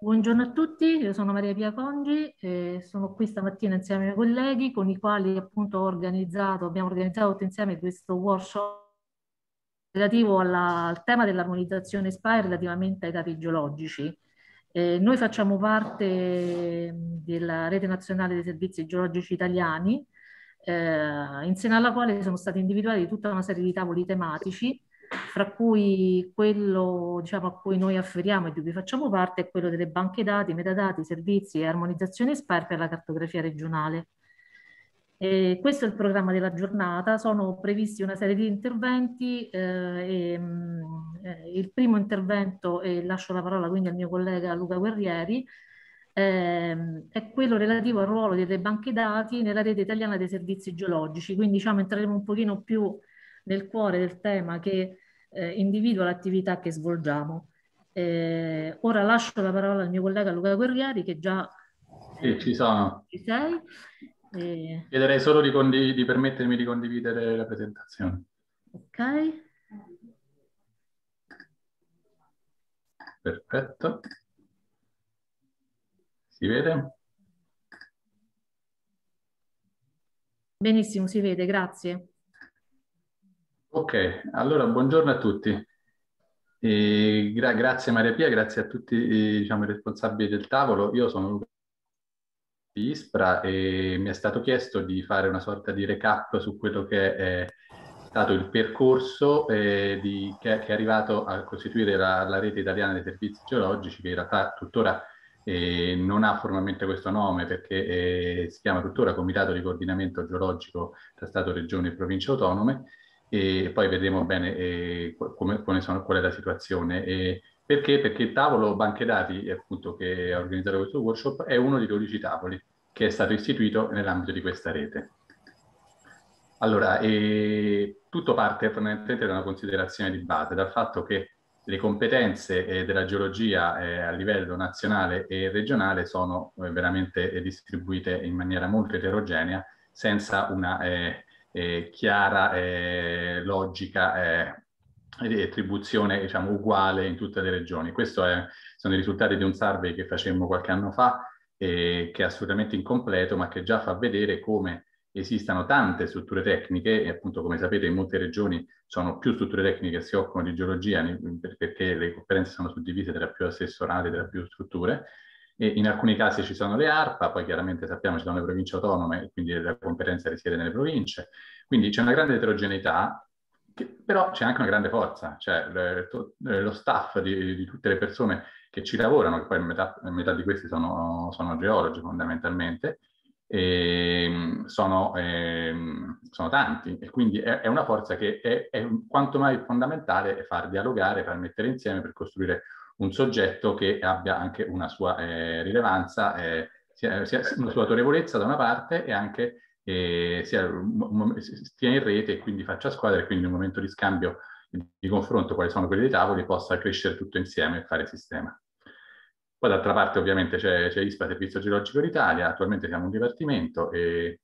Buongiorno a tutti, io sono Maria Pia Congi e eh, sono qui stamattina insieme ai miei colleghi con i quali appunto ho organizzato, abbiamo organizzato insieme questo workshop relativo alla, al tema dell'armonizzazione SPA relativamente ai dati geologici. Eh, noi facciamo parte mm, della Rete Nazionale dei Servizi Geologici Italiani, eh, insieme alla quale sono stati individuati tutta una serie di tavoli tematici fra cui quello diciamo, a cui noi afferiamo e di cui facciamo parte è quello delle banche dati, metadati, servizi e armonizzazione SPAR per la cartografia regionale. E questo è il programma della giornata, sono previsti una serie di interventi, eh, e, mh, mm, eh, il primo intervento, e lascio la parola quindi al mio collega Luca Guerrieri, ehm, è quello relativo al ruolo delle banche dati nella rete italiana dei servizi geologici, quindi diciamo entreremo un pochino più nel cuore del tema che eh, individua l'attività che svolgiamo. Eh, ora lascio la parola al mio collega Luca Guerrieri che già sì, ci sono. Ci sei. E... Chiederei solo di, condiv- di permettermi di condividere la presentazione. Ok. Perfetto. Si vede? Benissimo, si vede, grazie. Ok, allora buongiorno a tutti. Gra grazie Maria Pia, grazie a tutti eh, diciamo, i responsabili del tavolo. Io sono Luca di ISPRA e mi è stato chiesto di fare una sorta di recap su quello che è stato il percorso eh, di, che, che, è arrivato a costituire la, la, rete italiana dei servizi geologici che in realtà tuttora eh, non ha formalmente questo nome perché eh, si chiama tuttora Comitato di Coordinamento Geologico tra Stato, Regione e Province Autonome e poi vedremo bene eh, come, come sono, qual è la situazione. E perché? Perché il tavolo banche dati, appunto, che ha organizzato questo workshop, è uno dei 12 tavoli che è stato istituito nell'ambito di questa rete. Allora, eh, tutto parte fondamentalmente da una considerazione di base, dal fatto che le competenze eh, della geologia eh, a livello nazionale e regionale sono eh, veramente eh, distribuite in maniera molto eterogenea, senza una eh, eh, chiara, eh, logica e attribuzione diciamo, uguale in tutte le regioni. Questi sono i risultati di un survey che facemmo qualche anno fa, che è assolutamente incompleto, ma che già fa vedere come esistano tante strutture tecniche e appunto come sapete in molte regioni sono più strutture tecniche che si occupano di geologia perché le conferenze sono suddivise tra più assessorati, tra più strutture e in alcuni casi ci sono le ARPA, poi chiaramente sappiamo ci sono le province autonome, quindi la competenza risiede nelle province. Quindi c'è una grande eterogeneità, che, però c'è anche una grande forza, cioè eh, eh, lo staff di, di, tutte le persone che ci lavorano, che poi metà, metà di questi sono, sono geologi fondamentalmente, ehm, sono, ehm, sono, tanti e quindi è, è una forza che è, è, quanto mai fondamentale far dialogare, far mettere insieme per costruire un soggetto che abbia anche una sua eh, rilevanza, eh, sia, sia una sua autorevolezza da una parte e anche eh, sia, stia in rete e quindi faccia squadra e quindi in un momento di scambio di confronto quali sono quelli dei tavoli possa crescere tutto insieme e fare sistema. Poi d'altra parte ovviamente c'è, c'è ISPA Servizio Geologico d'Italia, attualmente siamo un dipartimento e,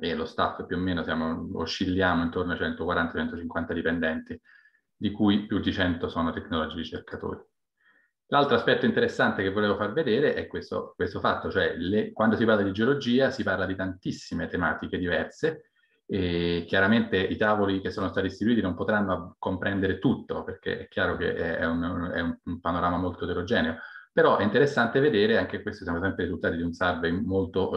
e lo staff più o meno siamo, oscilliamo intorno ai 140-150 dipendenti, di cui più di 100 sono tecnologi ricercatori. L'altro aspetto interessante che volevo far vedere è questo, questo fatto, cioè le, quando si parla di geologia si parla di tantissime tematiche diverse e chiaramente i tavoli che sono stati istituiti non potranno comprendere tutto perché è chiaro che è un, è un panorama molto eterogeneo, però è interessante vedere, anche questo siamo sempre risultati di un survey molto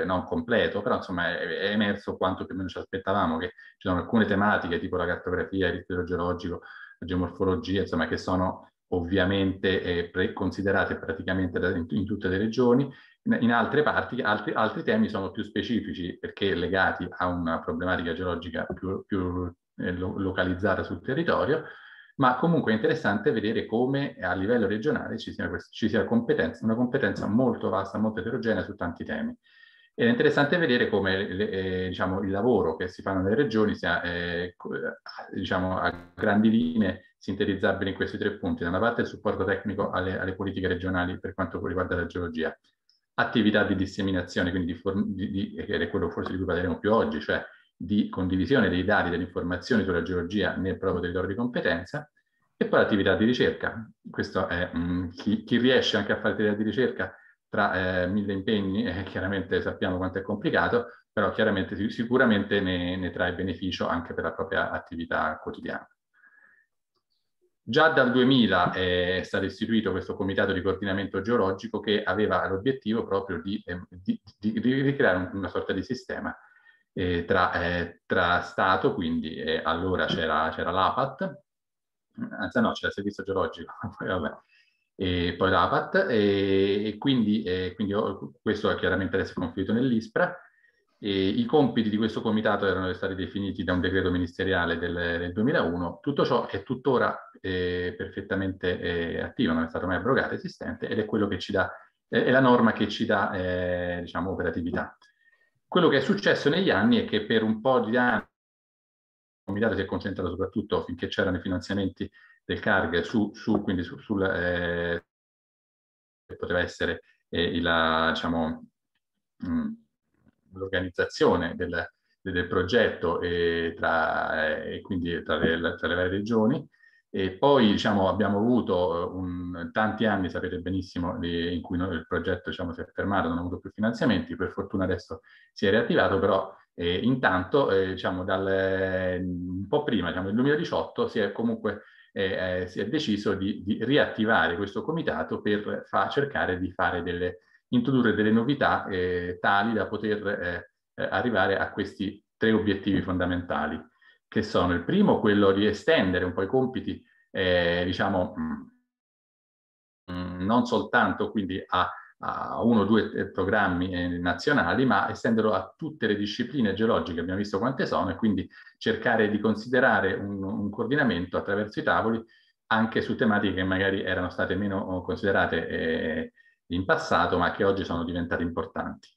eh, non completo, però insomma è, è, emerso quanto più o meno ci aspettavamo, che ci sono alcune tematiche tipo la cartografia, il rischio geologico, la geomorfologia, insomma che sono ovviamente eh, pre- considerate praticamente in, tutte le regioni, in, altre parti altri, altri, temi sono più specifici perché legati a una problematica geologica più, più eh, localizzata sul territorio, ma comunque è interessante vedere come a livello regionale ci sia, quest- ci sia competenza, una competenza molto vasta, molto eterogenea su tanti temi. Ed è interessante vedere come eh, diciamo, il lavoro che si fa nelle regioni sia eh, eh diciamo, a grandi linee sintetizzabile in questi tre punti. Da una parte il supporto tecnico alle, alle politiche regionali per quanto riguarda la geologia, attività di disseminazione, quindi di, di, che è quello forse di cui parleremo più oggi, cioè di condivisione dei dati, delle informazioni sulla geologia nel proprio territorio di competenza, e poi l'attività di ricerca. Questo è mh, mm, chi, chi, riesce anche a fare attività di ricerca tra eh, mille impegni, eh, chiaramente sappiamo quanto è complicato, però chiaramente sicuramente ne, ne trae beneficio anche per la propria attività quotidiana. Già dal 2000 è stato istituito questo comitato di coordinamento geologico che aveva l'obiettivo proprio di, ehm, di, di, ricreare una sorta di sistema eh, tra, eh, tra, Stato, quindi eh, allora c'era, l'APAT, anzi eh, no, c'era il servizio geologico, vabbè, e poi l'APAT, e, e quindi, eh, quindi, oh, questo chiaramente adesso è confluito nell'ISPRA, e I compiti di questo comitato erano stati definiti da un decreto ministeriale del, del 2001. Tutto ciò è tuttora eh, perfettamente eh, attivo, non è stato mai abrogato, esistente, ed è quello che ci dà, è la norma che ci dà, eh, diciamo, operatività. Quello che è successo negli anni è che per un po' di anni il comitato si è concentrato soprattutto finché c'erano i finanziamenti del CARG su, su quindi su, sul eh, poteva essere eh, la, diciamo, mh, mm, l'organizzazione del, del, progetto e, tra, e quindi tra le, tra le, varie regioni. E poi diciamo, abbiamo avuto un, tanti anni, sapete benissimo, di, in cui noi, il progetto diciamo, si è fermato, non ha avuto più finanziamenti, per fortuna adesso si è riattivato, però eh, intanto eh, diciamo, dal, un po' prima, diciamo, nel 2018, si è comunque eh, eh, si è deciso di, di, riattivare questo comitato per fa, cercare di fare delle, introdurre delle novità eh, tali da poter eh, eh, arrivare a questi tre obiettivi fondamentali, che sono il primo, quello di estendere un po' i compiti, eh, diciamo, mh, mm, mm, non soltanto quindi a, a uno o due eh, programmi eh, nazionali, ma estenderlo a tutte le discipline geologiche, abbiamo visto quante sono, e quindi cercare di considerare un, un coordinamento attraverso i tavoli anche su tematiche che magari erano state meno oh, considerate eh, in passato, ma che oggi sono diventate importanti.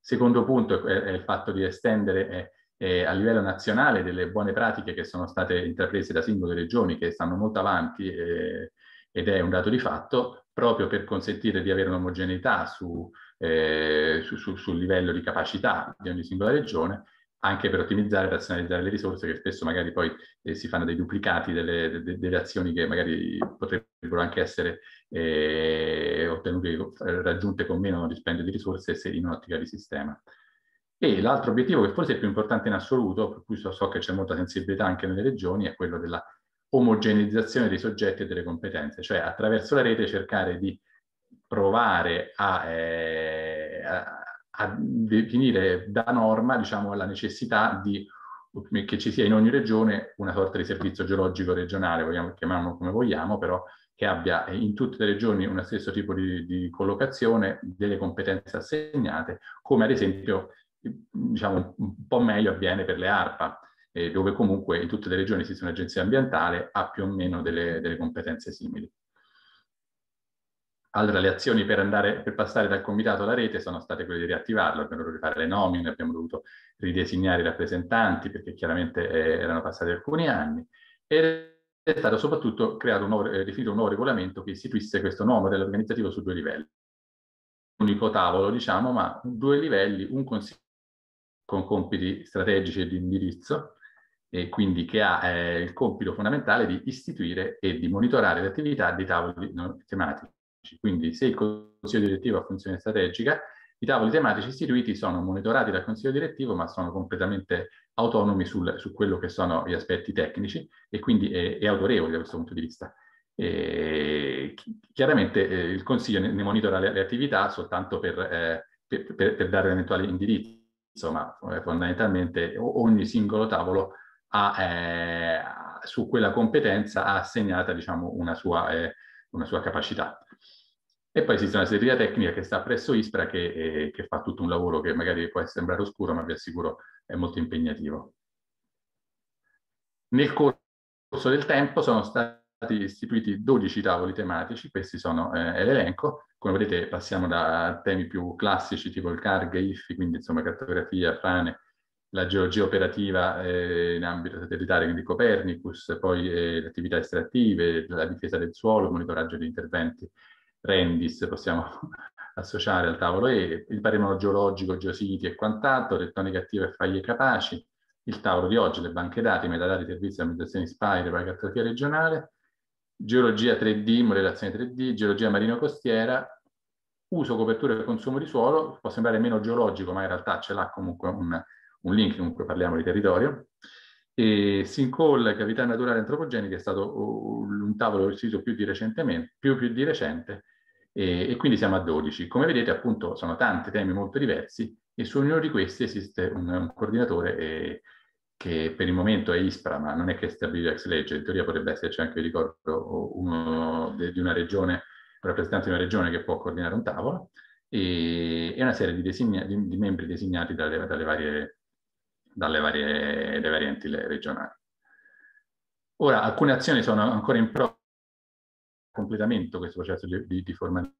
Secondo punto è, il fatto di estendere a livello nazionale delle buone pratiche che sono state intraprese da singole regioni che stanno molto avanti eh, ed è un dato di fatto, proprio per consentire di avere un'omogeneità su, eh, su, su, sul livello di capacità di ogni singola regione anche per ottimizzare e razionalizzare le risorse che spesso magari poi eh, si fanno dei duplicati delle, de, delle, azioni che magari potrebbero anche essere eh, ottenute, eh, raggiunte con meno dispendio di risorse se in un'ottica di sistema. E l'altro obiettivo che forse è più importante in assoluto, per cui so, so che c'è molta sensibilità anche nelle regioni, è quello della omogenizzazione dei soggetti e delle competenze, cioè attraverso la rete cercare di provare a, eh, a a definire da norma diciamo, la necessità di, che ci sia in ogni regione una sorta di servizio geologico regionale, vogliamo chiamarlo come vogliamo, però che abbia in tutte le regioni uno stesso tipo di, di collocazione, delle competenze assegnate, come ad esempio diciamo, un po' meglio avviene per le ARPA, eh, dove comunque in tutte le regioni esiste un'agenzia ambientale, ha più o meno delle, delle competenze simili. Allora, le azioni per, andare, per, passare dal comitato alla rete sono state quelle di riattivarlo, abbiamo dovuto rifare le nomine, abbiamo dovuto ridesegnare i rappresentanti perché chiaramente eh, erano passati alcuni anni e è stato soprattutto creato un nuovo, eh, definito un nuovo regolamento che istituisse questo nuovo modello organizzativo su due livelli. Un unico tavolo, diciamo, ma due livelli, un consiglio con compiti strategici e di indirizzo e quindi che ha eh, il compito fondamentale di istituire e di monitorare le attività dei tavoli tematici quindi se il Consiglio direttivo ha funzione strategica, i tavoli tematici istituiti sono monitorati dal Consiglio direttivo ma sono completamente autonomi sul, su quello che sono gli aspetti tecnici e quindi è, è autorevole da questo punto di vista. E chiaramente eh, il Consiglio ne, ne monitora le, le, attività soltanto per, eh, per, per, per dare eventuali indirizzi, insomma eh, fondamentalmente ogni singolo tavolo ha, eh, su quella competenza ha assegnata diciamo, una, sua, eh, una sua capacità. E poi esiste una segreteria tecnica che sta presso Ispra che, eh, che, fa tutto un lavoro che magari può sembrare oscuro, ma vi assicuro è molto impegnativo. Nel corso del tempo sono stati istituiti 12 tavoli tematici, questi sono eh, l'elenco. Come vedete passiamo da temi più classici tipo il CARG, IFI, quindi insomma cartografia, frane, la geologia operativa eh, in ambito satellitare, quindi Copernicus, poi eh, le attività estrattive, la difesa del suolo, monitoraggio di interventi Rendis possiamo associare al tavolo E, il patrimonio geologico, geositi e quant'altro, tettonica attiva e faglie capaci, il tavolo di oggi, le banche dati, metadati, servizi, amministrazioni SPAI, cartografia regionale, geologia 3D, modellazione 3D, geologia marino-costiera, uso, copertura e consumo di suolo, può sembrare meno geologico, ma in realtà ce l'ha comunque un, un, link, comunque parliamo di territorio. E Sincol, cavità naturale antropogenica, è stato uh, un tavolo istituito più di recentemente, più, più di recente, e, e quindi siamo a 12. Come vedete appunto sono tanti temi molto diversi e su ognuno di questi esiste un, un coordinatore e, che per il momento è ISPRA, ma non è che è stabilito ex legge, in teoria potrebbe esserci anche, vi ricordo, uno de, di una regione, un rappresentante di una regione che può coordinare un tavolo, e, e una serie di, designa, di, di membri designati dalle, dalle, varie, dalle, varie, dalle varie enti regionali. Ora, alcune azioni sono ancora in pro completamento questo processo di, di formazione.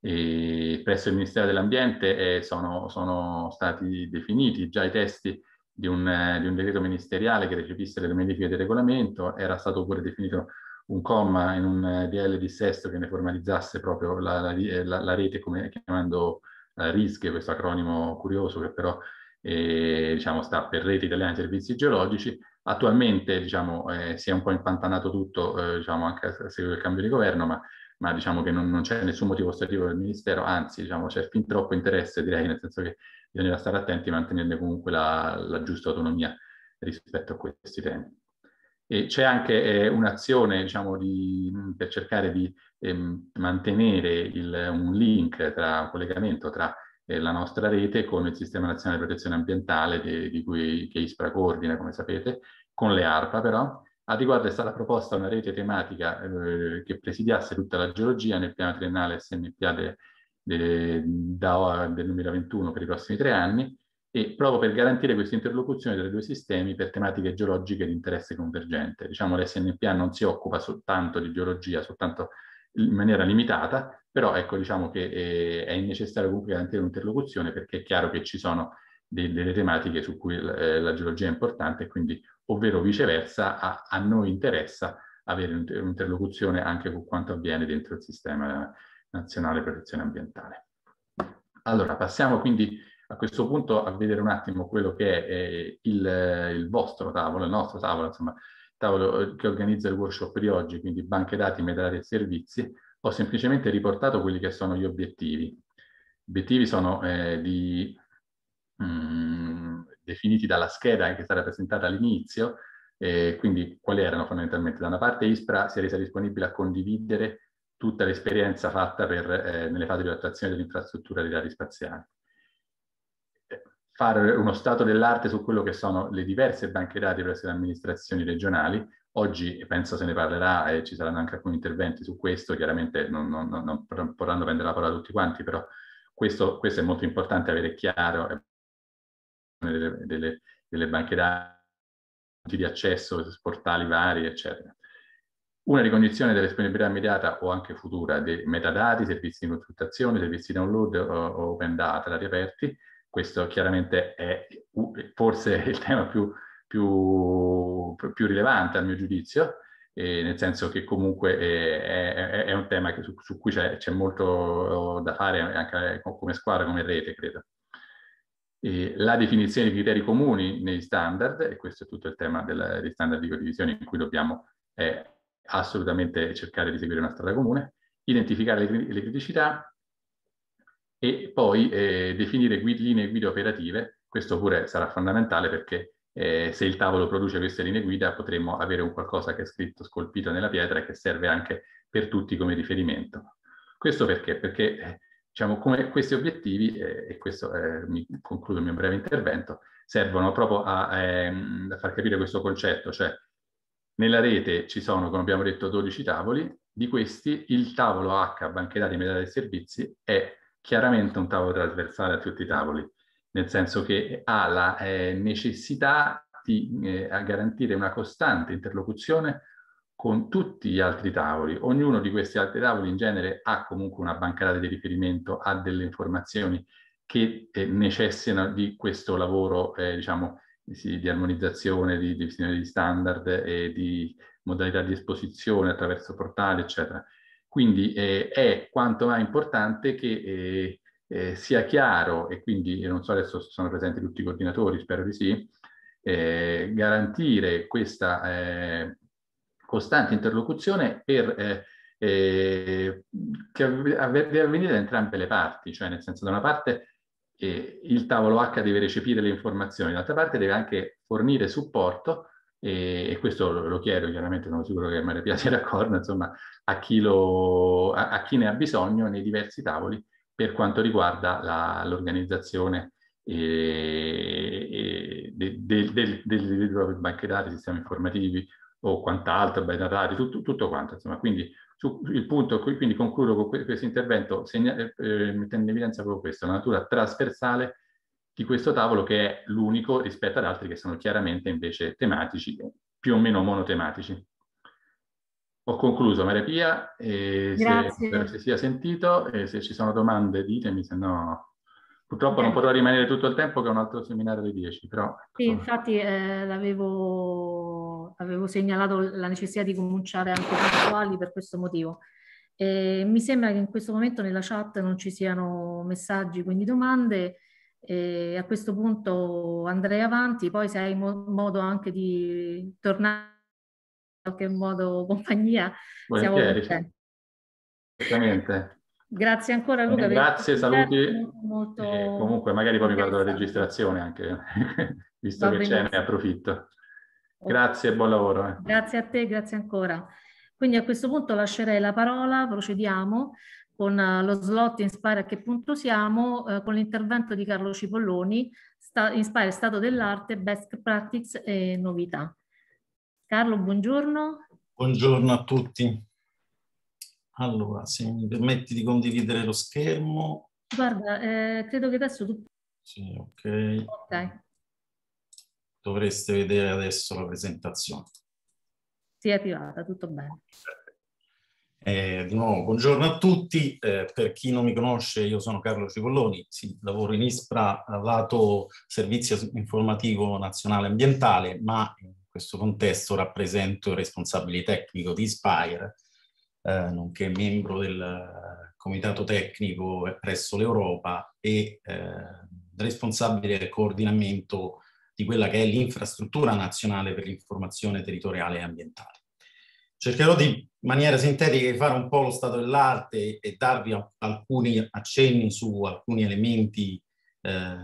E presso il Ministero dell'Ambiente eh, sono, sono, stati definiti già i testi di un, eh, di un decreto ministeriale che recepisse le modifiche del regolamento, era stato pure definito un comma in un eh, DL di sesto che ne formalizzasse proprio la, la, eh, la, la rete, come, chiamando eh, RISC, questo acronimo curioso che però eh, diciamo, sta per Rete Italiana Servizi Geologici, Attualmente diciamo, eh, si è un po' impantanato tutto, eh, diciamo, anche a seguito del cambio di governo, ma, ma diciamo che non, non, c'è nessun motivo ostativo del Ministero, anzi diciamo, c'è fin troppo interesse, direi, nel senso che bisogna stare attenti e mantenerne comunque la, la, giusta autonomia rispetto a questi temi. E c'è anche eh, un'azione diciamo, di, per cercare di ehm, mantenere il, un link, tra, un collegamento tra eh, la nostra rete con il Sistema Nazionale di Protezione Ambientale di, di cui, che ISPRA coordina, come sapete, con le ARPA però. A riguardo è stata proposta una rete tematica eh, che presidiasse tutta la geologia nel piano triennale SNPA de, de, da, del 2021 per i prossimi tre anni e proprio per garantire questa interlocuzione tra i due sistemi per tematiche geologiche di interesse convergente. Diciamo l'SNPA non si occupa soltanto di geologia, soltanto in maniera limitata, però ecco diciamo che eh, è necessario comunque garantire un'interlocuzione perché è chiaro che ci sono delle, delle tematiche su cui eh, la geologia è importante, quindi ovvero viceversa a, a noi interessa avere un'interlocuzione anche con quanto avviene dentro il sistema nazionale protezione ambientale. Allora passiamo quindi a questo punto a vedere un attimo quello che è eh, il, il, vostro tavolo, il nostro tavolo, insomma, tavolo eh, che organizza il workshop di oggi, quindi banche dati, metadati e servizi, ho semplicemente riportato quelli che sono gli obiettivi. Gli obiettivi sono eh, di, mh, mm, definiti dalla scheda che è stata presentata all'inizio, eh, quindi quali erano fondamentalmente? Da una parte ISPRA si è resa disponibile a condividere tutta l'esperienza fatta per, eh, nelle fasi di attuazione dell'infrastruttura dei dati spaziali. Eh, fare uno stato dell'arte su quello che sono le diverse banche dati presso le amministrazioni regionali, Oggi penso se ne parlerà e ci saranno anche alcuni interventi su questo, chiaramente non, non, non, non potranno prendere la parola tutti quanti, però questo, questo è molto importante avere chiaro eh, delle, delle, delle banche dati di accesso, portali vari, eccetera. Una ricognizione della disponibilità immediata o anche futura dei metadati, servizi di consultazione, servizi di download o, o open data, dati aperti. Questo chiaramente è forse il tema più più, più rilevante a mio giudizio, nel senso che comunque è, è, è un tema che, su, su, cui c'è, c'è, molto eh, da fare anche eh, come squadra, come rete, credo. E la definizione di criteri comuni nei standard, e questo è tutto il tema della, dei standard di condivisione in cui dobbiamo eh, assolutamente cercare di seguire una strada comune, identificare le, le criticità e poi eh, definire guid, linee guida operative. Questo pure sarà fondamentale perché eh, se il tavolo produce queste linee guida potremmo avere un qualcosa che è scritto, scolpito nella pietra e che serve anche per tutti come riferimento. Questo perché? Perché eh, diciamo, come questi obiettivi, eh, e questo eh, mi concludo il mio breve intervento, servono proprio a, a, ehm, a far capire questo concetto, cioè nella rete ci sono, come abbiamo detto, 12 tavoli, di questi il tavolo H, banche dati, metà dei servizi, è chiaramente un tavolo trasversale a tutti i tavoli nel senso che ha la eh, necessità di eh, garantire una costante interlocuzione con tutti gli altri tavoli. Ognuno di questi altri tavoli in genere ha comunque una bancarata di riferimento, ha delle informazioni che eh, necessitano di questo lavoro, eh, diciamo, sì, di armonizzazione, di definizione di standard e di modalità di esposizione attraverso portali, eccetera. Quindi eh, è quanto mai importante che eh, eh, sia chiaro, e quindi io non so adesso se sono presenti tutti i coordinatori, spero di sì, eh, garantire questa eh, costante interlocuzione per eh, eh che deve avv avvenire da entrambe le parti, cioè nel senso da una parte eh, il tavolo H deve recepire le informazioni, dall'altra parte deve anche fornire supporto e, questo lo, chiedo chiaramente, sono sicuro che Maria Pia sia d'accordo, insomma, a chi, lo, a, a chi, ne ha bisogno nei diversi tavoli per quanto riguarda l'organizzazione eh, eh, de, de, de, delle proprie banche dati, sistemi informativi o quant'altro, dati, tutto, tutto, quanto. Insomma, quindi su, il punto, quindi concludo con que questo intervento segna, eh, eh, mettendo in evidenza proprio questo, la natura trasversale di questo tavolo che è l'unico rispetto ad altri che sono chiaramente invece tematici, più o meno monotematici. Ho concluso Maria Pia, e Grazie. se, se sia sentito e se ci sono domande ditemi, se no purtroppo non potrò rimanere tutto il tempo che è un altro seminario di 10. Però... Sì, infatti eh, avevo, avevo segnalato la necessità di cominciare anche puntuali per questo motivo. Eh, mi sembra che in questo momento nella chat non ci siano messaggi, quindi domande. Eh, a questo punto andrei avanti, poi se hai mo modo anche di tornare qualche modo compagnia. Volentieri. Siamo contenti. Grazie ancora Luca. grazie, saluti. Molto... E comunque magari poi mi guardo la registrazione anche, visto Va che c'è, ne approfitto. Grazie e buon lavoro. Eh. Grazie a te, grazie ancora. Quindi a questo punto lascerei la parola, procediamo con eh, lo slot Inspire a che punto siamo, eh, con l'intervento di Carlo Cipolloni, sta, Inspire Stato dell'Arte, Best Practice e Novità. Carlo, buongiorno. Buongiorno a tutti. Allora, se mi permetti di condividere lo schermo. Guarda, eh, credo che adesso tu... Sì, ok. Ok. Dovreste vedere adesso la presentazione. Si è attivata, tutto bene. Eh, di nuovo, buongiorno a tutti. Eh, per chi non mi conosce, io sono Carlo Cipolloni, sì, lavoro in ISPRA lato Servizio Informativo Nazionale Ambientale, ma questo contesto rappresento il responsabile tecnico di Spire, eh, nonché membro del eh, comitato tecnico presso l'Europa e eh, responsabile del coordinamento di quella che è l'infrastruttura nazionale per l'informazione territoriale e ambientale. Cercherò di in maniera sintetica di fare un po' lo stato dell'arte e darvi alcuni accenni su alcuni elementi eh,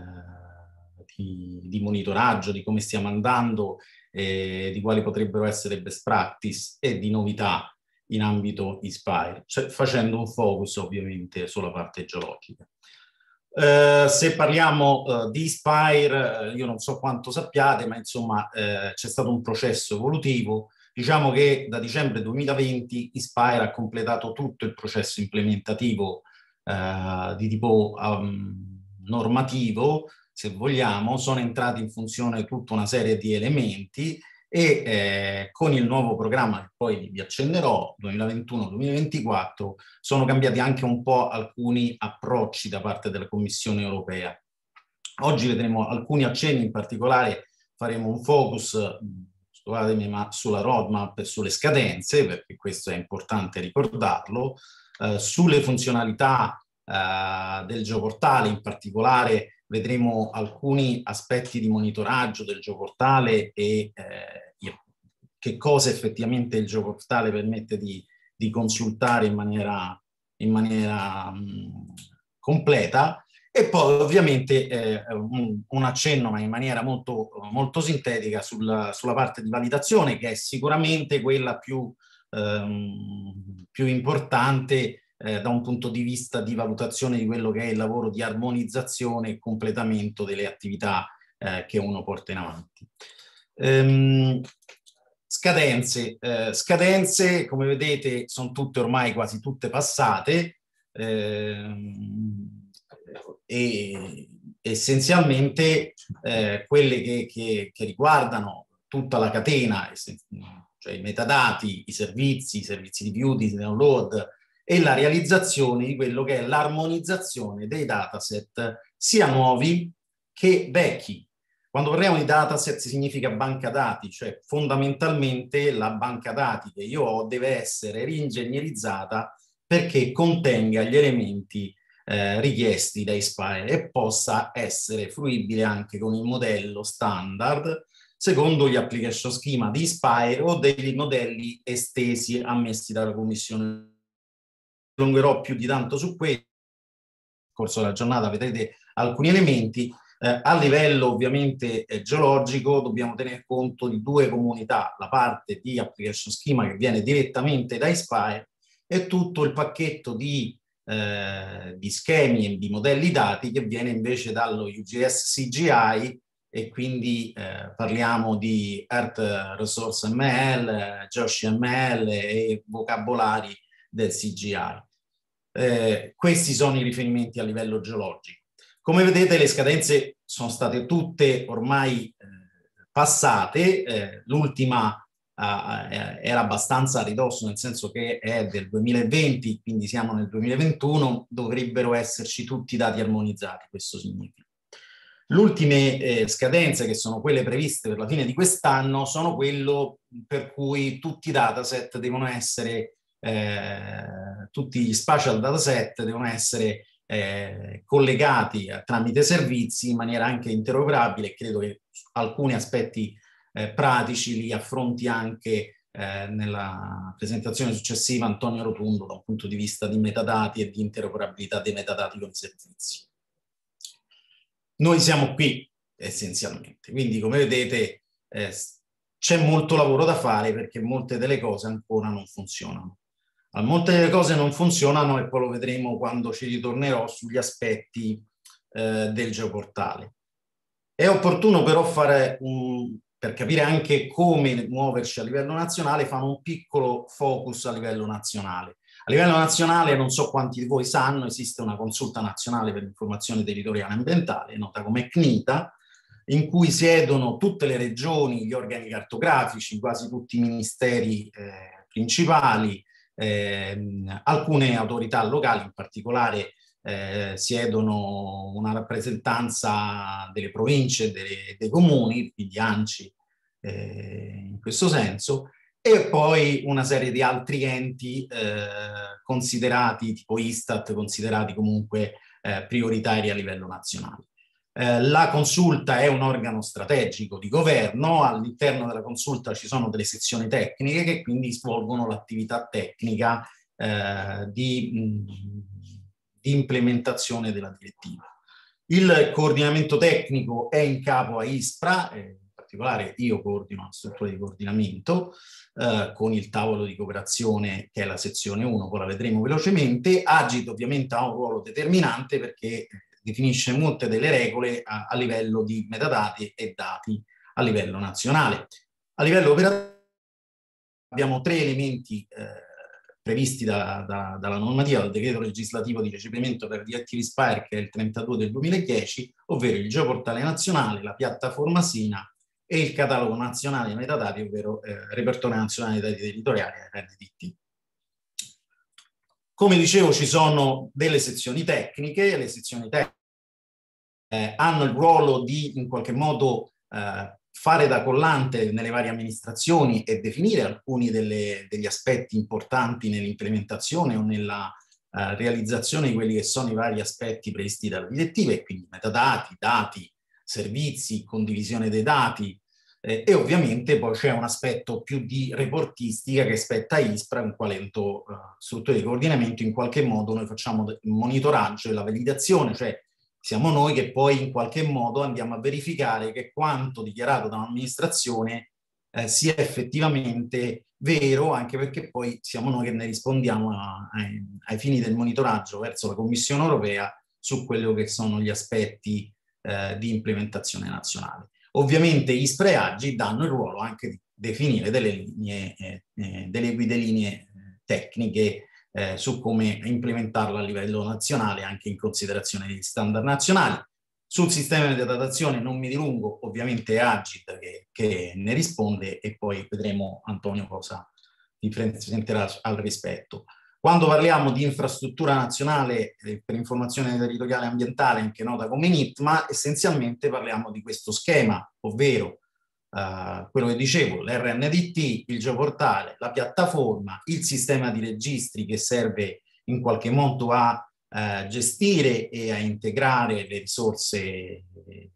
di, di monitoraggio, di come stiamo andando eh, di quali potrebbero essere best practice e di novità in ambito Inspire, cioè facendo un focus ovviamente sulla parte geologica. Eh, se parliamo eh, di Inspire, eh, io non so quanto sappiate, ma insomma eh, c'è stato un processo evolutivo. Diciamo che da dicembre 2020 Inspire ha completato tutto il processo implementativo eh, di tipo um, normativo, se vogliamo, sono entrati in funzione tutta una serie di elementi e eh, con il nuovo programma che poi vi accenderò, 2021-2024, sono cambiati anche un po' alcuni approcci da parte della Commissione europea. Oggi vedremo alcuni accenni, in particolare faremo un focus, scusatemi, ma sulla roadmap e sulle scadenze, perché questo è importante ricordarlo, eh, sulle funzionalità eh, del geoportale, in particolare vedremo alcuni aspetti di monitoraggio del geoportale e eh, che cosa effettivamente il geoportale permette di, di consultare in maniera, in maniera mh, completa e poi ovviamente eh, un, un, accenno ma in maniera molto, molto sintetica sulla, sulla, parte di validazione che è sicuramente quella più, ehm, più importante eh, da un punto di vista di valutazione di quello che è il lavoro di armonizzazione e completamento delle attività eh, che uno porta in avanti. Ehm, scadenze. Eh, scadenze, come vedete, sono tutte ormai quasi tutte passate ehm, e essenzialmente eh, quelle che, che, che riguardano tutta la catena, cioè i metadati, i servizi, i servizi di beauty, di download, e la realizzazione di quello che è l'armonizzazione dei dataset sia nuovi che vecchi. Quando parliamo di dataset significa banca dati, cioè fondamentalmente la banca dati che io ho deve essere ringegnerizzata perché contenga gli elementi eh, richiesti dai SPAE e possa essere fruibile anche con il modello standard secondo gli application schema di SPAE o dei modelli estesi ammessi dalla Commissione dilungherò più di tanto su questo, nel corso della giornata vedrete alcuni elementi. Eh, a livello ovviamente eh, geologico dobbiamo tener conto di due comunità, la parte di application schema che viene direttamente da Inspire e tutto il pacchetto di, eh, di schemi e di modelli dati che viene invece dallo UGS CGI e quindi eh, parliamo di Earth Resource ML, Josh ML e vocabolari del CGI. Eh, questi sono i riferimenti a livello geologico. Come vedete le scadenze sono state tutte ormai eh, passate, eh, l'ultima era abbastanza a ridosso, nel senso che è del 2020, quindi siamo nel 2021, dovrebbero esserci tutti i dati armonizzati, questo significa. Le ultime eh, scadenze, che sono quelle previste per la fine di quest'anno, sono quello per cui tutti i dataset devono essere eh, tutti gli spatial dataset devono essere eh, collegati eh, tramite servizi in maniera anche interoperabile. Credo che alcuni aspetti eh, pratici li affronti anche eh, nella presentazione successiva Antonio Rotundo dal punto di vista di metadati e di interoperabilità dei metadati con i servizi. Noi siamo qui essenzialmente, quindi come vedete eh, c'è molto lavoro da fare perché molte delle cose ancora non funzionano. Ah, molte delle cose non funzionano e poi lo vedremo quando ci ritornerò sugli aspetti eh, del geoportale. È opportuno però fare un, per capire anche come muoverci a livello nazionale, fare un piccolo focus a livello nazionale. A livello nazionale, non so quanti di voi sanno, esiste una consulta nazionale per l'informazione territoriale ambientale, nota come CNITA, in cui siedono tutte le regioni, gli organi cartografici, quasi tutti i ministeri eh, principali, Ehm, alcune autorità locali, in particolare eh, siedono una rappresentanza delle province, delle, dei comuni, quindi ANCI eh, in questo senso, e poi una serie di altri enti eh, considerati, tipo Istat, considerati comunque eh, prioritari a livello nazionale. Eh, la consulta è un organo strategico di governo, all'interno della consulta ci sono delle sezioni tecniche che quindi svolgono l'attività tecnica eh, di, mm, di implementazione della direttiva. Il coordinamento tecnico è in capo a ISPRA, in particolare io coordino la struttura di coordinamento eh, con il tavolo di cooperazione che è la sezione 1, poi la vedremo velocemente. Agit ovviamente ha un ruolo determinante perché definisce molte delle regole a, a livello di metadati e dati a livello nazionale. A livello operativo abbiamo tre elementi eh, previsti da, da, dalla normativa, dal decreto legislativo di recepimento per DT Spire che è il 32 del 2010, ovvero il geoportale nazionale, la piattaforma SINA e il catalogo nazionale metadati, ovvero eh, repertorio nazionale dei dati territoriali RDT. Come dicevo, ci sono delle sezioni tecniche, le sezioni tecniche eh, hanno il ruolo di in qualche modo eh, fare da collante nelle varie amministrazioni e definire alcuni delle, degli aspetti importanti nell'implementazione o nella eh, realizzazione di quelli che sono i vari aspetti previsti dalla direttiva, e quindi metadati, dati, servizi, condivisione dei dati, eh, e ovviamente poi c'è un aspetto più di reportistica che spetta a ISPRA, in quale ento eh, struttura di coordinamento, in qualche modo noi facciamo il monitoraggio e la validazione, cioè siamo noi che poi in qualche modo andiamo a verificare che quanto dichiarato da un'amministrazione eh, sia effettivamente vero, anche perché poi siamo noi che ne rispondiamo a, ai, ai fini del monitoraggio verso la Commissione europea su quello che sono gli aspetti eh, di implementazione nazionale. Ovviamente gli spreaggi danno il ruolo anche di definire delle, linee, eh, eh delle guide linee eh, tecniche eh, su come implementarlo a livello nazionale anche in considerazione degli standard nazionali. Sul sistema di datazione non mi dilungo, ovviamente è Agit che, che ne risponde e poi vedremo Antonio cosa ti presenterà al rispetto. Quando parliamo di infrastruttura nazionale eh, per informazione territoriale ambientale, anche nota come NITMA, essenzialmente parliamo di questo schema, ovvero eh, quello che dicevo, l'RNDT, il geoportale, la piattaforma, il sistema di registri che serve in qualche modo a eh, gestire e a integrare le risorse,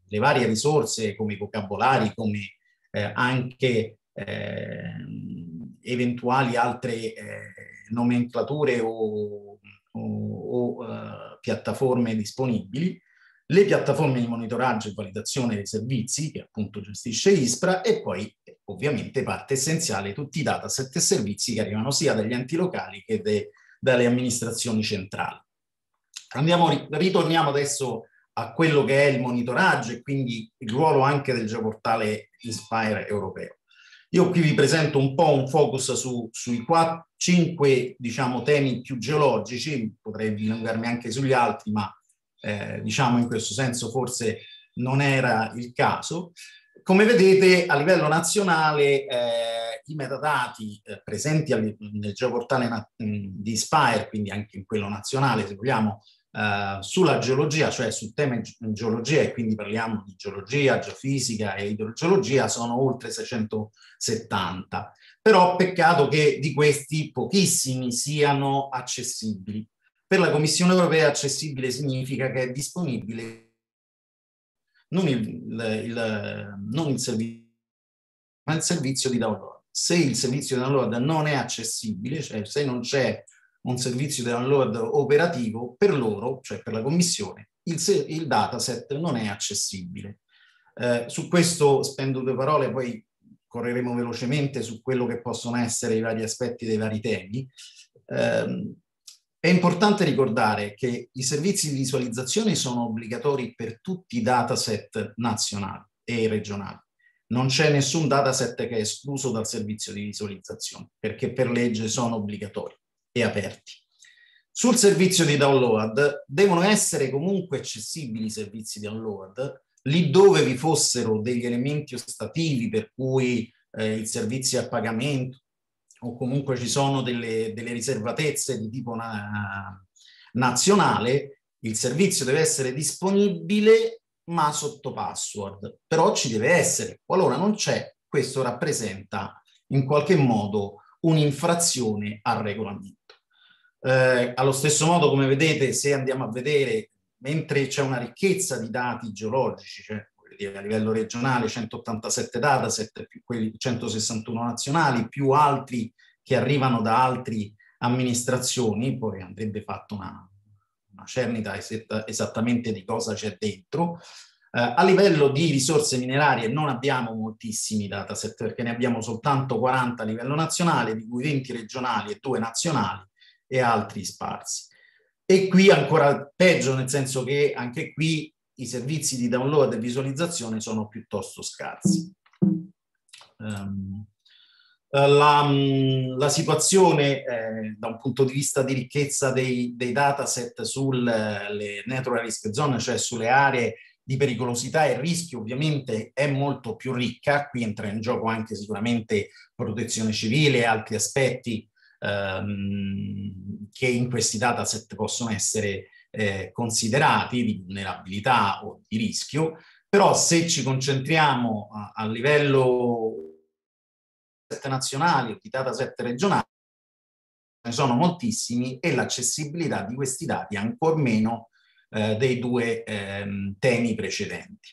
le varie risorse come i vocabolari, come eh, anche ehm, eventuali altre eh, nomenclature o, o, o uh, piattaforme disponibili, le piattaforme di monitoraggio e validazione dei servizi che appunto gestisce ISPRA e poi ovviamente parte essenziale tutti i dataset e servizi che arrivano sia dagli enti locali che de, dalle amministrazioni centrali. Andiamo, ritorniamo adesso a quello che è il monitoraggio e quindi il ruolo anche del geoportale Inspire europeo. Io qui vi presento un po' un focus su, sui quattro, cinque diciamo, temi più geologici, potrei dilungarmi anche sugli altri, ma eh, diciamo in questo senso forse non era il caso. Come vedete a livello nazionale eh, i metadati eh, presenti nel geoportale di Spire, quindi anche in quello nazionale se vogliamo, eh, sulla geologia, cioè sul tema geologia, e quindi parliamo di geologia, geofisica e idrogeologia, sono oltre 670. Però peccato che di questi pochissimi siano accessibili. Per la Commissione europea accessibile significa che è disponibile non il, il, non il servizio, ma il servizio di download. Se il servizio di download non è accessibile, cioè se non c'è un servizio di download operativo, per loro, cioè per la commissione, il, il dataset non è accessibile. Eh, su questo spendo due parole, poi correremo velocemente su quello che possono essere i vari aspetti dei vari temi. Eh, è importante ricordare che i servizi di visualizzazione sono obbligatori per tutti i dataset nazionali e regionali. Non c'è nessun dataset che è escluso dal servizio di visualizzazione, perché per legge sono obbligatori e aperti. Sul servizio di download devono essere comunque accessibili i servizi di download lì dove vi fossero degli elementi ostativi per cui eh, il servizio è a pagamento o comunque ci sono delle, delle riservatezze di tipo na nazionale, il servizio deve essere disponibile ma sotto password, però ci deve essere. Qualora non c'è, questo rappresenta in qualche modo un'infrazione al regolamento. Eh, allo stesso modo, come vedete, se andiamo a vedere, mentre c'è una ricchezza di dati geologici, cioè a livello regionale 187 dataset, più quelli 161 nazionali, più altri che arrivano da altre amministrazioni, poi andrebbe fatto una, una cernita esattamente di cosa c'è dentro. Eh, a livello di risorse minerarie non abbiamo moltissimi dataset perché ne abbiamo soltanto 40 a livello nazionale, di cui 20 regionali e 2 nazionali, e altri sparsi. E qui ancora peggio, nel senso che anche qui i servizi di download e visualizzazione sono piuttosto scarsi. Um, la, mm, la, situazione eh, da un punto di vista di ricchezza dei, dei dataset sulle eh, natural risk zone, cioè sulle aree di pericolosità e rischio ovviamente è molto più ricca, qui entra in gioco anche sicuramente protezione civile e altri aspetti ehm, che in questi dataset possono essere eh, considerati di vulnerabilità o di rischio, però se ci concentriamo a, a livello nazionali o di dataset regionali, ne sono moltissimi e l'accessibilità di questi dati ancor meno eh, dei due ehm, temi precedenti.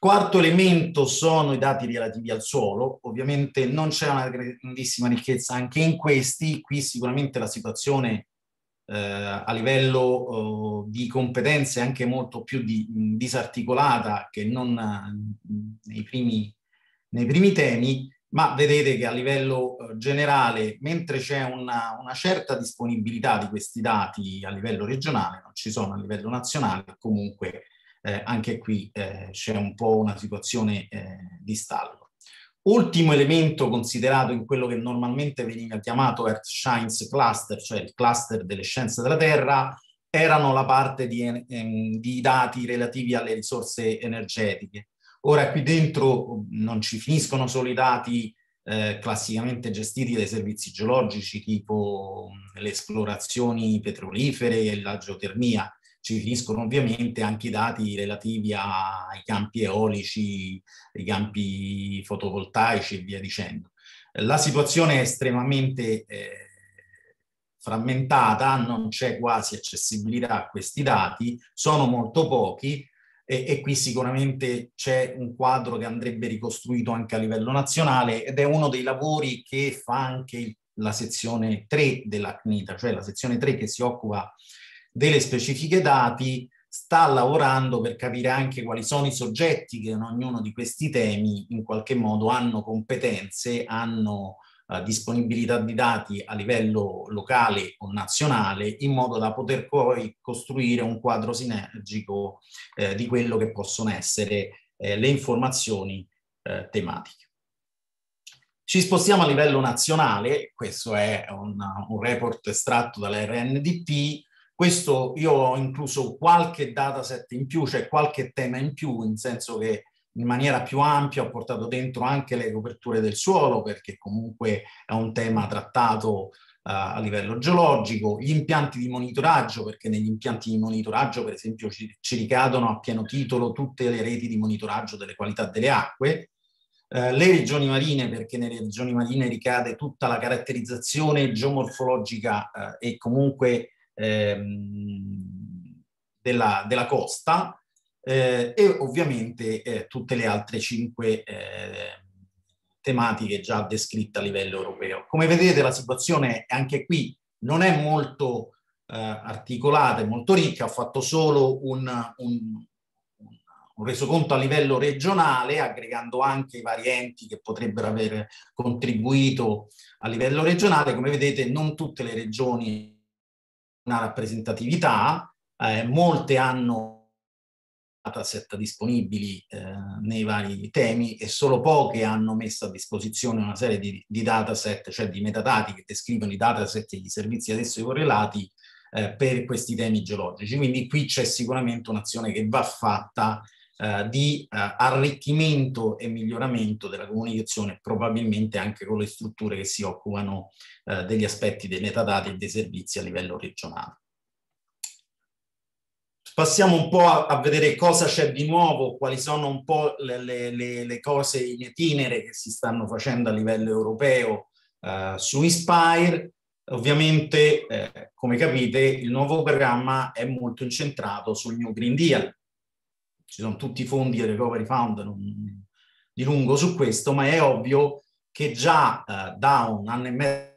Quarto elemento sono i dati relativi al suolo, ovviamente non c'è una grandissima ricchezza anche in questi, qui sicuramente la situazione eh, a livello eh, di competenze è anche molto più di, disarticolata che non eh, nei, primi, nei, primi, temi, ma vedete che a livello eh, generale, mentre c'è una, una certa disponibilità di questi dati a livello regionale, non ci sono a livello nazionale, comunque eh, anche qui eh, c'è un po' una situazione eh, di stallo. Ultimo elemento considerato in quello che normalmente veniva chiamato Earth Science Cluster, cioè il cluster delle scienze della Terra, erano la parte di, ehm, di dati relativi alle risorse energetiche. Ora qui dentro non ci finiscono solo i dati eh, classicamente gestiti dai servizi geologici tipo le esplorazioni petrolifere e la geotermia, ci riferiscono ovviamente anche i dati relativi ai campi eolici, ai campi fotovoltaici e via dicendo. La situazione è estremamente eh, frammentata, non c'è quasi accessibilità a questi dati, sono molto pochi e, e qui sicuramente c'è un quadro che andrebbe ricostruito anche a livello nazionale ed è uno dei lavori che fa anche la sezione 3 della CNITA, cioè la sezione 3 che si occupa eh, delle specifiche dati, sta lavorando per capire anche quali sono i soggetti che in ognuno di questi temi in qualche modo hanno competenze, hanno eh, disponibilità di dati a livello locale o nazionale, in modo da poter poi costruire un quadro sinergico eh, di quello che possono essere eh, le informazioni eh, tematiche. Ci spostiamo a livello nazionale, questo è un, un report estratto dall'RNDP, questo io ho incluso qualche dataset in più, cioè qualche tema in più, in senso che in maniera più ampia ho portato dentro anche le coperture del suolo, perché comunque è un tema trattato eh, a livello geologico, gli impianti di monitoraggio, perché negli impianti di monitoraggio, per esempio, ci, ci ricadono a pieno titolo tutte le reti di monitoraggio delle qualità delle acque, eh, le regioni marine, perché nelle regioni marine ricade tutta la caratterizzazione geomorfologica eh, e comunque ehm, della, della, costa eh, e ovviamente eh, tutte le altre cinque eh, tematiche già descritte a livello europeo. Come vedete la situazione anche qui non è molto eh, articolata e molto ricca, ho fatto solo un, un, un resoconto a livello regionale, aggregando anche i vari enti che potrebbero aver contribuito a livello regionale. Come vedete non tutte le regioni una rappresentatività, eh, molte hanno dataset disponibili eh, nei vari temi e solo poche hanno messo a disposizione una serie di, di dataset, cioè di metadati che descrivono i dataset e i servizi ad essi correlati eh, per questi temi geologici. Quindi qui c'è sicuramente un'azione che va fatta eh, di eh, arricchimento e miglioramento della comunicazione, probabilmente anche con le strutture che si occupano eh, degli aspetti dei metadati e dei servizi a livello regionale. Passiamo un po' a, a vedere cosa c'è di nuovo, quali sono un po' le, le, le, cose in itinere che si stanno facendo a livello europeo eh, su Inspire. Ovviamente, eh, come capite, il nuovo programma è molto incentrato sul New Green Deal, ci sono tutti i fondi del recovery fund, non di lungo su questo, ma è ovvio che già eh, da un anno e mezzo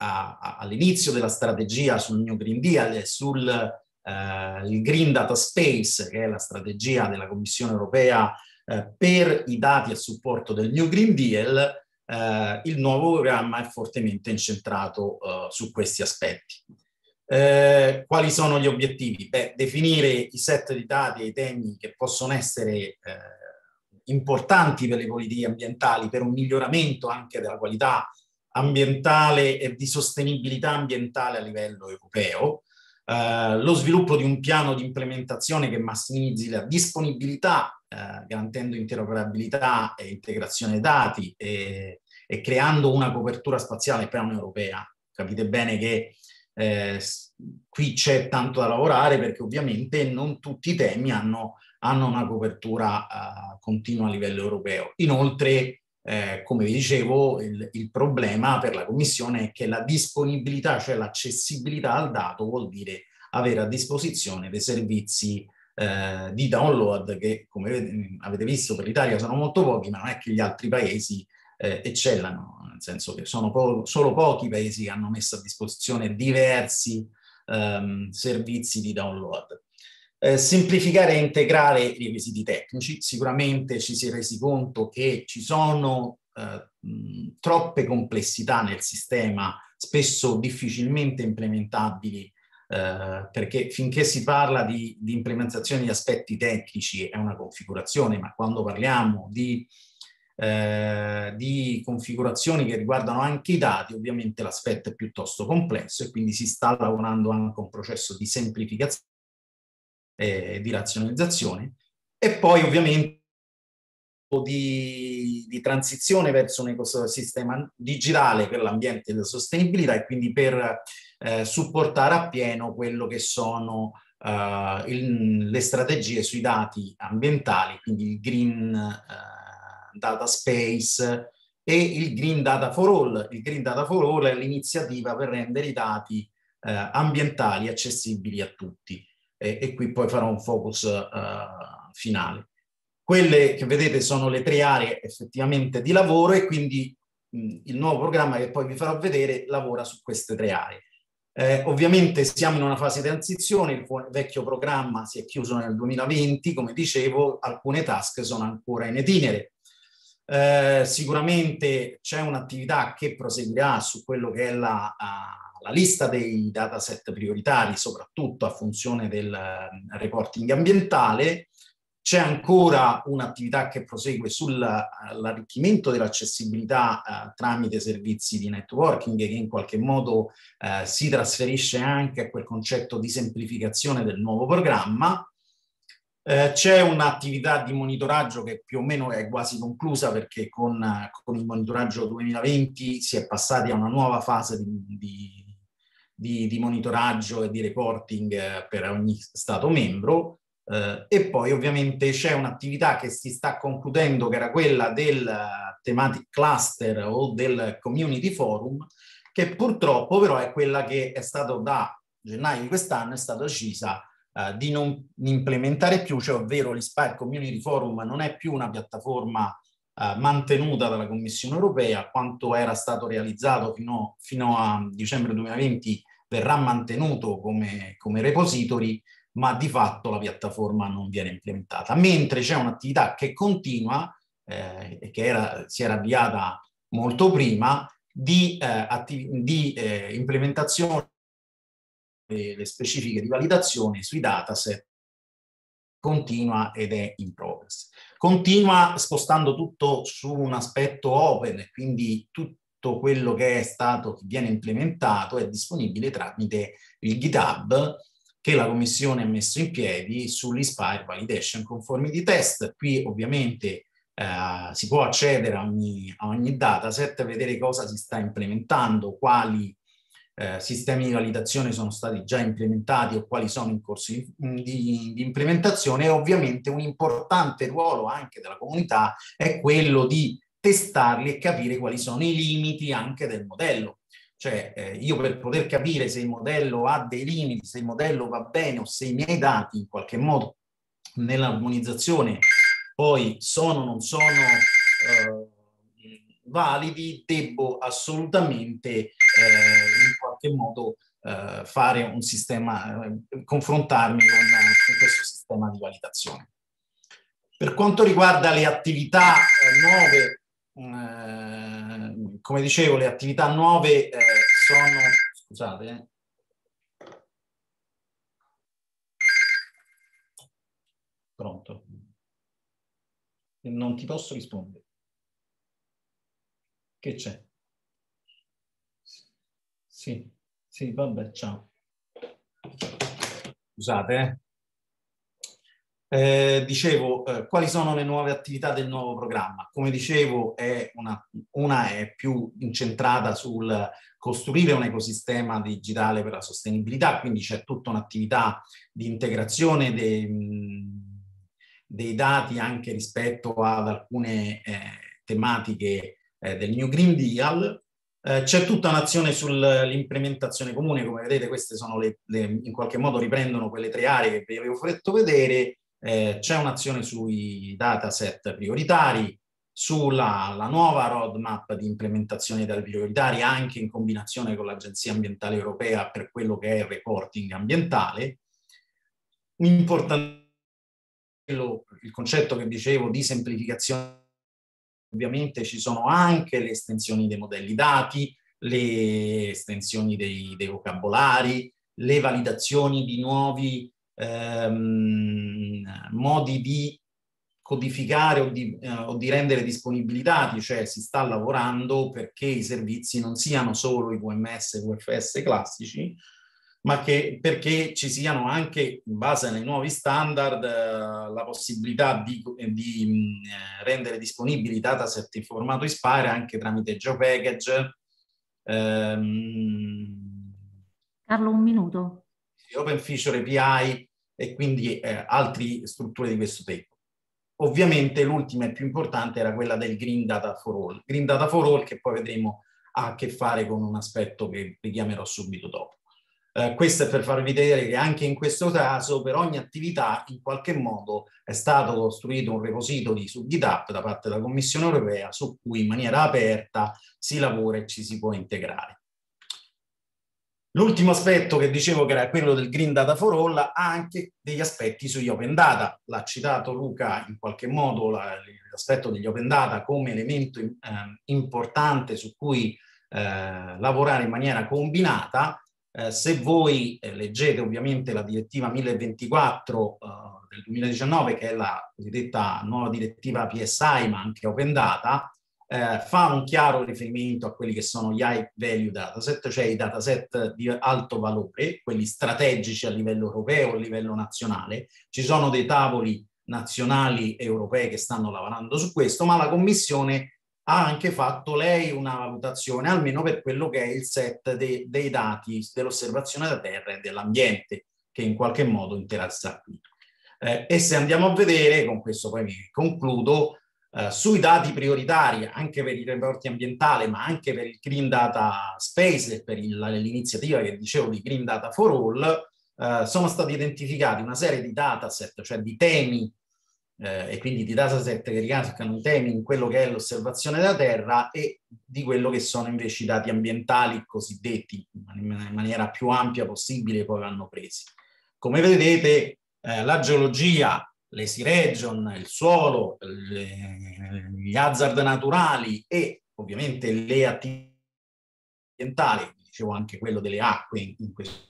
all'inizio della strategia sul New Green Deal e sul eh, Green Data Space, che è la strategia della Commissione europea eh, per i dati a supporto del New Green Deal, eh, il nuovo programma è fortemente incentrato eh, su questi aspetti. Eh, quali sono gli obiettivi? Beh, definire i set di dati e i temi che possono essere eh, importanti per le politiche ambientali, per un miglioramento anche della qualità ambientale e di sostenibilità ambientale a livello europeo, eh, lo sviluppo di un piano di implementazione che massimizzi la disponibilità, eh, garantendo interoperabilità e integrazione dati e, e creando una copertura spaziale paneuropea. Capite bene che eh, qui c'è tanto da lavorare perché ovviamente non tutti i temi hanno, hanno una copertura eh, continua a livello europeo. Inoltre, eh, come vi dicevo, il, il, problema per la Commissione è che la disponibilità, cioè l'accessibilità al dato, vuol dire avere a disposizione dei servizi eh, di download che, come avete visto, per l'Italia sono molto pochi, ma non è che gli altri paesi eh, eccellano nel senso che sono po- solo pochi paesi che hanno messo a disposizione diversi ehm, servizi di download. Eh, semplificare e integrare i requisiti tecnici, sicuramente ci si è resi conto che ci sono eh, troppe complessità nel sistema, spesso difficilmente implementabili Uh, perché finché si parla di, di, implementazione di aspetti tecnici è una configurazione, ma quando parliamo di eh, di configurazioni che riguardano anche i dati, ovviamente l'aspetto è piuttosto complesso e quindi si sta lavorando anche a un processo di semplificazione e di razionalizzazione e poi ovviamente di, di, transizione verso un ecosistema digitale per l'ambiente e la sostenibilità e quindi per eh, supportare appieno quello che sono eh, il, le strategie sui dati ambientali, quindi il green eh, data space e il Green Data for All. Il Green Data for All è l'iniziativa per rendere i dati eh, ambientali accessibili a tutti e, e, qui poi farò un focus eh, finale. Quelle che vedete sono le tre aree effettivamente di lavoro e quindi mh, il nuovo programma che poi vi farò vedere lavora su queste tre aree. Eh, ovviamente siamo in una fase di transizione, il vecchio programma si è chiuso nel 2020, come dicevo, alcune task sono ancora in itinere. Eh, sicuramente c'è un'attività che proseguirà su quello che è la, la lista dei dataset prioritari, soprattutto a funzione del mm, reporting ambientale. C'è ancora un'attività che prosegue sull'arricchimento eh, dell'accessibilità eh, tramite servizi di networking che in qualche modo eh, si trasferisce anche a quel concetto di semplificazione del nuovo programma eh, c'è un'attività di monitoraggio che più o meno è quasi conclusa perché con, con il monitoraggio 2020 si è passati a una nuova fase di, di di, di, monitoraggio e di reporting eh, per ogni Stato membro. Eh, e poi ovviamente c'è un'attività che si sta concludendo, che era quella del eh, thematic cluster o del community forum, che purtroppo però è quella che è stata da gennaio di quest'anno, è stata decisa eh, di non implementare più, cioè ovvero l'Inspire Community Forum non è più una piattaforma eh, mantenuta dalla Commissione europea, quanto era stato realizzato fino, fino a dicembre 2020 verrà mantenuto come, come repository, ma di fatto la piattaforma non viene implementata. Mentre c'è un'attività che continua, eh, che era, si era avviata molto prima, di, eh, di eh, implementazione le specifiche di validazione sui dataset continua ed è in progress. Continua spostando tutto su un aspetto open, quindi tutto quello che è stato, che viene implementato è disponibile tramite il GitHub che la Commissione ha messo in piedi sull'Inspire Validation Conformity Test. Qui ovviamente eh, si può accedere a ogni, a ogni dataset, vedere cosa si sta implementando, quali eh, sistemi di validazione sono stati già implementati o quali sono in corso di, di, implementazione e ovviamente un importante ruolo anche della comunità è quello di testarli e capire quali sono i limiti anche del modello. Cioè eh, io per poter capire se il modello ha dei limiti, se il modello va bene o se i miei dati in qualche modo nell'armonizzazione poi sono o non sono eh, validi, devo assolutamente eh, qualche modo eh, fare un sistema, eh, confrontarmi con, eh, con, questo sistema di validazione. Per quanto riguarda le attività eh, nuove, mm, eh, come dicevo, le attività nuove sono... Scusate, Pronto? Non ti posso rispondere. Che c'è? Sì, sì, vabbè, ciao. Scusate. Eh. eh, dicevo, eh, quali sono le nuove attività del nuovo programma? Come dicevo, è una, una è più incentrata sul costruire un ecosistema digitale per la sostenibilità, quindi c'è tutta un'attività di integrazione dei, dei, dati anche rispetto ad alcune eh, tematiche eh, del New Green Deal, eh, c'è tutta un'azione sull'implementazione comune, come vedete queste sono le, le, in qualche modo riprendono quelle tre aree che vi avevo fatto vedere, eh, c'è un'azione sui dataset prioritari, sulla nuova roadmap di implementazione dei prioritari anche in combinazione con l'Agenzia Ambientale Europea per quello che è il reporting ambientale. Importante il concetto che dicevo di semplificazione Ovviamente ci sono anche le estensioni dei modelli dati, le estensioni dei, dei vocabolari, le validazioni di nuovi ehm, modi di codificare o di, eh, o di rendere disponibilitati, cioè si sta lavorando perché i servizi non siano solo i VMS e UFS classici, ma che, perché ci siano anche, in base ai nuovi standard, eh, la possibilità di, eh, di mm, eh, rendere disponibili dataset in formato ISPARE anche tramite GeoPackage. Ehm, Carlo, un minuto. Open Feature API e quindi eh, altre strutture di questo tipo. Ovviamente l'ultima e più importante era quella del Green Data for All. Green Data for All che poi vedremo ha a che fare con un aspetto che richiamerò subito dopo. Eh, questo è per farvi vedere che anche in questo caso per ogni attività in qualche modo è stato costruito un repository su GitHub da parte della Commissione europea su cui in maniera aperta si lavora e ci si può integrare. L'ultimo aspetto che dicevo che era quello del Green Data for All ha anche degli aspetti sugli open data. L'ha citato Luca in qualche modo l'aspetto degli open data come elemento eh, importante su cui eh, lavorare in maniera combinata eh, se voi eh, leggete ovviamente la direttiva 1024 eh, del 2019, che è la cosiddetta nuova direttiva PSI, ma anche Open Data, eh, fa un chiaro riferimento a quelli che sono gli high value dataset, cioè i dataset di alto valore, quelli strategici a livello europeo, a livello nazionale. Ci sono dei tavoli nazionali europei che stanno lavorando su questo, ma la Commissione ha anche fatto lei una valutazione, almeno per quello che è il set de, dei dati dell'osservazione da terra e dell'ambiente, che in qualche modo interessa qui. Eh, e se andiamo a vedere, con questo poi vi concludo, eh, sui dati prioritari, anche per i reporti ambientali, ma anche per il Green Data Space per il, l'iniziativa che dicevo di Green Data for All, eh, sono stati identificati una serie di dataset, cioè di temi eh, e quindi di dataset che ricalcano i temi in quello che è l'osservazione da terra e di quello che sono invece i dati ambientali cosiddetti, in maniera più ampia possibile, poi vanno presi. Come vedete, eh, la geologia, le sea region, il suolo, le, gli hazard naturali e ovviamente le attività ambientali, dicevo anche quello delle acque in, questo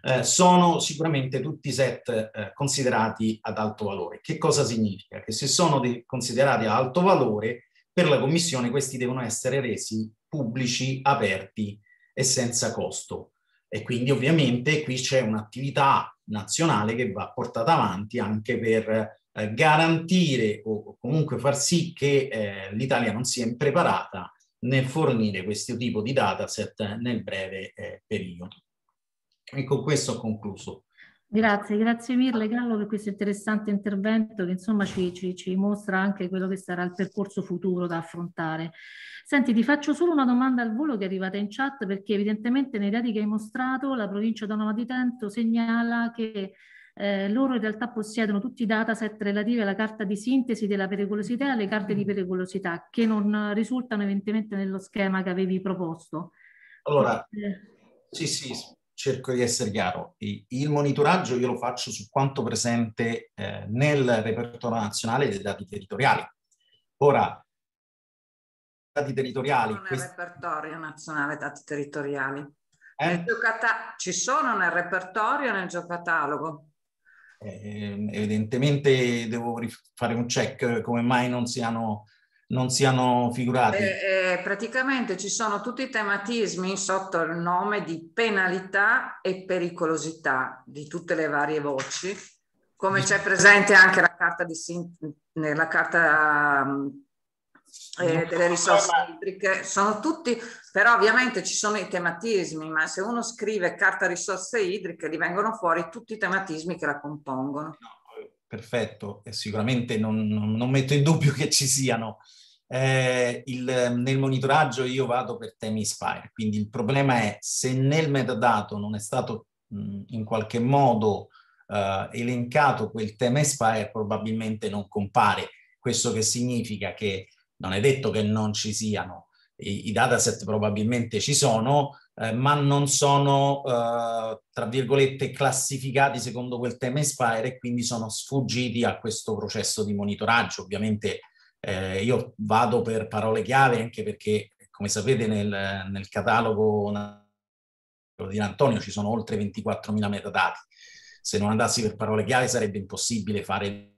eh, sono sicuramente tutti set eh, considerati ad alto valore. Che cosa significa? Che se sono considerati ad alto valore, per la Commissione questi devono essere resi pubblici, aperti e senza costo. E quindi ovviamente qui c'è un'attività nazionale che va portata avanti anche per eh, garantire o comunque far sì che eh, l'Italia non sia impreparata nel fornire questo tipo di dataset nel breve eh, periodo. E con questo ho concluso. Grazie, grazie mille Carlo per questo interessante intervento che insomma ci, ci, ci, mostra anche quello che sarà il percorso futuro da affrontare. Senti, ti faccio solo una domanda al volo che è arrivata in chat perché evidentemente nei dati che hai mostrato la provincia autonoma di Tento segnala che eh, loro in realtà possiedono tutti i dataset relativi alla carta di sintesi della pericolosità e alle carte di pericolosità che non risultano evidentemente nello schema che avevi proposto. Allora, eh. sì, sì, cerco di essere chiaro, il monitoraggio io lo faccio su quanto presente eh, nel repertorio nazionale dei dati territoriali. Ora, dati territoriali... Nel questi... repertorio nazionale dati territoriali. Eh? Nel giocata... Ci sono nel repertorio e nel geocatalogo. Eh, ehm, evidentemente devo fare un check eh, come mai non siano non siano figurati? Eh, eh, praticamente ci sono tutti i tematismi sotto il nome di penalità e pericolosità di tutte le varie voci, come c'è presente anche la carta di nella eh, carta mm, eh, delle risorse idriche, sono tutti, però ovviamente ci sono i tematismi, ma se uno scrive carta risorse idriche, gli vengono fuori tutti i tematismi che la compongono. No perfetto, sicuramente non, non, metto in dubbio che ci siano. Eh, il, nel monitoraggio io vado per temi Spire, quindi il problema è se nel metadato non è stato mh, in qualche modo eh, elencato quel tema Spire, probabilmente non compare. Questo che significa che non è detto che non ci siano, i, i dataset probabilmente ci sono, eh, ma non sono, eh, tra virgolette, classificati secondo quel tema Inspire e quindi sono sfuggiti a questo processo di monitoraggio. Ovviamente eh, io vado per parole chiave anche perché, come sapete, nel, nel catalogo di Antonio ci sono oltre 24.000 metadati. Se non andassi per parole chiave sarebbe impossibile fare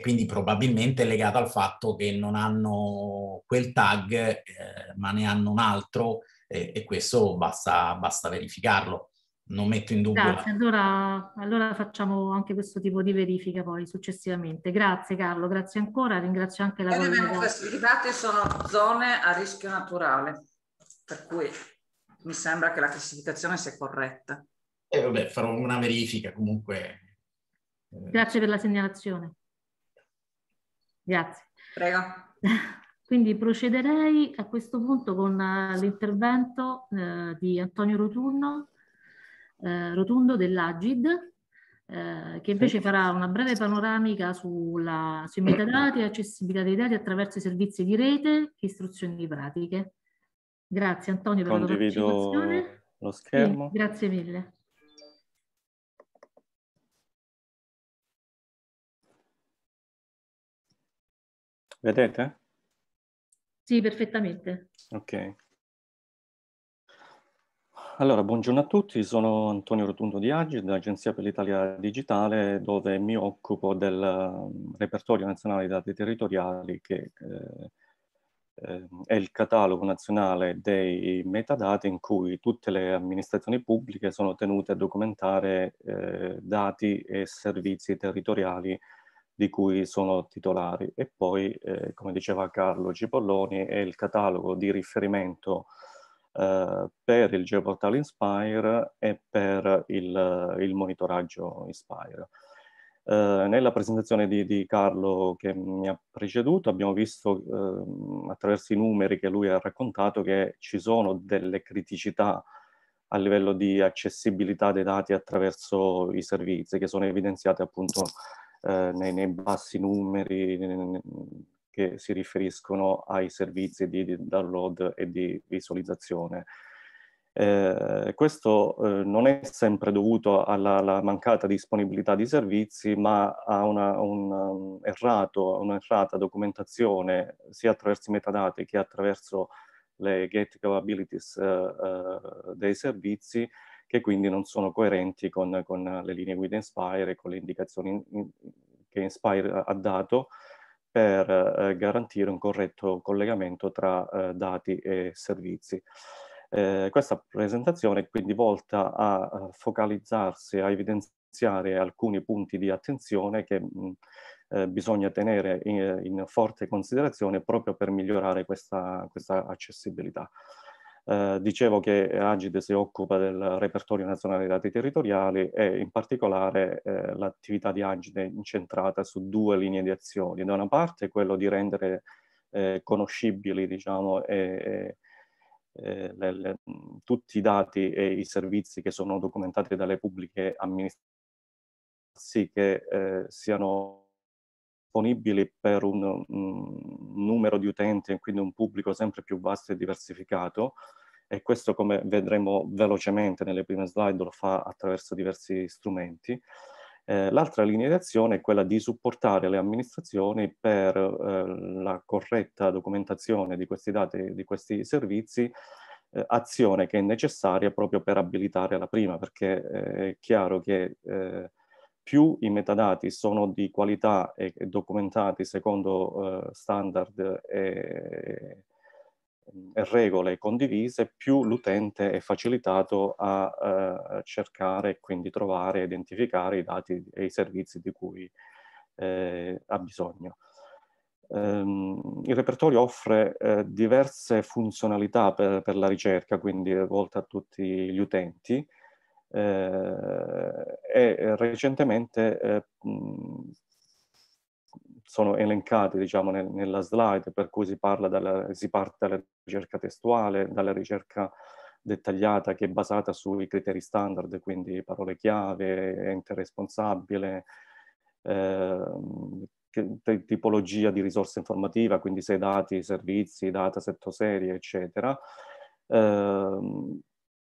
quindi probabilmente è legato al fatto che non hanno quel tag eh, ma ne hanno un altro e, e questo basta, basta, verificarlo. Non metto in dubbio. Grazie, la... allora, allora, facciamo anche questo tipo di verifica poi successivamente. Grazie Carlo, grazie ancora, ringrazio anche la... Noi abbiamo classificato sono zone a rischio naturale, per cui mi sembra che la classificazione sia corretta. E eh, vabbè, farò una verifica comunque. Eh. Grazie per la segnalazione. Grazie. Prego. Quindi procederei a questo punto con eh, l'intervento eh, di Antonio Rotunno, eh, Rotundo dell'Agid, eh, che invece farà una breve panoramica sulla, sui metadati e accessibilità dei dati attraverso i servizi di rete e istruzioni pratiche. Grazie Antonio per Condivido la partecipazione. lo schermo. Sì, grazie mille. Vedete? Sì, perfettamente. Ok. Allora, buongiorno a tutti, sono Antonio Rotundo di Agi, dell'Agenzia per l'Italia Digitale, dove mi occupo del mm, repertorio nazionale di dati territoriali che eh, eh, è il catalogo nazionale dei metadati in cui tutte le amministrazioni pubbliche sono tenute a documentare eh, dati e servizi territoriali di cui sono titolari. E poi, eh, come diceva Carlo Cipolloni, è il catalogo di riferimento eh, per il geoportale Inspire e per il, il monitoraggio Inspire. Eh, nella presentazione di, di, Carlo che mi ha preceduto abbiamo visto ehm, attraverso i numeri che lui ha raccontato che ci sono delle criticità a livello di accessibilità dei dati attraverso i servizi che sono evidenziate appunto eh, nei, nei, bassi numeri che si riferiscono ai servizi di download e di visualizzazione. Eh, questo eh, non è sempre dovuto alla, alla, mancata disponibilità di servizi, ma a una, un, um, errato, un'errata documentazione sia attraverso i metadati che attraverso le gate capabilities eh, eh dei servizi che quindi non sono coerenti con, con le linee guida Inspire e con le indicazioni in, che Inspire ha dato per eh, garantire un corretto collegamento tra eh, dati e servizi. Eh, questa presentazione è quindi volta a, focalizzarsi, a evidenziare alcuni punti di attenzione che mh, eh, bisogna tenere in, in, forte considerazione proprio per migliorare questa, questa accessibilità. Eh, dicevo che Agide si occupa del repertorio nazionale dei dati territoriali e in particolare eh, l'attività di Agide è incentrata su due linee di azioni. Da una parte quello di rendere eh, conoscibili diciamo, e, e, eh, le, le, tutti i dati e i servizi che sono documentati dalle pubbliche amministrazioni, sì che eh, siano disponibili per un, un numero di utenti e quindi un pubblico sempre più vasto e diversificato e questo come vedremo velocemente nelle prime slide lo fa attraverso diversi strumenti. Eh, l'altra linea di azione è quella di supportare le amministrazioni per eh, la corretta documentazione di questi dati, di questi servizi, eh, azione che è necessaria proprio per abilitare la prima, perché eh, è chiaro che eh, più i metadati sono di qualità e, documentati secondo eh, standard e, e, regole condivise, più l'utente è facilitato a eh, cercare e quindi trovare identificare i dati e i servizi di cui eh, ha bisogno. Um, il repertorio offre eh, diverse funzionalità per, per, la ricerca, quindi volte a tutti gli utenti, eh, e eh, recentemente eh, sono elencati diciamo, nel, nella slide, per cui si, dalla, si, parte dalla ricerca testuale, dalla ricerca dettagliata che è basata sui criteri standard, quindi parole chiave, ente responsabile, eh, tipologia di risorsa informativa, quindi se dati, servizi, data, serie, eccetera. Eh,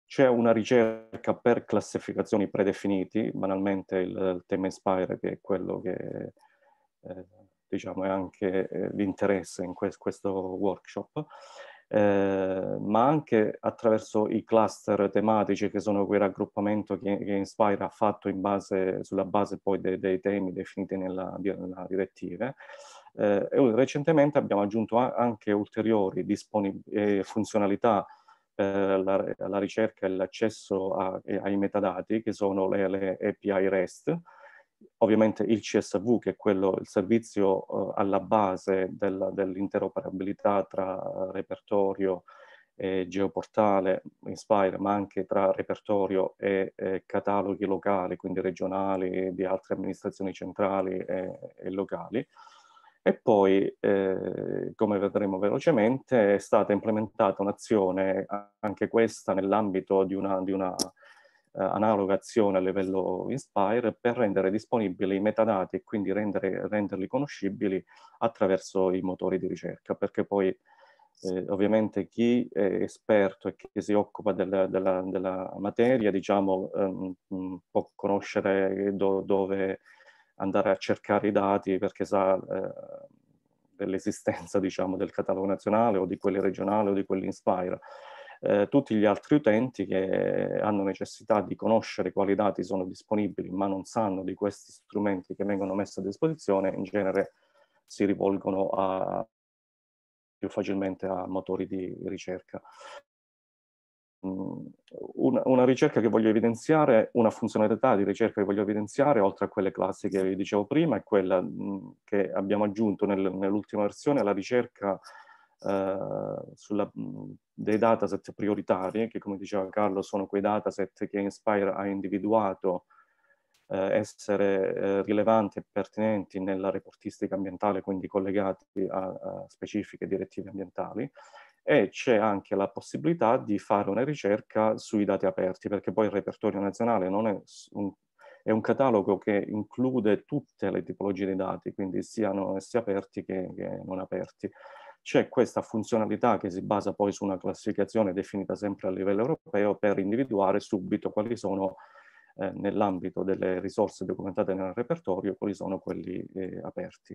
c'è una ricerca per classificazioni predefiniti, banalmente il, il tema Inspire, che è quello che eh, diciamo è anche eh, l'interesse in que questo workshop, eh, ma anche attraverso i cluster tematici che sono quel raggruppamento che, che Inspire ha fatto base, sulla base poi dei, dei temi definiti nella, nella direttiva. Eh, recentemente abbiamo aggiunto anche ulteriori eh, funzionalità alla, eh, la ricerca e l'accesso ai metadati, che sono le, le, API REST, ovviamente il CSV, che è quello, il servizio eh, alla base del, dell'interoperabilità tra repertorio e geoportale Inspire, ma anche tra repertorio e, e cataloghi locali, quindi regionali, di altre amministrazioni centrali e, e locali. E poi, eh, come vedremo velocemente, è stata implementata un'azione, anche questa nell'ambito di una, di una eh, analoga azione a livello Inspire, per rendere disponibili i metadati e quindi rendere, renderli conoscibili attraverso i motori di ricerca, perché poi eh, ovviamente chi è esperto e chi si occupa della, della, della materia, diciamo, ehm, può conoscere do, dove andare a cercare i dati perché sa eh, dell'esistenza diciamo, del catalogo nazionale o di quelli regionali o di quelli Inspire. Eh, tutti gli altri utenti che hanno necessità di conoscere quali dati sono disponibili ma non sanno di questi strumenti che vengono messi a disposizione, in genere si rivolgono a, più facilmente a motori di ricerca. Mm, una, una, ricerca che voglio evidenziare, una funzionalità di ricerca che voglio evidenziare, oltre a quelle classiche che vi dicevo prima, è quella mh, mm, che abbiamo aggiunto nel, nell'ultima versione la ricerca eh, sulla, mh, mm, dei dataset prioritari, che come diceva Carlo sono quei dataset che Inspire ha individuato eh, essere eh, rilevanti e pertinenti nella reportistica ambientale, quindi collegati a, a specifiche direttive ambientali e c'è anche la possibilità di fare una ricerca sui dati aperti, perché poi il repertorio nazionale non è un, è un catalogo che include tutte le tipologie di dati, quindi siano essi aperti che, che non aperti. C'è questa funzionalità che si basa poi su una classificazione definita sempre a livello europeo per individuare subito quali sono eh, nell'ambito delle risorse documentate nel repertorio, quali sono quelli eh, aperti.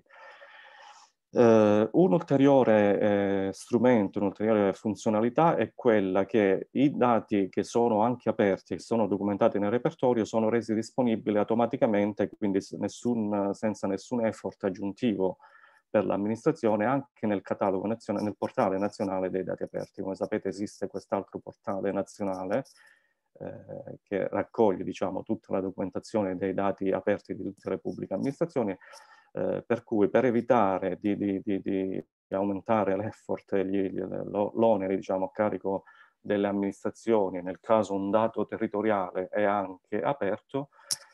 Eh, un ulteriore eh, strumento, un'ulteriore funzionalità è quella che i dati che sono anche aperti, che sono documentati nel repertorio, sono resi disponibili automaticamente, quindi nessun, senza nessun effort aggiuntivo per l'amministrazione, anche nel catalogo nazionale, nel portale nazionale dei dati aperti. Come sapete esiste quest'altro portale nazionale eh, che raccoglie diciamo, tutta la documentazione dei dati aperti di tutte le pubbliche amministrazioni eh, per cui per evitare di, di, di, di aumentare l'effort l'onere diciamo, a carico delle amministrazioni, nel caso un dato territoriale è anche aperto,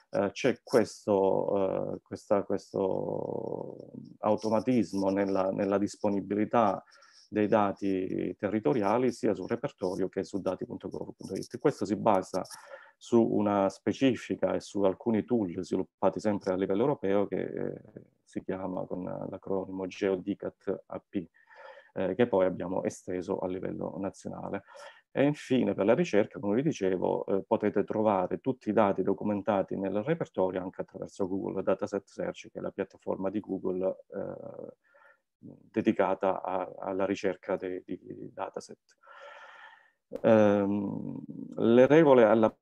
eh, c'è questo, eh, questo automatismo nella, nella disponibilità dei dati territoriali sia su repertorio che su dati.gov.it. Questo si basa su una specifica e su alcuni tool sviluppati sempre a livello europeo che eh, si chiama con l'acronimo GeoDicat AP, eh, che poi abbiamo esteso a livello nazionale. E infine per la ricerca, come vi dicevo, eh, potete trovare tutti i dati documentati nel repertorio anche attraverso Google Dataset Search, che è la piattaforma di Google eh, dedicata a, alla ricerca dei, di dataset. Um, le regole alla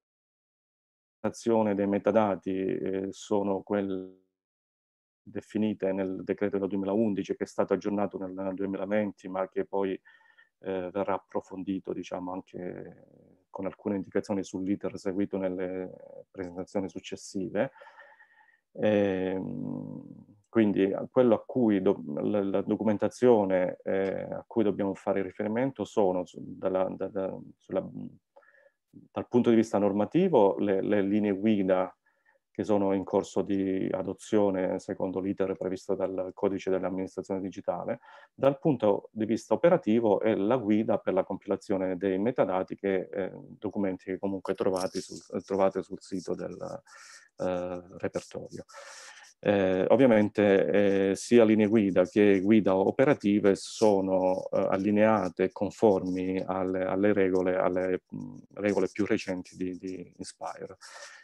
presentazione dei metadati eh, sono quelle definite nel decreto del 2011 che è stato aggiornato nel, nel 2020 ma che poi eh, verrà approfondito diciamo anche con alcune indicazioni sull'iter seguito nelle presentazioni successive. E, ehm, quindi quello a cui do, la, la, documentazione eh, a cui dobbiamo fare riferimento sono su, dalla, da, da, sulla, dal punto di vista normativo le, le, linee guida che sono in corso di adozione secondo l'iter previsto dal codice dell'amministrazione digitale, dal punto di vista operativo è la guida per la compilazione dei metadati che eh, documenti che comunque sul, trovate sul sito del eh, repertorio. Eh, ovviamente eh, sia linee guida che guida operative sono eh, allineate e conformi alle, alle, regole, alle mh, regole, più recenti di, di Inspire.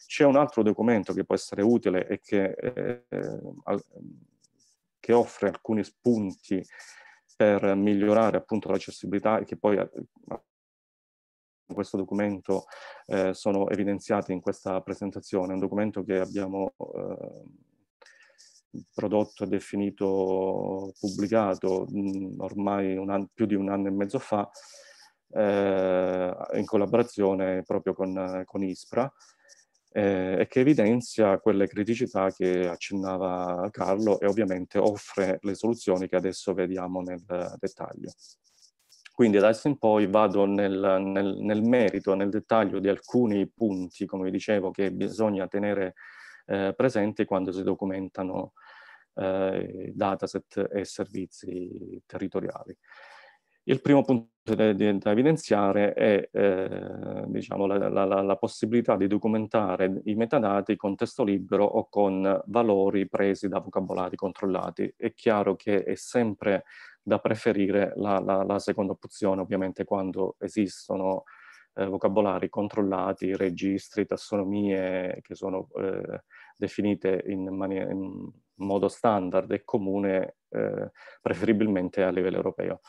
C'è un altro documento che può essere utile e che, eh, al, che offre alcuni spunti per migliorare appunto l'accessibilità e che poi in eh, questo documento eh, sono evidenziati in questa presentazione, È un documento che abbiamo prodotto e definito pubblicato mh, mm, ormai un anno, più di un anno e mezzo fa eh, in collaborazione proprio con, con ISPRA eh, e che evidenzia quelle criticità che accennava Carlo e ovviamente offre le soluzioni che adesso vediamo nel dettaglio. Quindi da adesso in poi vado nel, nel, nel merito, nel dettaglio di alcuni punti, come vi dicevo, che bisogna tenere eh, presenti quando si documentano eh, dataset e servizi territoriali. Il primo punto da, da evidenziare è eh, diciamo, la, la, la, possibilità di documentare i metadati con testo libero o con valori presi da vocabolari controllati. È chiaro che è sempre da preferire la, la seconda opzione, ovviamente quando esistono eh, vocabolari controllati, registri, tassonomie che sono eh, definite in, in, modo standard e comune eh, preferibilmente a livello europeo.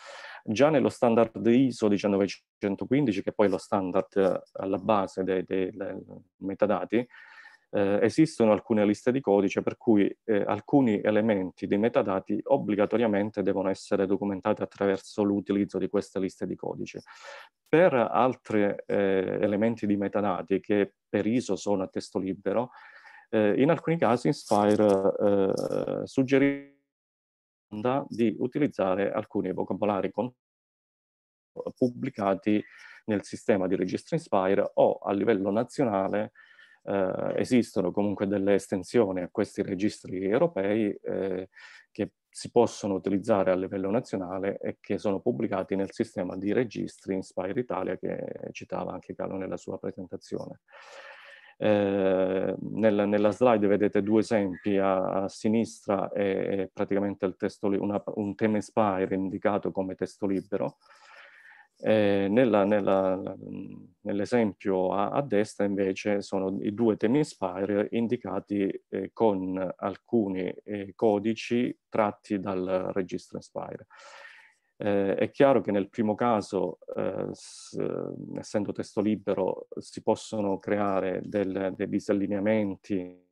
Già nello standard ISO 1915, che è poi lo standard eh, alla base dei, dei, dei metadati, eh, esistono alcune liste di codice per cui eh, alcuni elementi dei metadati obbligatoriamente devono essere documentati attraverso l'utilizzo di queste liste di codice. Per altri eh, elementi di metadati che per ISO sono a testo libero, eh, in alcuni casi Inspire eh, suggerisce di utilizzare alcuni vocabolari pubblicati nel sistema di registro Inspire o a livello nazionale eh, esistono comunque delle estensioni a questi registri europei eh, che si possono utilizzare a livello nazionale e che sono pubblicati nel sistema di registri Inspire Italia che citava anche Carlo nella sua presentazione. Eh, nella, nella, slide vedete due esempi, a, a sinistra è, è praticamente una, un tema Inspire indicato come testo libero, eh, nell'esempio a, a, destra invece sono i due temi inspire indicati eh, con alcuni eh, codici tratti dal registro inspire. Eh, è chiaro che nel primo caso, eh, essendo testo libero, si possono creare del, dei disallineamenti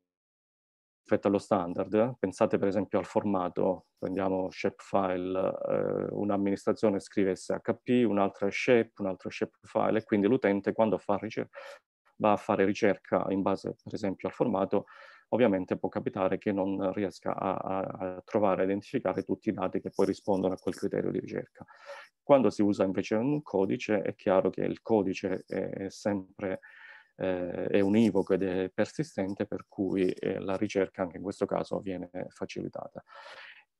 rispetto allo standard. Pensate per esempio al formato, prendiamo shapefile, eh, un'amministrazione scrive SHP, un'altra shape, un altro shapefile e quindi l'utente quando fa va a fare ricerca in base per esempio al formato, ovviamente può capitare che non riesca a, a, a trovare, a identificare tutti i dati che poi rispondono a quel criterio di ricerca. Quando si usa invece un codice è chiaro che il codice è sempre eh, è univoco ed è persistente per cui eh, la ricerca anche in questo caso viene facilitata.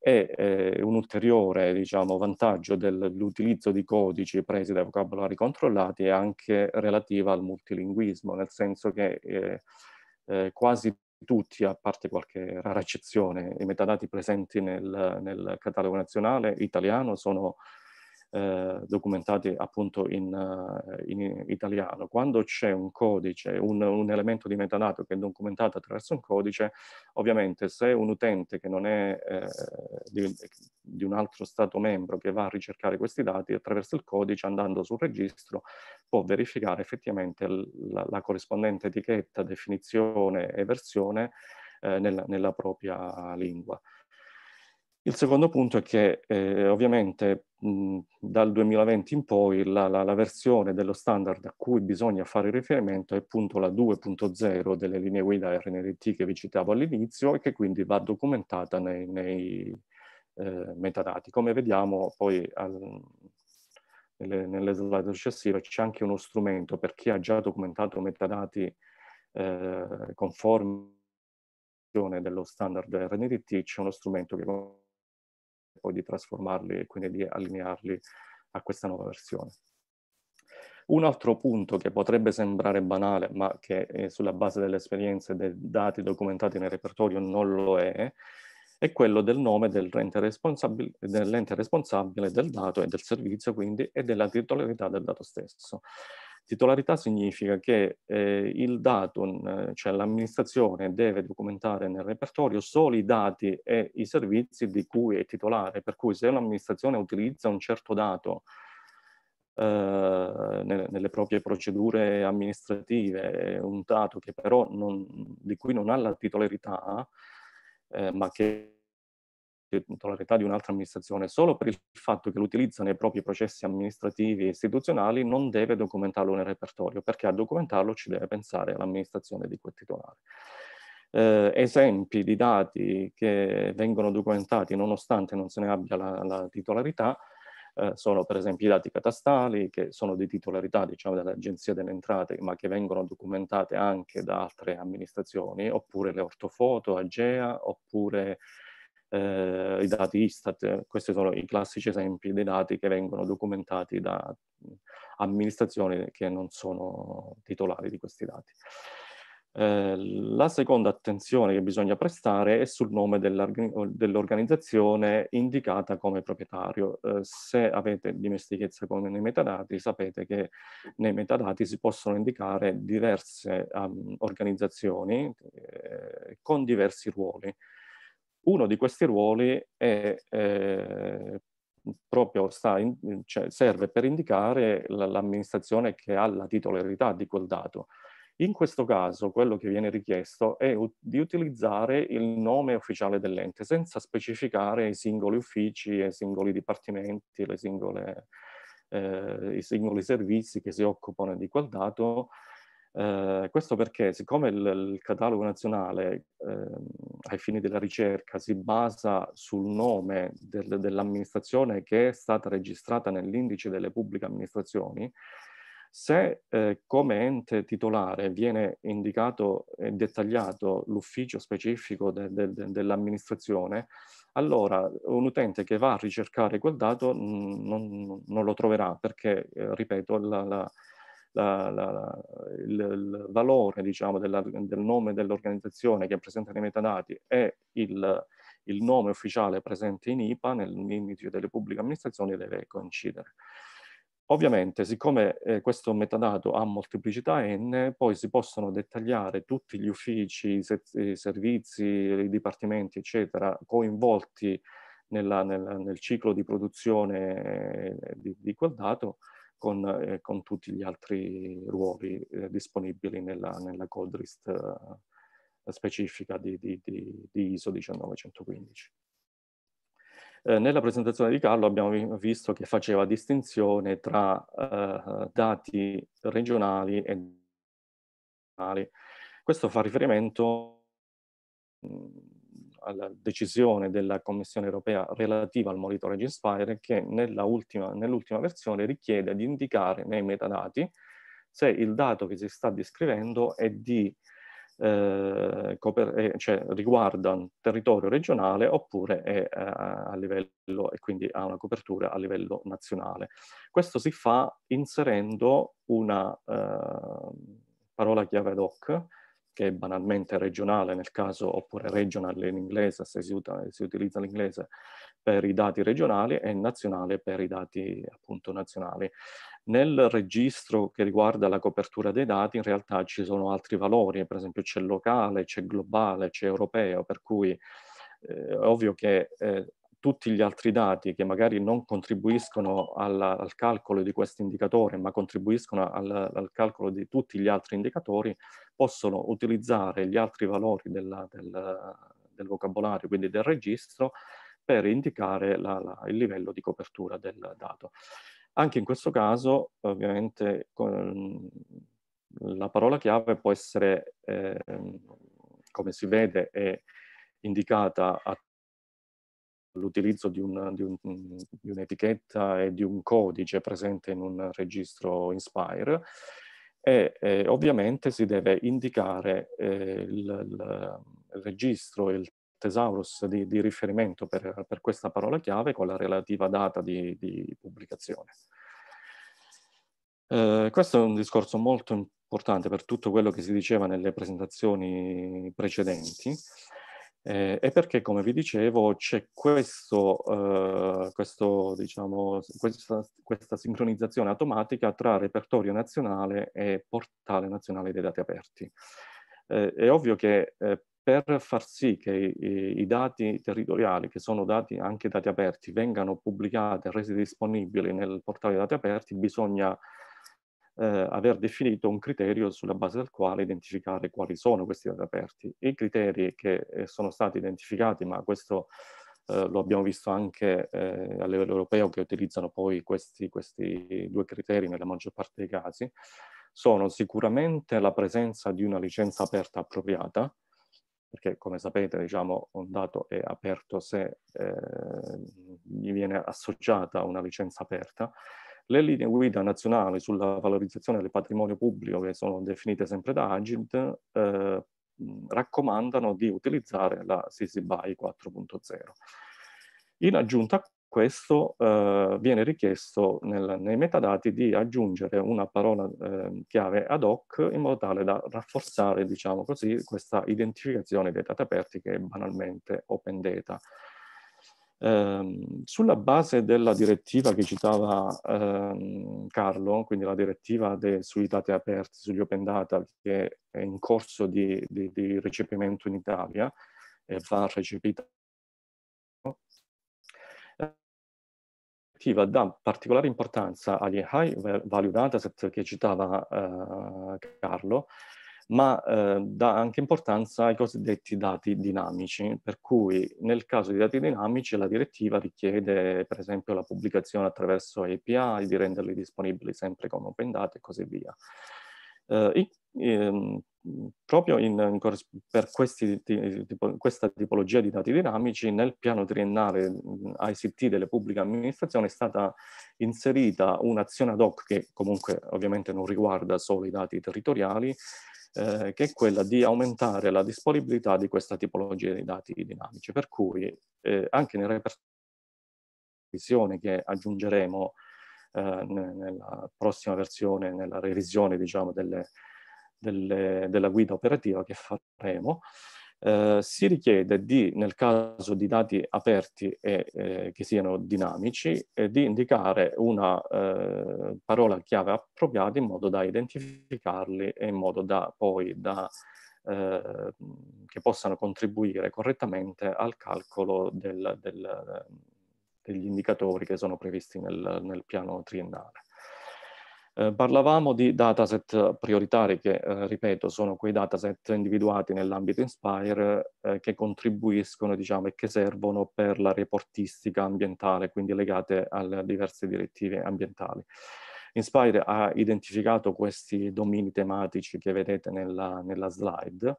E eh, un ulteriore diciamo, vantaggio dell'utilizzo di codici presi da vocabolari controllati è anche relativa al multilinguismo, nel senso che eh, eh, quasi tutti, a parte qualche rara eccezione, i metadati presenti nel, nel catalogo nazionale italiano sono eh, documentati appunto in, uh, in, italiano. Quando c'è un codice, un, un, elemento di metadato che è documentato attraverso un codice, ovviamente se un utente che non è eh, di, di, un altro Stato membro che va a ricercare questi dati attraverso il codice, andando sul registro, può verificare effettivamente la, la corrispondente etichetta, definizione e versione eh, nella, nella propria lingua. Il secondo punto è che eh, ovviamente mh, dal 2020 in poi la, la, la, versione dello standard a cui bisogna fare riferimento è appunto la 2.0 delle linee guida RNDT che vi citavo all'inizio e che quindi va documentata nei, nei eh, metadati. Come vediamo poi al, nelle, nelle slide successive c'è anche uno strumento per chi ha già documentato metadati eh, conformi dello standard RNDT, c'è uno strumento che poi di trasformarli e quindi di allinearli a questa nuova versione. Un altro punto che potrebbe sembrare banale, ma che sulla base delle esperienze e dei dati documentati nel repertorio non lo è, è quello del nome dell'ente responsabile, dell responsabile del dato e del servizio, quindi, e della titolarità del dato stesso. Titolarità significa che eh, il dato, cioè l'amministrazione, deve documentare nel repertorio solo i dati e i servizi di cui è titolare, per cui se un'amministrazione utilizza un certo dato eh, nelle, nelle, proprie procedure amministrative, un dato che però non, di cui non ha la titolarità, eh, ma che titolarità di un'altra amministrazione solo per il fatto che l'utilizza nei propri processi amministrativi e istituzionali non deve documentarlo nel repertorio, perché a documentarlo ci deve pensare l'amministrazione di quel titolare. Eh, esempi di dati che vengono documentati nonostante non se ne abbia la, la titolarità eh, sono per esempio i dati catastali che sono di titolarità diciamo, dell'Agenzia delle Entrate ma che vengono documentate anche da altre amministrazioni oppure le ortofoto, Agea oppure eh, i dati Istat, questi sono i classici esempi dei dati che vengono documentati da amministrazioni che non sono titolari di questi dati. Eh, la seconda attenzione che bisogna prestare è sul nome dell'organizzazione dell indicata come proprietario. Eh, se avete dimestichezza con i metadati, sapete che nei metadati si possono indicare diverse um, organizzazioni eh, con diversi ruoli. Uno di questi ruoli è, eh, proprio in, cioè serve per indicare l'amministrazione che ha la titolarità di quel dato. In questo caso quello che viene richiesto è di utilizzare il nome ufficiale dell'ente senza specificare i singoli uffici, i singoli dipartimenti, singole, eh, i singoli servizi che si occupano di quel dato, Ehm, questo perché siccome il, il catalogo nazionale eh, ai fini della ricerca si basa sul nome del, dell'amministrazione che è stata registrata nell'indice delle pubbliche amministrazioni, se eh, come ente titolare viene indicato e dettagliato l'ufficio specifico de, de, de, dell'amministrazione, allora un utente che va a ricercare quel dato mh, non, non, lo troverà perché, eh, ripeto, la, la, la, la, il, il, valore diciamo, della, del nome dell'organizzazione che è presente nei metadati e il, il nome ufficiale presente in IPA nell'indice delle pubbliche amministrazioni deve coincidere. Ovviamente, siccome eh, questo metadato ha molteplicità n, poi si possono dettagliare tutti gli uffici, se i servizi, i dipartimenti, eccetera, coinvolti nella, nella, nel ciclo di produzione eh, di, di quel dato, con, eh, con, tutti gli altri ruoli eh, disponibili nella, nella code list eh, specifica di, di, di, di, ISO 1915. Eh, nella presentazione di Carlo abbiamo visto che faceva distinzione tra eh, dati regionali e Questo fa riferimento mm, alla decisione della Commissione europea relativa al monitoraggio Inspire che nell'ultima nell versione richiede di indicare nei metadati se il dato che si sta descrivendo è di, eh, eh, cioè, riguarda un territorio regionale oppure è eh, a livello e quindi ha una copertura a livello nazionale. Questo si fa inserendo una eh, parola chiave ad hoc che è banalmente regionale nel caso, oppure regional in inglese, se si, si utilizza l'inglese per i dati regionali e nazionale per i dati appunto nazionali. Nel registro che riguarda la copertura dei dati in realtà ci sono altri valori, per esempio c'è locale, c'è globale, c'è europeo, per cui eh, è ovvio che eh, tutti gli altri dati che magari non contribuiscono alla, al calcolo di questo indicatore, ma contribuiscono al, al, calcolo di tutti gli altri indicatori, possono utilizzare gli altri valori della, del, del, vocabolario, quindi del registro, per indicare la, la, il livello di copertura del dato. Anche in questo caso, ovviamente, con, mm, la parola chiave può essere, eh, come si vede, è indicata a l'utilizzo di, un, di, un, di, un'etichetta e di un codice presente in un registro Inspire e eh, ovviamente si deve indicare eh, il, il, registro il tesaurus di, di riferimento per, per, questa parola chiave con la relativa data di, di pubblicazione. Eh, questo è un discorso molto importante per tutto quello che si diceva nelle presentazioni precedenti, eh, è perché, come vi dicevo, c'è questo, eh, questo, diciamo, questa, questa, sincronizzazione automatica tra repertorio nazionale e portale nazionale dei dati aperti. Eh, è ovvio che eh, per far sì che i, i, dati territoriali, che sono dati, anche dati aperti, vengano pubblicati e resi disponibili nel portale dei dati aperti, bisogna eh, aver definito un criterio sulla base del quale identificare quali sono questi dati aperti. I criteri che eh, sono stati identificati, ma questo eh, lo abbiamo visto anche eh, a livello europeo che utilizzano poi questi, questi due criteri nella maggior parte dei casi, sono sicuramente la presenza di una licenza aperta appropriata, perché come sapete diciamo, un dato è aperto se eh, gli viene associata una licenza aperta, le linee guida nazionali sulla valorizzazione del patrimonio pubblico, che sono definite sempre da Agint, eh, raccomandano di utilizzare la CC BY 4.0. In aggiunta a questo eh, viene richiesto nel, nei metadati di aggiungere una parola eh, chiave ad hoc in modo tale da rafforzare, diciamo così, questa identificazione dei dati aperti che è banalmente open data. Ehm, sulla base della direttiva che citava ehm, Carlo, quindi la direttiva de, sui dati aperti, sugli open data, che è in corso di, di, di recepimento in Italia e va recepita ehm, dà particolare importanza agli high value dataset che citava eh, Carlo, ma eh, dà anche importanza ai cosiddetti dati dinamici, per cui nel caso di dati dinamici la direttiva richiede per esempio la pubblicazione attraverso API, di renderli disponibili sempre come open data e così via. Eh, e, ehm, proprio in, in, per questi, tipo, questa tipologia di dati dinamici nel piano triennale ICT delle pubbliche amministrazioni è stata inserita un'azione ad hoc che comunque ovviamente non riguarda solo i dati territoriali eh, che è quella di aumentare la disponibilità di questa tipologia di dati dinamici. Per cui eh, anche nel repertorio che aggiungeremo eh, nella prossima versione, nella revisione diciamo, delle, delle, della guida operativa che faremo, eh, si richiede di, nel caso di dati aperti e eh, che siano dinamici, eh, di indicare una eh, parola chiave appropriata in modo da identificarli e in modo da poi da, eh, che possano contribuire correttamente al calcolo del, del, degli indicatori che sono previsti nel, nel piano triennale. Eh, parlavamo di dataset prioritari che, eh, ripeto, sono quei dataset individuati nell'ambito Inspire eh, che contribuiscono diciamo, e che servono per la reportistica ambientale, quindi legate alle diverse direttive ambientali. Inspire ha identificato questi domini tematici che vedete nella, nella slide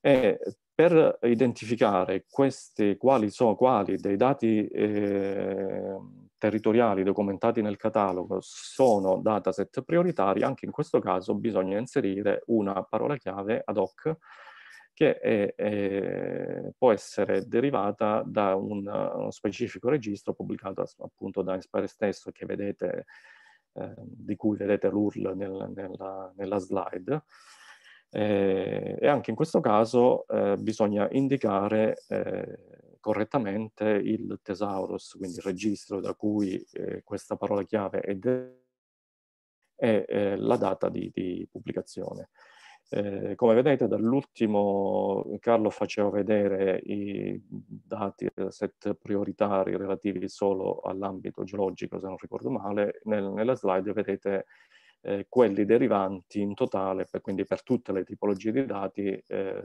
e per identificare questi, quali, sono, quali dei dati eh, territoriali documentati nel catalogo sono dataset prioritari, anche in questo caso bisogna inserire una parola chiave ad hoc che è, è, può essere derivata da un, uno specifico registro pubblicato appunto da Inspire stesso che vedete, eh, di cui vedete l'URL nel, nella, nella slide eh, e anche in questo caso eh, bisogna indicare eh, correttamente il thesaurus, quindi il registro da cui eh, questa parola chiave è e eh, la data di, di pubblicazione. Eh, come vedete dall'ultimo Carlo faceva vedere i dati set prioritari relativi solo all'ambito geologico, se non ricordo male, Nel, nella slide vedete eh, quelli derivanti in totale, per, quindi per tutte le tipologie di dati, eh,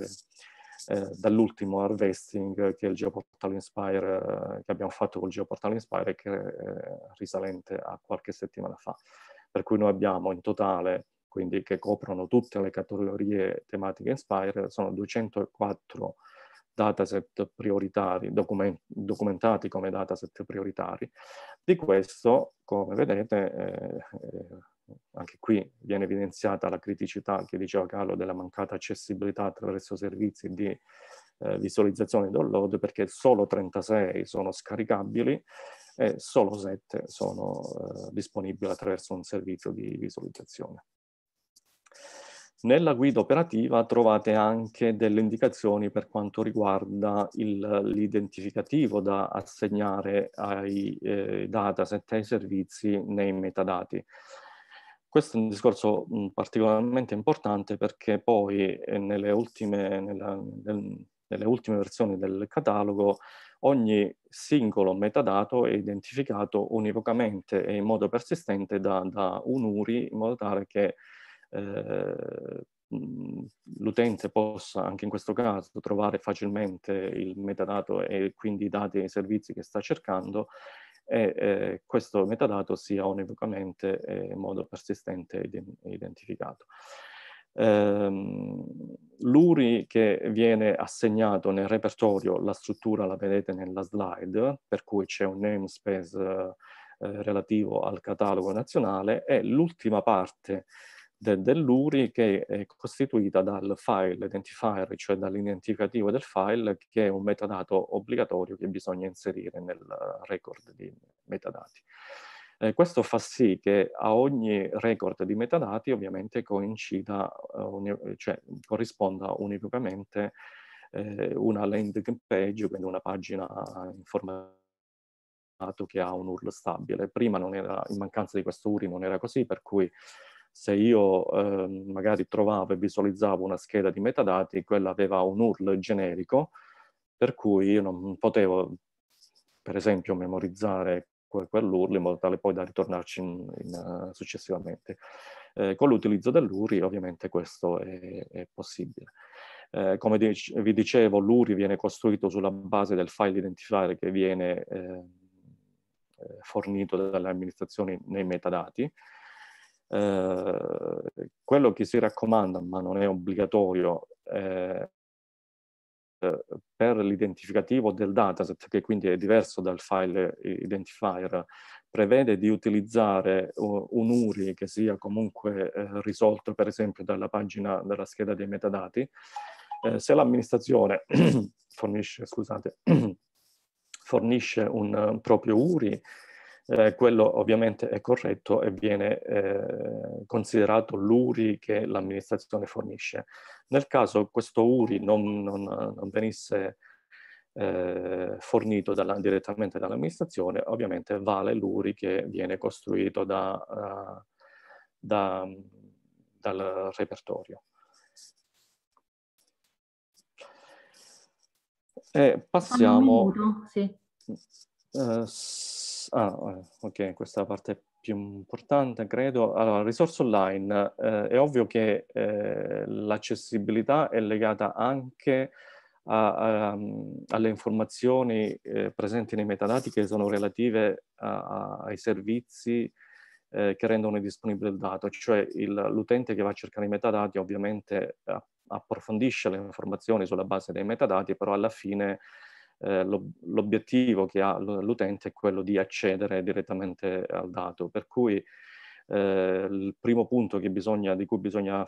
eh, dall'ultimo harvesting che è il Geoportal Inspire, eh, che abbiamo fatto col Geoportal Inspire, che è risalente a qualche settimana fa. Per cui noi abbiamo in totale quindi che coprono tutte le categorie tematiche Inspire, sono 204 dataset prioritari, document documentati come dataset prioritari. Di questo, come vedete, eh, eh, anche qui viene evidenziata la criticità che diceva Carlo della mancata accessibilità attraverso servizi di eh, visualizzazione e download perché solo 36 sono scaricabili e solo 7 sono eh, disponibili attraverso un servizio di visualizzazione. Nella guida operativa trovate anche delle indicazioni per quanto riguarda l'identificativo da assegnare ai eh, dataset e ai servizi nei metadati. Questo è un discorso particolarmente importante perché poi eh, nelle, ultime, nella, nel, nelle ultime versioni del catalogo ogni singolo metadato è identificato univocamente e in modo persistente da, da un URI in modo tale che eh, l'utente possa anche in questo caso trovare facilmente il metadato e quindi i dati e i servizi che sta cercando e eh, questo metadato sia univocamente e in modo persistente identificato. Ehm, L'URI che viene assegnato nel repertorio, la struttura la vedete nella slide, per cui c'è un namespace eh, relativo al catalogo nazionale e l'ultima parte de, dell'URI che è costituita dal file identifier, cioè dall'identificativo del file, che è un metadato obbligatorio che bisogna inserire nel record di metadati. Eh, questo fa sì che a ogni record di metadati ovviamente coincida, eh, cioè corrisponda univocamente eh, una landing page, quindi una pagina in forma che ha un URL stabile. Prima non era, in mancanza di questo URI non era così, per cui se io eh, magari trovavo e visualizzavo una scheda di metadati, quella aveva un URL generico, per cui io non potevo, per esempio, memorizzare quell'URL in modo tale poi da ritornarci in, in, eh, successivamente. Eh, con l'utilizzo dell'URI ovviamente questo è, è possibile. Eh, come dic vi dicevo, l'URI viene costruito sulla base del file identifier che viene ehm, eh, fornito dalle amministrazioni nei metadati, eh, quello che si raccomanda, ma non è obbligatorio, eh, per l'identificativo del dataset, che quindi è diverso dal file identifier, prevede di utilizzare un URI che sia comunque eh, risolto per esempio dalla pagina della scheda dei metadati. Eh, se l'amministrazione fornisce, scusate, fornisce un proprio URI, eh, quello ovviamente è corretto e viene eh, considerato l'URI che l'amministrazione fornisce. Nel caso questo URI non, non, non venisse eh, fornito dalla, direttamente dall'amministrazione, ovviamente vale l'URI che viene costruito da, eh, da, dal repertorio. E passiamo... Minuto, sì. eh, Ah, eh, ok, questa parte è più importante, credo. Allora, risorse online, eh, è ovvio che eh, l'accessibilità è legata anche a, a, alle informazioni eh, presenti nei metadati che sono relative a, ai servizi eh, che rendono disponibile il dato, cioè l'utente che va a cercare i metadati ovviamente eh, approfondisce le informazioni sulla base dei metadati, però alla fine eh, l'obiettivo che ha l'utente è quello di accedere direttamente al dato, per cui eh, il primo punto bisogna, di cui bisogna,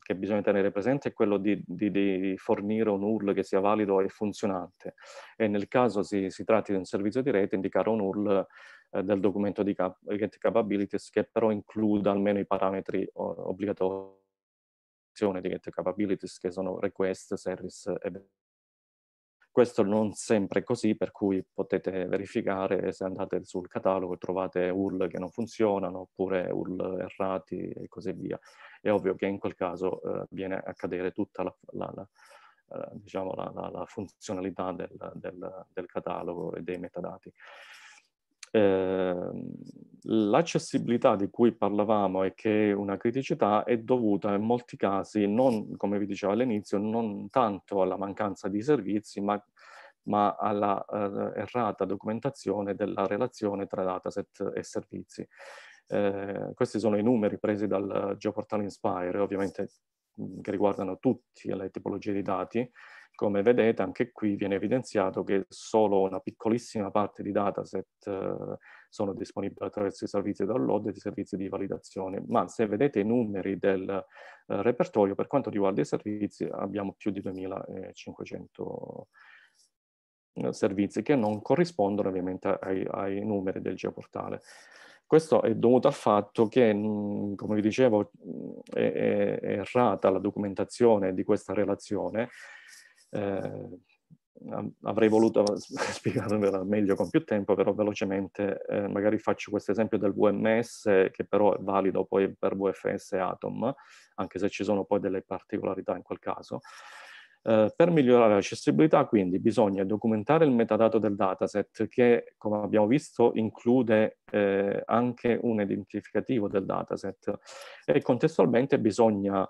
che bisogna tenere presente è quello di, di, di, fornire un URL che sia valido e funzionante e nel caso si, si tratti di un servizio di rete indicare un URL eh, del documento di cap Get Capabilities che però includa almeno i parametri obbligatori di Get Capabilities che sono request, service e questo non sempre è così, per cui potete verificare se andate sul catalogo e trovate URL che non funzionano oppure URL errati e così via. È ovvio che in quel caso eh, viene a cadere tutta la, la, la eh, diciamo, la, la, la funzionalità del, del, del, catalogo e dei metadati eh, l'accessibilità di cui parlavamo e che è una criticità è dovuta in molti casi, non, come vi dicevo all'inizio, non tanto alla mancanza di servizi, ma, ma alla eh, errata documentazione della relazione tra dataset e servizi. Eh, questi sono i numeri presi dal Geoportale Inspire, ovviamente che riguardano tutte le tipologie di dati, come vedete anche qui viene evidenziato che solo una piccolissima parte di dataset eh, sono disponibili attraverso i servizi di download e i servizi di validazione, ma se vedete i numeri del eh, repertorio, per quanto riguarda i servizi abbiamo più di 2500 eh, servizi che non corrispondono ovviamente ai, ai numeri del geoportale. Questo è dovuto al fatto che, mm, come vi dicevo, mm, è, è errata la documentazione di questa relazione eh, avrei voluto spiegarvela meglio con più tempo, però velocemente eh, magari faccio questo esempio del WMS, che però è valido poi per VFS e Atom, anche se ci sono poi delle particolarità in quel caso. Eh, per migliorare l'accessibilità quindi bisogna documentare il metadato del dataset che come abbiamo visto include eh, anche un identificativo del dataset e contestualmente bisogna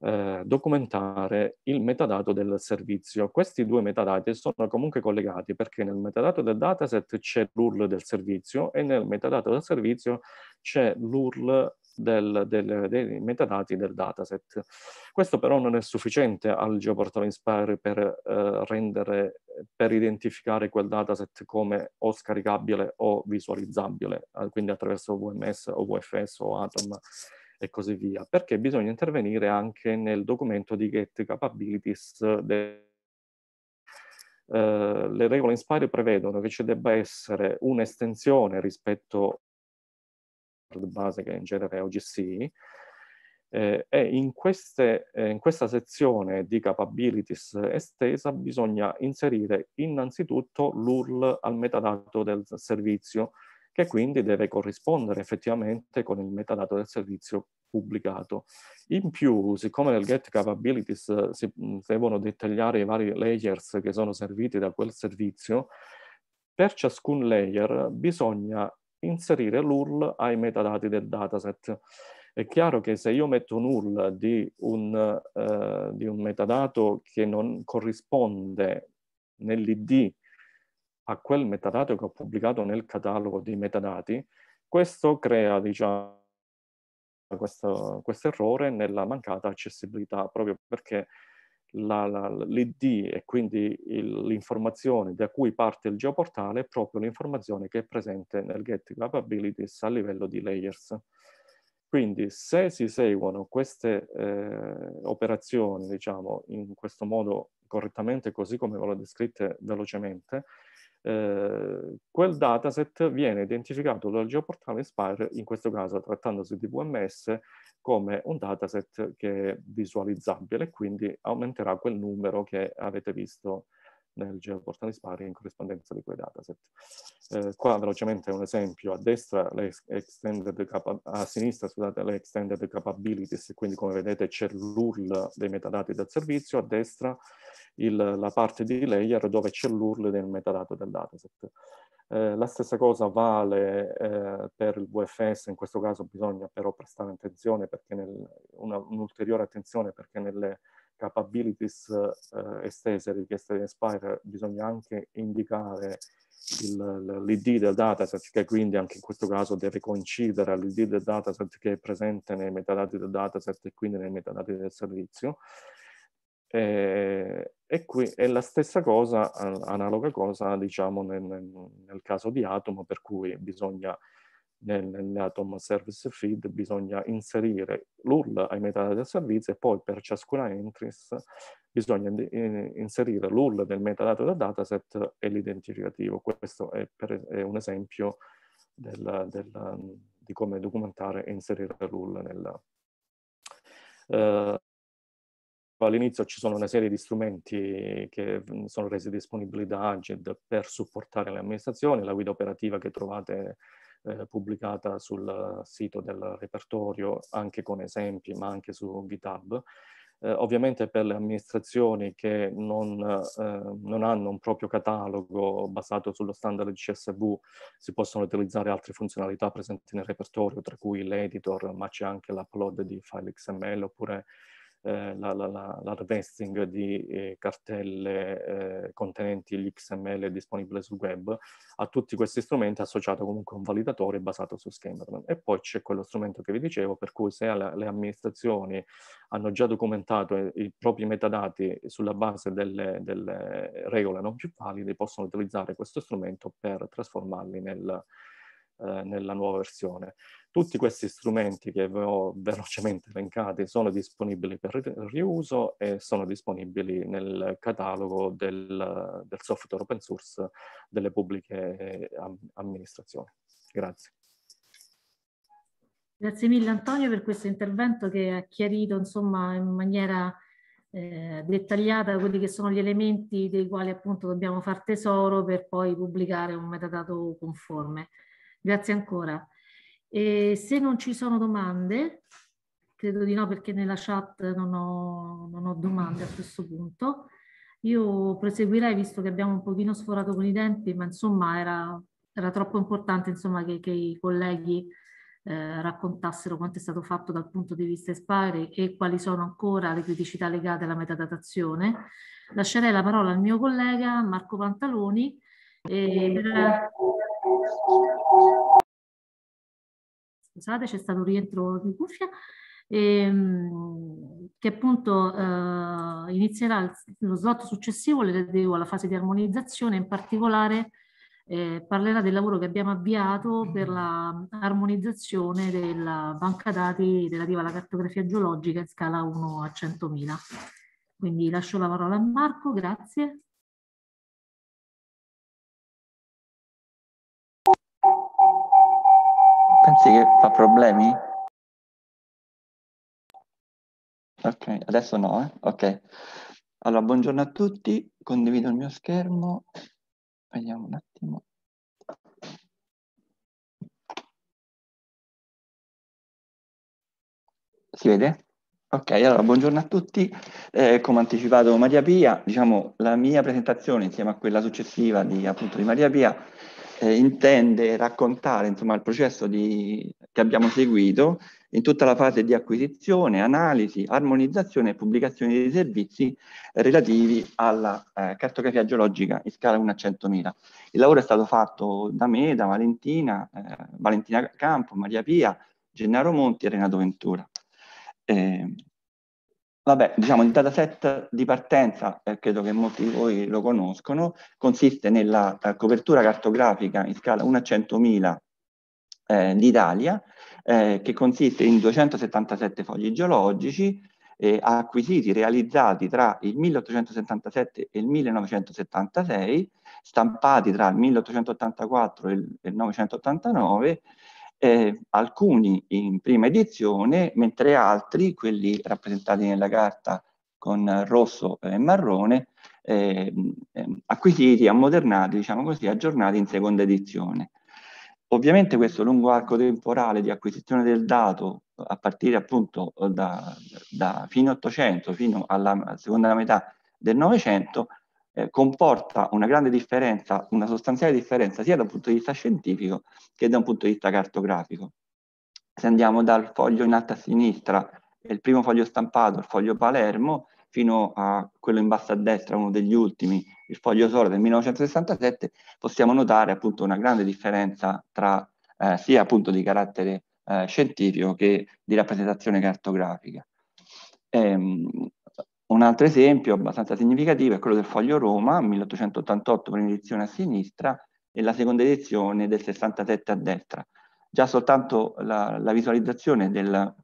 eh, documentare il metadato del servizio. Questi due metadati sono comunque collegati perché nel metadato del dataset c'è l'URL del servizio e nel metadato del servizio c'è l'URL del, del, dei metadati del dataset. Questo però non è sufficiente al Geoportal Inspire per eh, rendere, per identificare quel dataset come o scaricabile o visualizzabile, eh, quindi attraverso VMS o VFS o Atom e così via, perché bisogna intervenire anche nel documento di Get Capabilities. De... Eh, le regole Inspire prevedono che ci debba essere un'estensione rispetto alla base che in genere è OGC, eh, e in, queste, eh, in, questa sezione di capabilities estesa bisogna inserire innanzitutto l'URL al metadato del servizio, che quindi deve corrispondere effettivamente con il metadato del servizio pubblicato. In più, siccome nel get capabilities si mm, devono dettagliare i vari layers che sono serviti da quel servizio, per ciascun layer bisogna inserire l'URL ai metadati del dataset. È chiaro che se io metto un URL di un, eh, di un metadato che non corrisponde nell'ID a quel metadato che ho pubblicato nel catalogo di metadati, questo crea diciamo, questo, questo errore nella mancata accessibilità, proprio perché l'ID e quindi l'informazione da cui parte il geoportale è proprio l'informazione che è presente nel Get Capabilities a livello di layers. Quindi se si seguono queste eh, operazioni, diciamo, in questo modo correttamente, così come ve l'ho descritte velocemente, eh, quel dataset viene identificato dal geoportale Inspire, in questo caso trattandosi di VMS, come un dataset che è visualizzabile, quindi aumenterà quel numero che avete visto nel geoportale SPARI in corrispondenza di quei dataset. Eh, qua velocemente un esempio, a destra le extended a sinistra scusate, le extended capabilities, quindi come vedete c'è l'URL dei metadati del servizio, a destra il, la parte di layer dove c'è l'URL del metadato del dataset. Eh, la stessa cosa vale eh, per il VFS, in questo caso bisogna però prestare attenzione perché nel, una, un'ulteriore attenzione perché nelle capabilities eh, estese richieste di Inspire bisogna anche indicare l'ID del dataset che quindi anche in questo caso deve coincidere l'ID del dataset che è presente nei metadati del dataset e quindi nei metadati del servizio e, eh, e qui è la stessa cosa, analoga cosa diciamo nel, nel caso di Atom, per cui bisogna nella Tom Service Feed bisogna inserire l'URL ai metadati del servizio e poi per ciascuna entries bisogna eh, inserire l'URL del metadato del dataset e l'identificativo. Questo è, per, è, un esempio del, del, di come documentare e inserire l'URL nella... Uh, eh, all'inizio ci sono una serie di strumenti che mm, sono resi disponibili da Aged per supportare le amministrazioni, la guida operativa che trovate eh, pubblicata sul sito del repertorio anche con esempi ma anche su GitHub. Eh, ovviamente per le amministrazioni che non, eh, non, hanno un proprio catalogo basato sullo standard CSV si possono utilizzare altre funzionalità presenti nel repertorio, tra cui l'editor, ma c'è anche l'upload di file XML oppure eh, la, la, la, l'harvesting di eh, cartelle eh, contenenti l'XML disponibile sul web. A tutti questi strumenti è associato comunque a un validatore basato su Scannerman. E poi c'è quello strumento che vi dicevo, per cui se alla, le amministrazioni hanno già documentato i, eh, i propri metadati sulla base delle, delle, regole non più valide, possono utilizzare questo strumento per trasformarli nel, eh, nella nuova versione. Tutti questi strumenti che vi ho velocemente elencati sono disponibili per riuso e sono disponibili nel catalogo del, del software open source delle pubbliche eh, amministrazioni. Grazie. Grazie mille Antonio per questo intervento che ha chiarito insomma, in maniera eh, dettagliata quelli che sono gli elementi dei quali appunto dobbiamo far tesoro per poi pubblicare un metadato conforme. Grazie ancora. E se non ci sono domande, credo di no perché nella chat non ho, non ho domande a questo punto, io proseguirei visto che abbiamo un pochino sforato con i tempi, ma insomma era, era troppo importante insomma, che, che i colleghi eh, raccontassero quanto è stato fatto dal punto di vista Espire e quali sono ancora le criticità legate alla metadatazione. Lascerei la parola al mio collega Marco Pantaloni. E... Per scusate, c'è stato un rientro di cuffia, ehm, che appunto eh, inizierà lo slot successivo relativo alla fase di armonizzazione, in particolare eh, parlerà del lavoro che abbiamo avviato per l'armonizzazione la della banca dati relativa alla cartografia geologica in scala 1 a 100.000. Quindi lascio la parola a Marco, grazie. Pensi che fa problemi? Ok, adesso no, eh? Ok. Allora, buongiorno a tutti, condivido il mio schermo. Vediamo un attimo. Si vede? Ok, allora buongiorno a tutti. Eh, come anticipato Maria Pia, diciamo la mia presentazione insieme a quella successiva di, appunto, di Maria Pia eh, intende raccontare insomma, il processo di, che abbiamo seguito in tutta la fase di acquisizione, analisi, armonizzazione e pubblicazione dei servizi relativi alla eh, cartografia geologica in scala 1 a 100.000. Il lavoro è stato fatto da me, da Valentina, eh, Valentina Campo, Maria Pia, Gennaro Monti e Renato Ventura. Eh, Vabbè, diciamo il dataset di partenza, eh, credo che molti di voi lo conoscono, consiste nella eh, copertura cartografica in scala 1 a 100.000 eh, d'Italia, eh, che consiste in 277 fogli geologici eh, acquisiti, realizzati tra il 1877 e il 1976, stampati tra il 1884 e il 1989 eh, alcuni in prima edizione, mentre altri, quelli rappresentati nella carta con rosso e marrone, eh, acquisiti, ammodernati, diciamo così, aggiornati in seconda edizione. Ovviamente questo lungo arco temporale di acquisizione del dato, a partire appunto da, da fino 800 fino alla seconda metà del Novecento, eh, comporta una grande differenza, una sostanziale differenza sia da un punto di vista scientifico che da un punto di vista cartografico. Se andiamo dal foglio in alto a sinistra, il primo foglio stampato, il foglio Palermo, fino a quello in basso a destra, uno degli ultimi, il foglio Soro del 1967, possiamo notare appunto una grande differenza tra eh, sia appunto di carattere eh, scientifico che di rappresentazione cartografica. Ehm, un altro esempio abbastanza significativo è quello del foglio Roma, 1888 prima edizione a sinistra e la seconda edizione del 67 a destra. Già soltanto la, la visualizzazione del,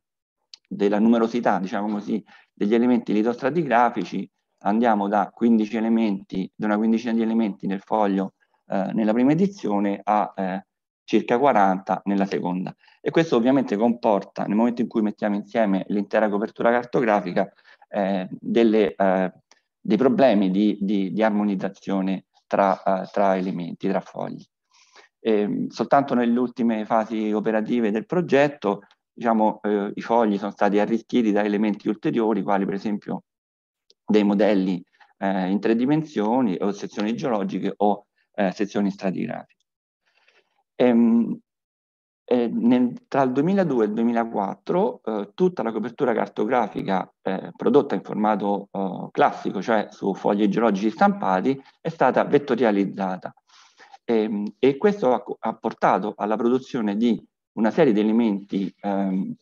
della numerosità, diciamo così, degli elementi litiostratigrafici, andiamo da 15 elementi, da una quindicina di elementi nel foglio eh, nella prima edizione a eh, circa 40 nella seconda. E questo ovviamente comporta, nel momento in cui mettiamo insieme l'intera copertura cartografica, eh, delle, eh, dei problemi di, di, di armonizzazione tra, uh, tra, elementi, tra fogli. E, soltanto nelle ultime fasi operative del progetto diciamo, eh, i fogli sono stati arricchiti da elementi ulteriori, quali per esempio dei modelli eh, in tre dimensioni o sezioni geologiche o eh, sezioni stratigrafiche. Ehm, eh, nel, tra il 2002 e il 2004 eh, tutta la copertura cartografica eh, prodotta in formato eh, classico, cioè su fogli geologici stampati, è stata vettorializzata e, ehm, e questo ha, ha, portato alla produzione di una serie di elementi ehm,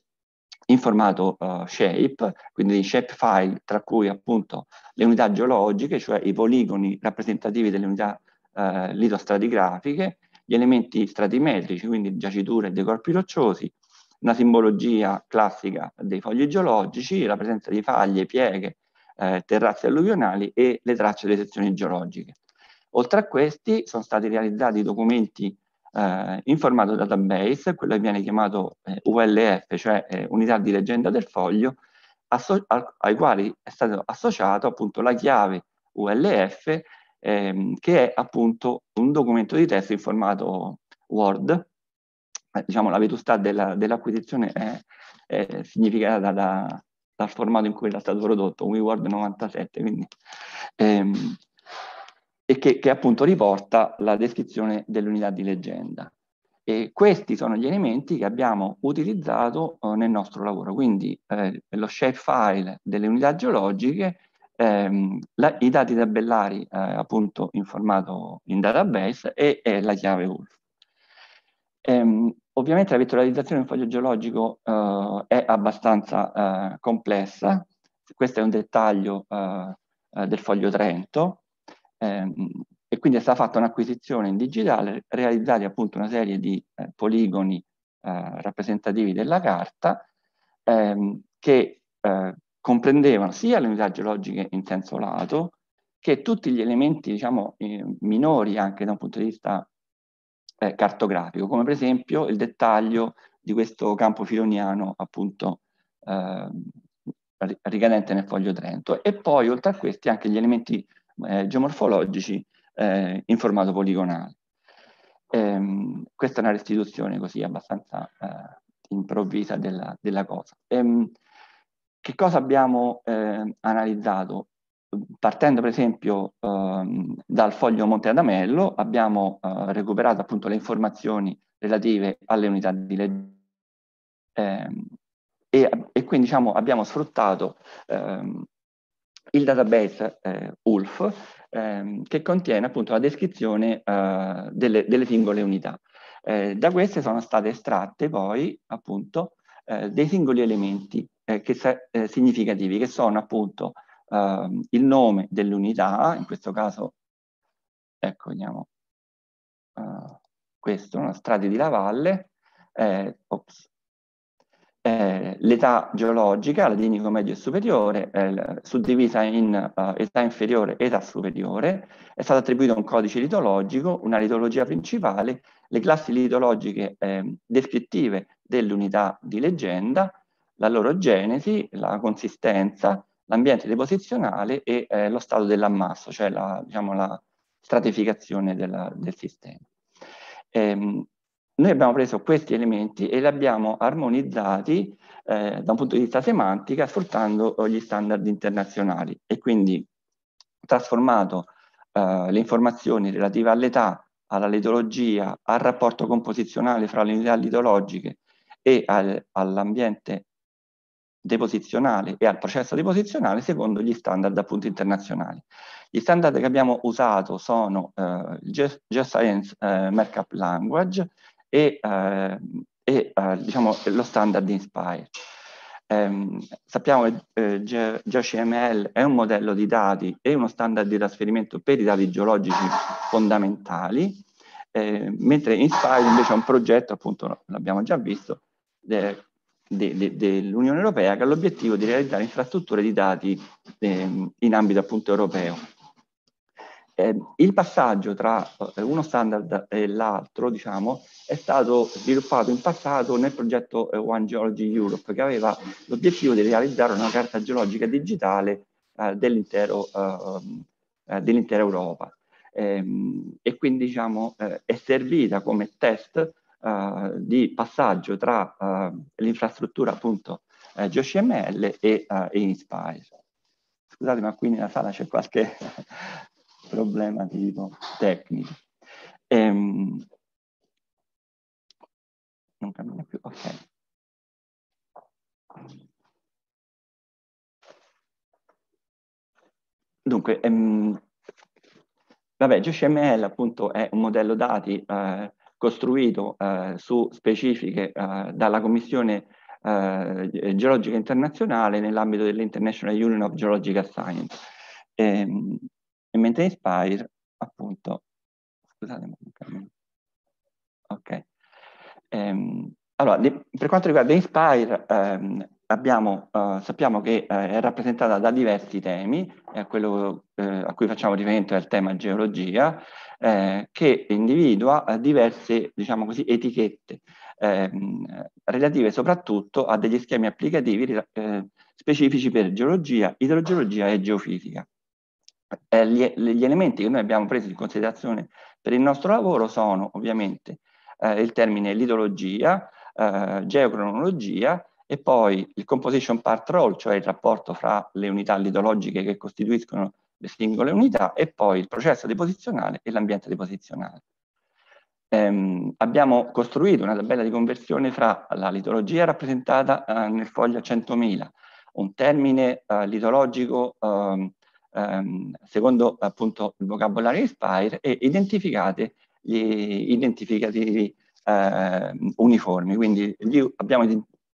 in formato eh, shape, quindi di shape file, tra cui appunto le unità geologiche, cioè i poligoni rappresentativi delle unità eh, litostratigrafiche, gli elementi stratimetrici, quindi giaciture dei corpi rocciosi, una simbologia classica dei fogli geologici, la presenza di faglie, pieghe, eh, terrazze alluvionali e le tracce delle sezioni geologiche. Oltre a questi sono stati realizzati documenti eh, in formato database, quello che viene chiamato eh, ULF, cioè eh, unità di leggenda del foglio, al, ai quali è stata associata appunto la chiave ULF ehm, che è appunto un documento di testo in formato Word. Eh, diciamo la vetustà della, dell'acquisizione è, è significata da, dal formato in cui era stato prodotto, WeWord 97, quindi, ehm, e che, che, appunto riporta la descrizione dell'unità di leggenda. E questi sono gli elementi che abbiamo utilizzato eh, nel nostro lavoro, quindi eh, lo shapefile delle unità geologiche ehm, la, i dati tabellari eh, appunto in formato in database e, e la chiave ULF. Ehm, ovviamente la vettorializzazione di un foglio geologico eh, è abbastanza eh, complessa, questo è un dettaglio eh, eh, del foglio Trento, ehm, e quindi è stata fatta un'acquisizione in digitale, realizzati appunto una serie di eh, poligoni rappresentativi della carta, ehm, che eh, comprendevano sia le unità geologiche in senso lato, che tutti gli elementi diciamo, eh, minori anche da un punto di vista eh, cartografico, come per esempio il dettaglio di questo campo filoniano appunto eh, ricadente nel foglio Trento e poi oltre a questi anche gli elementi eh, geomorfologici eh, in formato poligonale. Ehm, questa è una restituzione così abbastanza eh, improvvisa della, della cosa. Ehm, che cosa abbiamo eh, analizzato? Partendo per esempio ehm, dal foglio Monte Adamello, abbiamo eh, recuperato appunto le informazioni relative alle unità di legge ehm, e, e, quindi diciamo, abbiamo sfruttato ehm, il database eh, ULF ehm, che contiene appunto la descrizione eh, delle, delle, singole unità. Eh, da queste sono state estratte poi appunto eh, dei singoli elementi eh, che eh, significativi, che sono appunto eh, il nome dell'unità, in questo caso, ecco, vediamo, uh, questo, una strada di Lavalle, eh, eh, l'età geologica, la latinico medio e superiore, suddivisa in uh, età inferiore e età superiore, è stato attribuito un codice litologico, una litologia principale, le classi litologiche ehm, descrittive dell'unità di leggenda, la loro genesi, la consistenza, l'ambiente deposizionale e eh, lo stato dell'ammasso, cioè la, diciamo, la stratificazione della, del sistema. Ehm, noi abbiamo preso questi elementi e li abbiamo armonizzati eh, da un punto di vista semantica sfruttando eh, gli standard internazionali e quindi trasformato eh, le informazioni relative all'età, alla litologia, al rapporto composizionale fra le unità litologiche e al, all'ambiente deposizionale e al processo deposizionale secondo gli standard appunto internazionali. Gli standard che abbiamo usato sono eh, il Geoscience eh, Markup Language e, eh, e eh, diciamo, lo standard Inspire. Ehm, sappiamo che eh, GeoCML è un modello di dati e uno standard di trasferimento per i dati geologici fondamentali, eh, mentre Inspire invece è un progetto, appunto l'abbiamo già visto, de, de, dell'Unione Europea che ha l'obiettivo di realizzare infrastrutture di dati eh, in ambito appunto europeo. Eh, il passaggio tra eh, uno standard e l'altro, diciamo, è stato sviluppato in passato nel progetto One Geology Europe, che aveva l'obiettivo di realizzare una carta geologica digitale eh, eh, eh dell'intera eh, dell Europa. Ehm, e quindi, diciamo, è servita come test uh, di passaggio tra uh, l'infrastruttura appunto eh, GeoCML e, uh, e Inspire. Scusate, ma qui nella sala c'è qualche problema di tipo tecnico. Ehm... Non cammina più, ok. Dunque, ehm, vabbè, GCML appunto è un modello dati eh, costruito eh, su specifiche eh, dalla Commissione eh, Geologica Internazionale nell'ambito dell'International Union of Geological Science. E, ehm, e mentre Inspire, appunto, scusate, ok. Ehm, allora, di, per quanto riguarda Inspire, ehm, abbiamo, eh, sappiamo che eh, è rappresentata da diversi temi, eh, quello eh, a cui facciamo riferimento è il tema geologia, eh, che individua eh, diverse diciamo così, etichette ehm, relative soprattutto a degli schemi applicativi specifici per geologia, idrogeologia e geofisica. Gli, gli, elementi che noi abbiamo preso in considerazione per il nostro lavoro sono ovviamente il termine litologia, geocronologia, e poi il composition part role, cioè il rapporto fra le unità ideologiche che costituiscono le singole unità, e poi il processo deposizionale e l'ambiente deposizionale. Ehm, abbiamo costruito una tabella di conversione fra la litologia rappresentata eh, nel foglio 100.000, un termine eh, litologico eh, secondo appunto il vocabolario Inspire e identificate gli identificativi eh, uniformi. Quindi abbiamo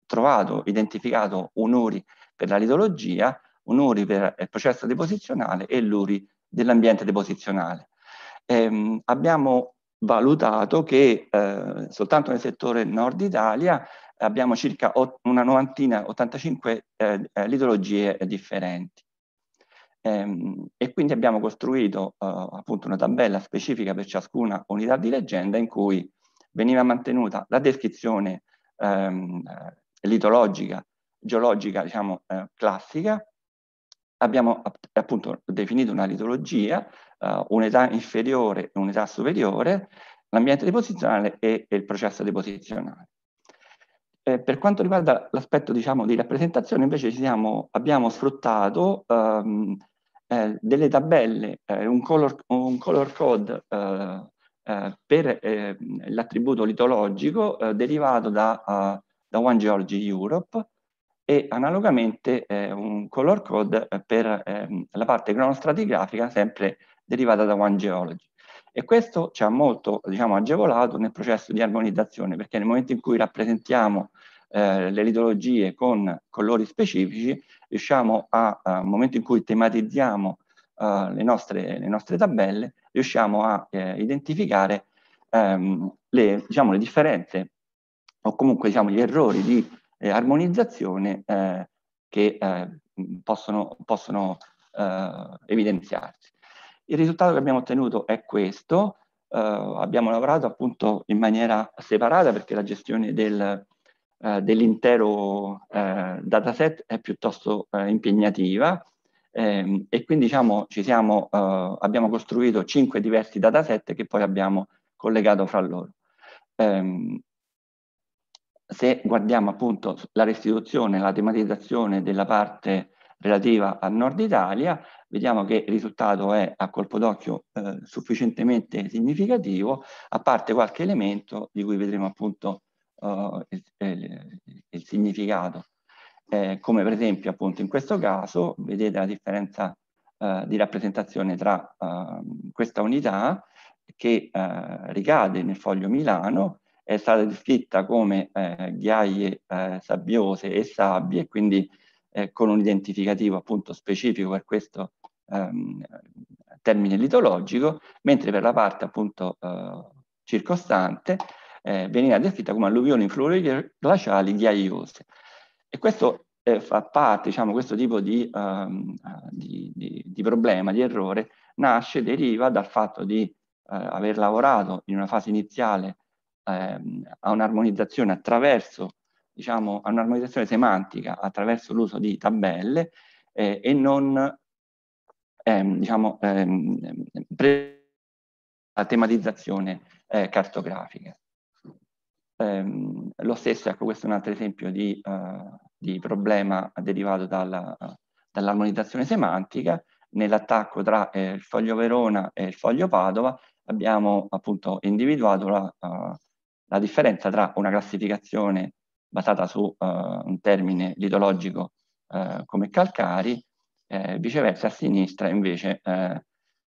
trovato, identificato URI per la litologia, un URI per il processo deposizionale e l'uri dell'ambiente deposizionale. Ehm, abbiamo valutato che eh, soltanto nel settore nord Italia abbiamo circa una novantina, 85 eh, eh, litologie differenti. Ehm, e quindi abbiamo costruito eh, appunto una tabella specifica per ciascuna unità di leggenda in cui veniva mantenuta la descrizione ehm, litologica, geologica diciamo, eh, classica, abbiamo appunto definito una litologia, eh, un'età inferiore e un'età superiore, l'ambiente deposizionale e, e, il processo deposizionale. Eh, per quanto riguarda l'aspetto diciamo, di rappresentazione, invece siamo, abbiamo sfruttato ehm, eh, delle tabelle, eh, un color, un, color, code eh, eh, per ehm, l'attributo litologico derivato da da One Georgie Europe e analogamente eh, un color code per ehm, la parte cronostratigrafica sempre derivata da One Geology. E questo ci ha molto diciamo, agevolato nel processo di armonizzazione, perché nel momento in cui rappresentiamo eh, le litologie con colori specifici, riusciamo a, nel momento in cui tematizziamo eh, le, nostre, le, nostre, tabelle, riusciamo a eh, identificare ehm, le, diciamo, le differenze o comunque diciamo, gli errori di eh, armonizzazione eh, che eh, possono, possono eh, evidenziarsi. Il risultato che abbiamo ottenuto è questo, eh, abbiamo lavorato appunto in maniera separata perché la gestione del, dell'intero dataset è piuttosto impegnativa, eh, e quindi diciamo, siamo, eh, abbiamo costruito cinque diversi dataset che poi abbiamo collegato fra loro. Eh, se guardiamo appunto la restituzione, la tematizzazione della parte relativa al nord Italia, vediamo che il risultato è a colpo d'occhio eh, sufficientemente significativo, a parte qualche elemento di cui vedremo appunto eh, il, eh, il, significato. Eh, come per esempio appunto in questo caso vedete la differenza eh, di rappresentazione tra eh, questa unità che ricade nel foglio Milano è stata descritta come eh, ghiaie eh, sabbiose e sabbie, quindi eh, con un identificativo appunto specifico per questo ehm, termine litologico, mentre per la parte appunto eh, circostante eh, veniva descritta come alluvioni glaciali ghiaiose. E questo eh, fa parte, diciamo, questo tipo di, um, di, di, di, problema, di errore, nasce, deriva dal fatto di aver lavorato in una fase iniziale ehm, a un'armonizzazione attraverso, diciamo, a un'armonizzazione semantica attraverso l'uso di tabelle eh, e non, ehm, diciamo, ehm, pre- la tematizzazione eh, cartografica. Ehm, lo stesso, ecco, questo è un altro esempio di, uh, di problema derivato dalla, uh, dall'armonizzazione semantica. Nell'attacco tra eh, il foglio Verona e il foglio Padova abbiamo appunto individuato la, uh, la differenza tra una classificazione basata su uh, un termine litologico uh, come calcari, eh, viceversa a sinistra invece eh,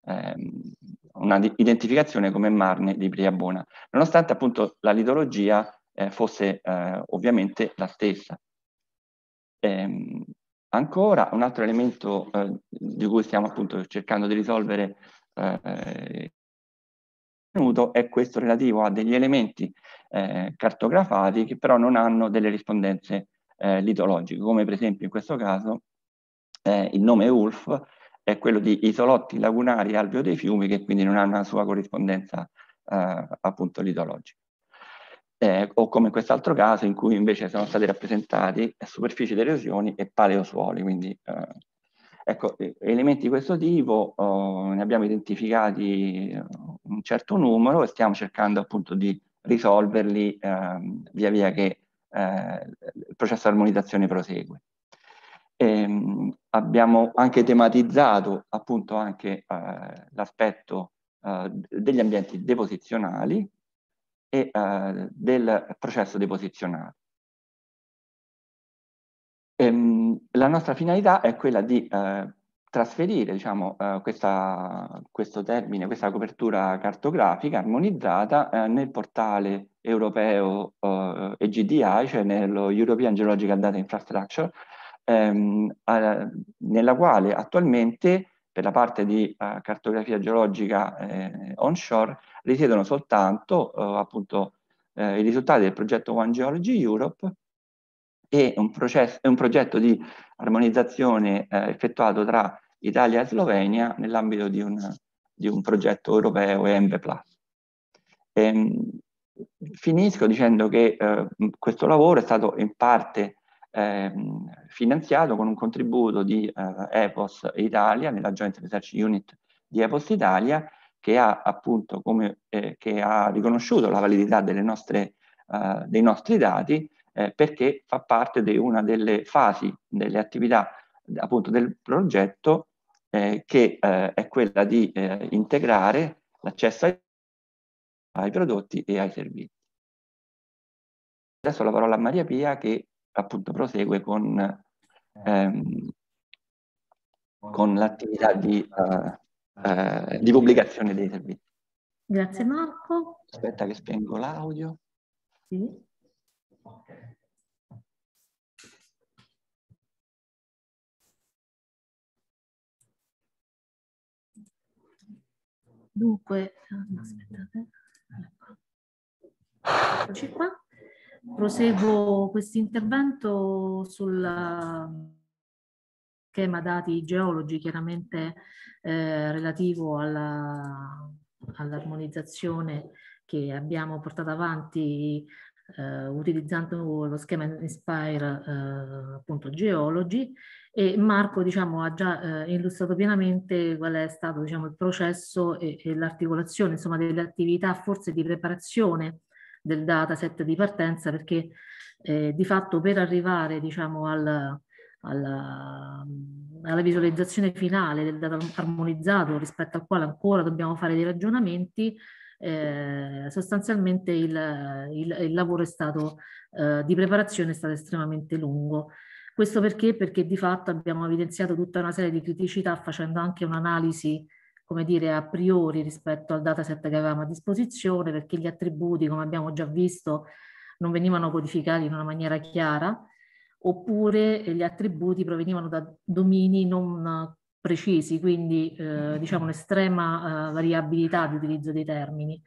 ehm, una identificazione come Marne di Priabona, nonostante appunto la litologia eh, fosse eh, ovviamente la stessa. Ehm, ancora un altro elemento eh, di cui stiamo appunto cercando di risolvere eh, ottenuto è questo relativo a degli elementi eh, cartografati che però non hanno delle rispondenze eh, litologiche, come per esempio in questo caso eh, il nome ULF è quello di isolotti lagunari alveo dei fiumi che quindi non hanno la sua corrispondenza eh, appunto litologica. Eh, o come in quest'altro caso in cui invece sono stati rappresentati superfici di erosioni e paleosuoli, quindi eh, Ecco, elementi di questo tipo oh, ne abbiamo identificati eh, un certo numero e stiamo cercando appunto di risolverli ehm, via via che eh, il processo di armonizzazione prosegue. E, ehm, abbiamo anche tematizzato appunto anche eh, l'aspetto eh, degli ambienti deposizionali e eh, del processo deposizionale. Ehm, la nostra finalità è quella di eh, trasferire diciamo, eh, questa, questo termine, questa copertura cartografica armonizzata eh, nel portale europeo eh, EGDI, cioè nello European Geological Data Infrastructure, ehm, a, nella quale attualmente per la parte di uh, cartografia geologica eh, onshore risiedono soltanto uh, appunto, eh, i risultati del progetto One Geology Europe e un, processo, un progetto di armonizzazione eh, effettuato tra Italia e Slovenia nell'ambito di, di un, progetto europeo EMB+. Ehm, finisco dicendo che eh, questo lavoro è stato in parte eh, finanziato con un contributo di eh, EPOS Italia, nella Joint Research Unit di EPOS Italia, che ha appunto come, eh, che ha riconosciuto la validità nostre, eh, dei nostri dati eh, perché fa parte di una delle fasi, delle attività appunto del progetto eh, che eh, è quella di eh, integrare l'accesso ai, ai, prodotti e ai servizi. Adesso la parola a Maria Pia che appunto prosegue con, ehm, con l'attività di, eh, eh, di pubblicazione dei servizi. Grazie Marco. Aspetta che spengo l'audio. Sì. Dunque, ah, mm. aspettate, ecco. eccoci qua. Proseguo questo intervento sul schema dati geologi, chiaramente eh, relativo all'armonizzazione all che abbiamo portato avanti eh, utilizzando lo schema Inspire eh, appunto Geology e Marco diciamo, ha già eh, illustrato pienamente qual è stato diciamo, il processo e, e l'articolazione insomma, delle attività forse di preparazione del dataset di partenza perché eh, di fatto per arrivare diciamo, al, alla, mm, alla visualizzazione finale del dato armonizzato rispetto al quale ancora dobbiamo fare dei ragionamenti eh, sostanzialmente il, il, il, lavoro è stato, eh, di preparazione è stato estremamente lungo. Questo perché? Perché di fatto abbiamo evidenziato tutta una serie di criticità facendo anche un'analisi come dire, a priori rispetto al dataset che avevamo a disposizione, perché gli attributi, come abbiamo già visto, non venivano codificati in una maniera chiara, oppure eh, gli attributi provenivano da domini non precisi, quindi eh, diciamo un'estrema eh, variabilità di utilizzo dei termini.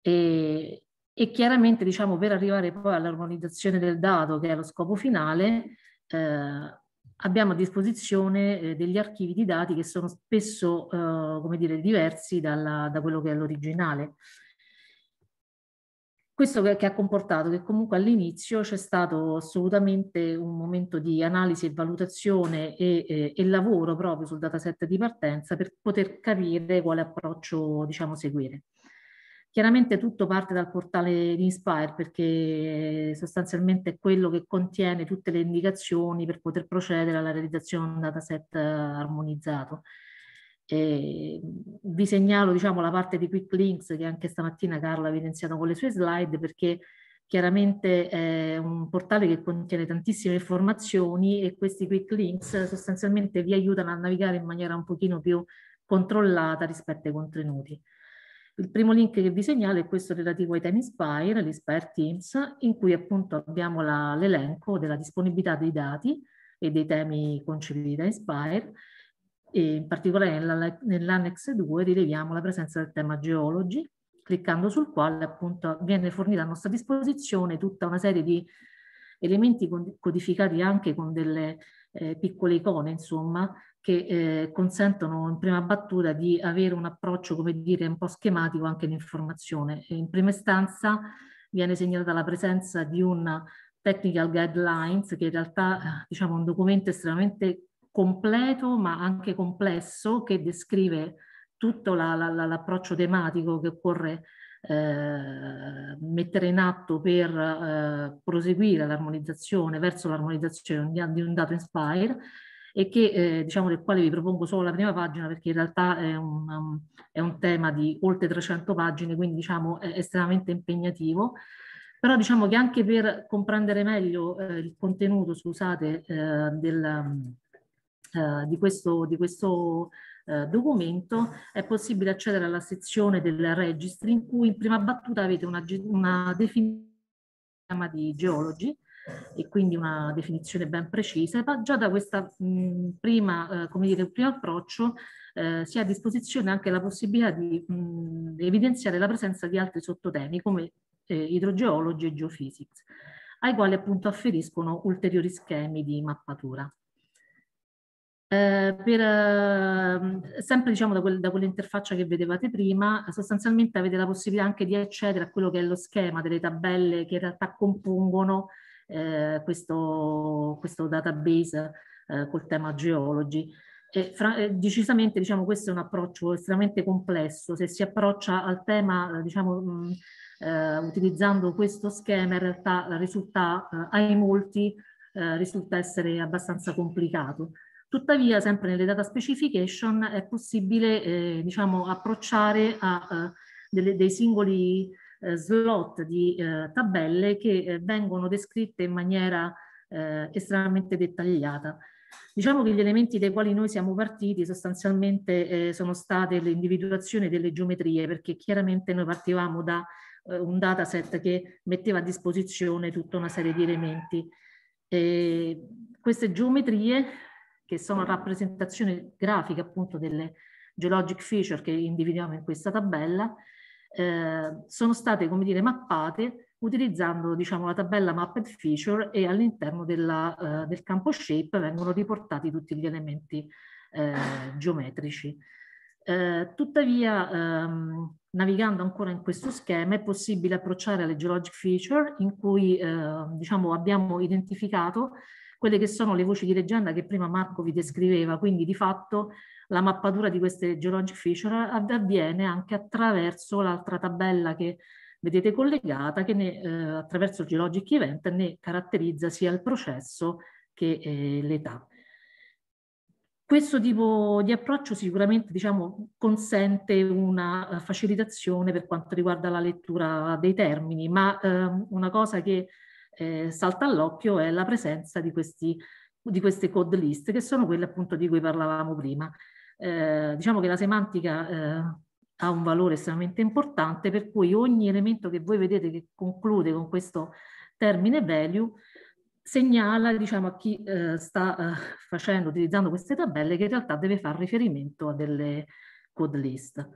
E, e chiaramente diciamo, per arrivare poi all'armonizzazione del dato, che è lo scopo finale, eh, abbiamo a disposizione eh, degli archivi di dati che sono spesso, eh, come dire, diversi dalla, da quello che è l'originale. Questo che, che ha comportato che comunque all'inizio c'è stato assolutamente un momento di analisi e valutazione e, e, e lavoro proprio sul dataset di partenza per poter capire quale approccio diciamo, seguire. Chiaramente tutto parte dal portale di Inspire perché sostanzialmente è quello che contiene tutte le indicazioni per poter procedere alla realizzazione di un dataset eh, armonizzato. Eh, vi segnalo diciamo, la parte di Quick Links che anche stamattina Carla ha evidenziato con le sue slide perché chiaramente è un portale che contiene tantissime informazioni e questi Quick Links sostanzialmente vi aiutano a navigare in maniera un pochino più controllata rispetto ai contenuti. Il primo link che vi segnalo è questo relativo ai Time Inspire, l'Inspire Teams, in cui appunto abbiamo l'elenco della disponibilità dei dati e dei temi concepiti da Inspire e in particolare nell'annex 2 rileviamo la presenza del tema geologi, cliccando sul quale appunto viene fornita a nostra disposizione tutta una serie di elementi codificati anche con delle eh, piccole icone, insomma, che eh, consentono in prima battuta di avere un approccio, come dire, un po' schematico anche di informazione. In prima istanza viene segnalata la presenza di un technical guidelines, che in realtà eh, diciamo, è un documento estremamente completo ma anche complesso che descrive tutto la, la, l'approccio tematico che occorre eh, mettere in atto per eh, proseguire l'armonizzazione verso l'armonizzazione di un dato Inspire e che, eh, diciamo, del quale vi propongo solo la prima pagina perché in realtà è un, um, è un tema di oltre 300 pagine, quindi diciamo è estremamente impegnativo. Però diciamo che anche per comprendere meglio eh, il contenuto, scusate, eh, del, eh, di questo, di questo eh, documento è possibile accedere alla sezione del registry in cui in prima battuta avete una, una definizione di geologi e quindi una definizione ben precisa, ma già da questo mm, prima, eh, come dire, primo approccio eh, si ha a disposizione anche la possibilità di mh, mm, evidenziare la presenza di altri sottotemi come eh, idrogeologi e geophysics, ai quali appunto afferiscono ulteriori schemi di mappatura eh, per, ehm, sempre diciamo da, quel, da quell'interfaccia che vedevate prima, sostanzialmente avete la possibilità anche di accedere a quello che è lo schema delle tabelle che in realtà compongono eh, questo, questo, database eh, col tema geology. E fra, eh, decisamente diciamo, questo è un approccio estremamente complesso, se si approccia al tema diciamo, mh, eh, utilizzando questo schema in realtà risulta eh, ai molti eh, risulta essere abbastanza complicato. Tuttavia, sempre nelle data specification è possibile eh, diciamo, approcciare a, a eh, delle, dei singoli eh, slot di eh, tabelle che eh, vengono descritte in maniera eh, estremamente dettagliata. Diciamo che gli elementi dai quali noi siamo partiti sostanzialmente sono state l'individuazione delle geometrie, perché chiaramente noi partivamo da un dataset che metteva a disposizione tutta una serie di elementi. E queste geometrie che sono rappresentazioni grafiche appunto delle geologic feature che individuiamo in questa tabella, eh, sono state, come dire, mappate utilizzando diciamo, la tabella Mapped Feature e all'interno eh, del campo Shape vengono riportati tutti gli elementi eh, geometrici. Eh, tuttavia, ehm, navigando ancora in questo schema, è possibile approcciare alle geologic feature in cui eh, diciamo, abbiamo identificato quelle che sono le voci di leggenda che prima Marco vi descriveva, quindi di fatto la mappatura di queste geologic feature avviene anche attraverso l'altra tabella che vedete collegata che ne, eh, attraverso il geologic event ne caratterizza sia il processo che eh, l'età. Questo tipo di approccio sicuramente diciamo, consente una eh, facilitazione per quanto riguarda la lettura dei termini, ma eh, una cosa che eh, salta all'occhio è la presenza di, questi, di queste code list, che sono quelle appunto di cui parlavamo prima. Eh, diciamo che la semantica eh, ha un valore estremamente importante, per cui ogni elemento che voi vedete che conclude con questo termine value segnala diciamo, a chi eh, sta eh, facendo, utilizzando queste tabelle che in realtà deve fare riferimento a delle code list.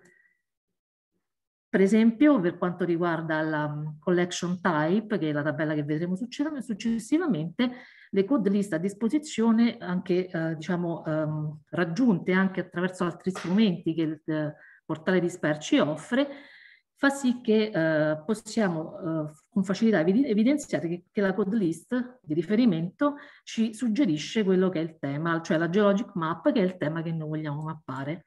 Per esempio, per quanto riguarda la mm, collection type, che è la tabella che vedremo successivamente, le code list a disposizione, anche eh, diciamo, ehm, raggiunte anche attraverso altri strumenti che il eh, portale di SPER ci offre, fa sì che eh, possiamo eh, con facilità evidenziare che, che, la code list di riferimento ci suggerisce quello che è il tema, cioè la geologic map, che è il tema che noi vogliamo mappare.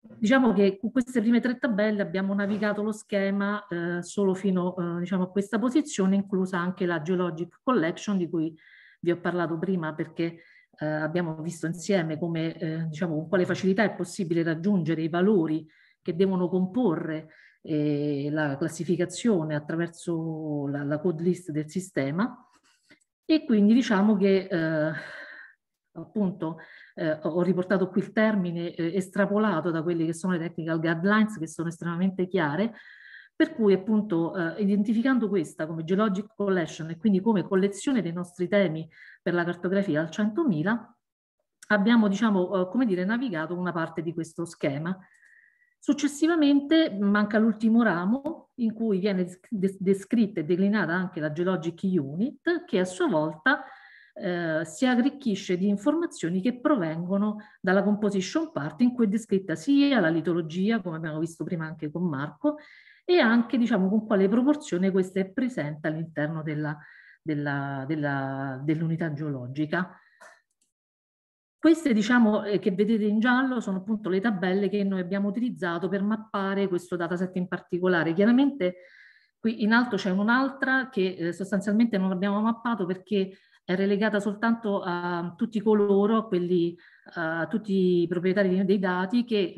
Diciamo che con queste prime tre tabelle abbiamo navigato lo schema eh, solo fino eh, diciamo, a questa posizione, inclusa anche la Geologic Collection di cui vi ho parlato prima perché eh, abbiamo visto insieme come, eh, diciamo, con quale facilità è possibile raggiungere i valori che devono comporre eh, la classificazione attraverso la, la, code list del sistema e quindi diciamo che eh, appunto eh, ho riportato qui il termine eh, estrapolato da quelle che sono le technical guidelines che sono estremamente chiare, per cui appunto eh, identificando questa come geologic collection e quindi come collezione dei nostri temi per la cartografia al 100.000, abbiamo diciamo eh, come dire navigato una parte di questo schema. Successivamente manca l'ultimo ramo in cui viene descritta e declinata anche la Geologic Unit che a sua volta eh, si arricchisce di informazioni che provengono dalla composition part in cui è descritta sia la litologia, come abbiamo visto prima anche con Marco, e anche diciamo, con quale proporzione questa è presente all'interno dell'unità dell geologica. Queste diciamo, eh, che vedete in giallo sono appunto le tabelle che noi abbiamo utilizzato per mappare questo dataset in particolare. Chiaramente qui in alto c'è un'altra che eh, sostanzialmente non abbiamo mappato perché è relegata soltanto a tutti coloro, quelli, a tutti i proprietari dei dati che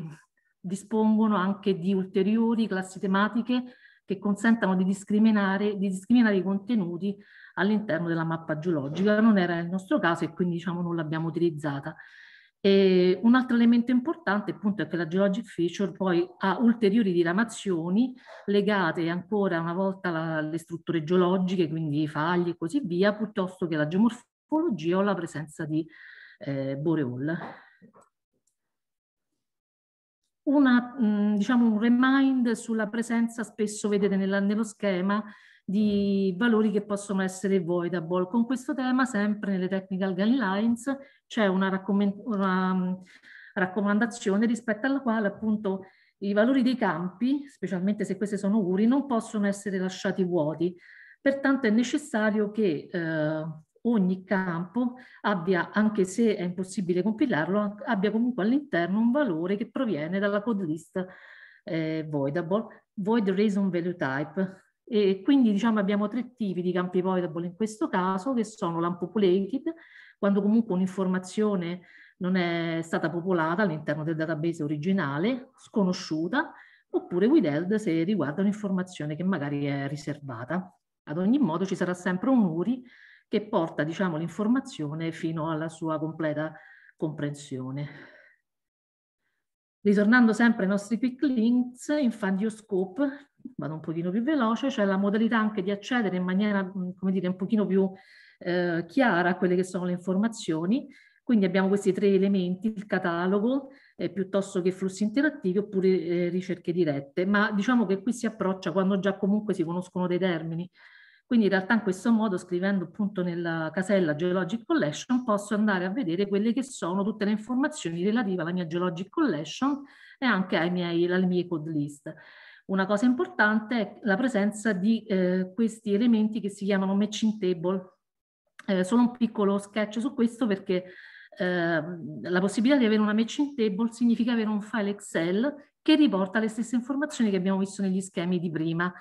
dispongono anche di ulteriori classi tematiche che consentano di discriminare, di discriminare i contenuti all'interno della mappa geologica. Non era il nostro caso e quindi diciamo, non l'abbiamo utilizzata. E un altro elemento importante appunto è che la geologic feature poi ha ulteriori diramazioni legate ancora una volta alle strutture geologiche, quindi i fagli e così via, piuttosto che alla geomorfologia o la presenza di eh, boreol. Una, mh, diciamo un remind sulla presenza, spesso vedete nella, nello schema, di valori che possono essere voidable. Con questo tema, sempre nelle technical guidelines, c'è una, raccom- una, mm, raccomandazione rispetto alla quale appunto i valori dei campi, specialmente se questi sono uri, non possono essere lasciati vuoti. Pertanto è necessario che eh, ogni campo abbia, anche se è impossibile compilarlo, abbia comunque all'interno un valore che proviene dalla code list eh, voidable, void reason value type. E quindi diciamo abbiamo tre tipi di campi voidable in questo caso, che sono l'ampopulated, quando comunque un'informazione non è stata popolata all'interno del database originale, sconosciuta, oppure withheld se riguarda un'informazione che magari è riservata. Ad ogni modo ci sarà sempre un URI che porta diciamo, l'informazione fino alla sua completa comprensione. Ritornando sempre ai nostri quick links, in Fundioscope, vado un pochino più veloce, c'è cioè la modalità anche di accedere in maniera, come dire, un pochino più eh, chiara quelle che sono le informazioni. Quindi abbiamo questi tre elementi, il catalogo eh, piuttosto che flussi interattivi oppure eh, ricerche dirette, ma diciamo che qui si approccia quando già comunque si conoscono dei termini. Quindi in realtà in questo modo, scrivendo appunto nella casella Geologic Collection, posso andare a vedere quelle che sono tutte le informazioni relative alla mia Geologic Collection e anche ai miei, alle mie code list. Una cosa importante è la presenza di eh, questi elementi che si chiamano matching table, eh, solo un piccolo sketch su questo perché eh, la possibilità di avere una matching table significa avere un file Excel che riporta le stesse informazioni che abbiamo visto negli schemi di prima.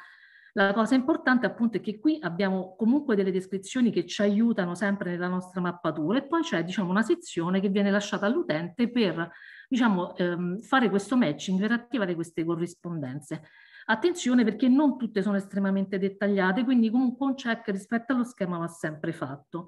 La cosa importante appunto è che qui abbiamo comunque delle descrizioni che ci aiutano sempre nella nostra mappatura e poi c'è diciamo, una sezione che viene lasciata all'utente per diciamo, ehm, fare questo matching, per attivare queste corrispondenze. Attenzione perché non tutte sono estremamente dettagliate, quindi comunque un check rispetto allo schema va sempre fatto.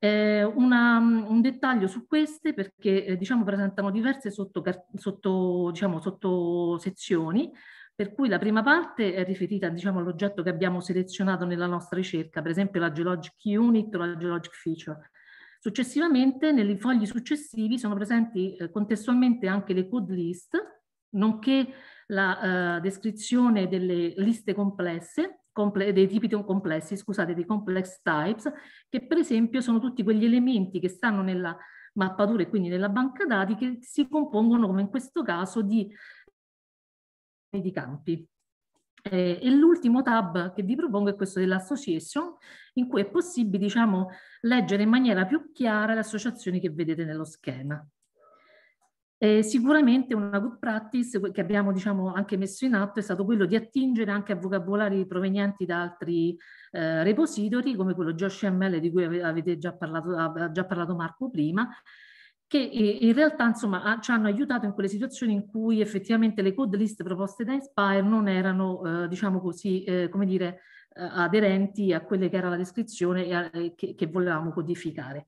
Eh, una, un dettaglio su queste perché eh, diciamo, presentano diverse sotto, sotto, diciamo, sotto sezioni, per cui la prima parte è riferita diciamo, all'oggetto che abbiamo selezionato nella nostra ricerca, per esempio la Geologic Unit o la Geologic Feature. Successivamente, nei fogli successivi, sono presenti eh, contestualmente anche le code list, nonché la eh, descrizione delle liste complesse, comple dei tipi complessi, scusate, dei complex types, che per esempio sono tutti quegli elementi che stanno nella mappatura e quindi nella banca dati che si compongono, come in questo caso, di, di campi. Eh, e l'ultimo tab che vi propongo è questo dell'association, in cui è possibile diciamo, leggere in maniera più chiara le associazioni che vedete nello schema. Eh, sicuramente una good practice che abbiamo diciamo, anche messo in atto è stato quello di attingere anche a vocabolari provenienti da altri eh, repository come quello JoshML di cui avete già parlato, ha già parlato Marco prima che in realtà insomma, ci hanno aiutato in quelle situazioni in cui effettivamente le code list proposte da Inspire non erano eh, diciamo così, eh, come dire, eh, aderenti a quella che era la descrizione e a, che, che volevamo codificare.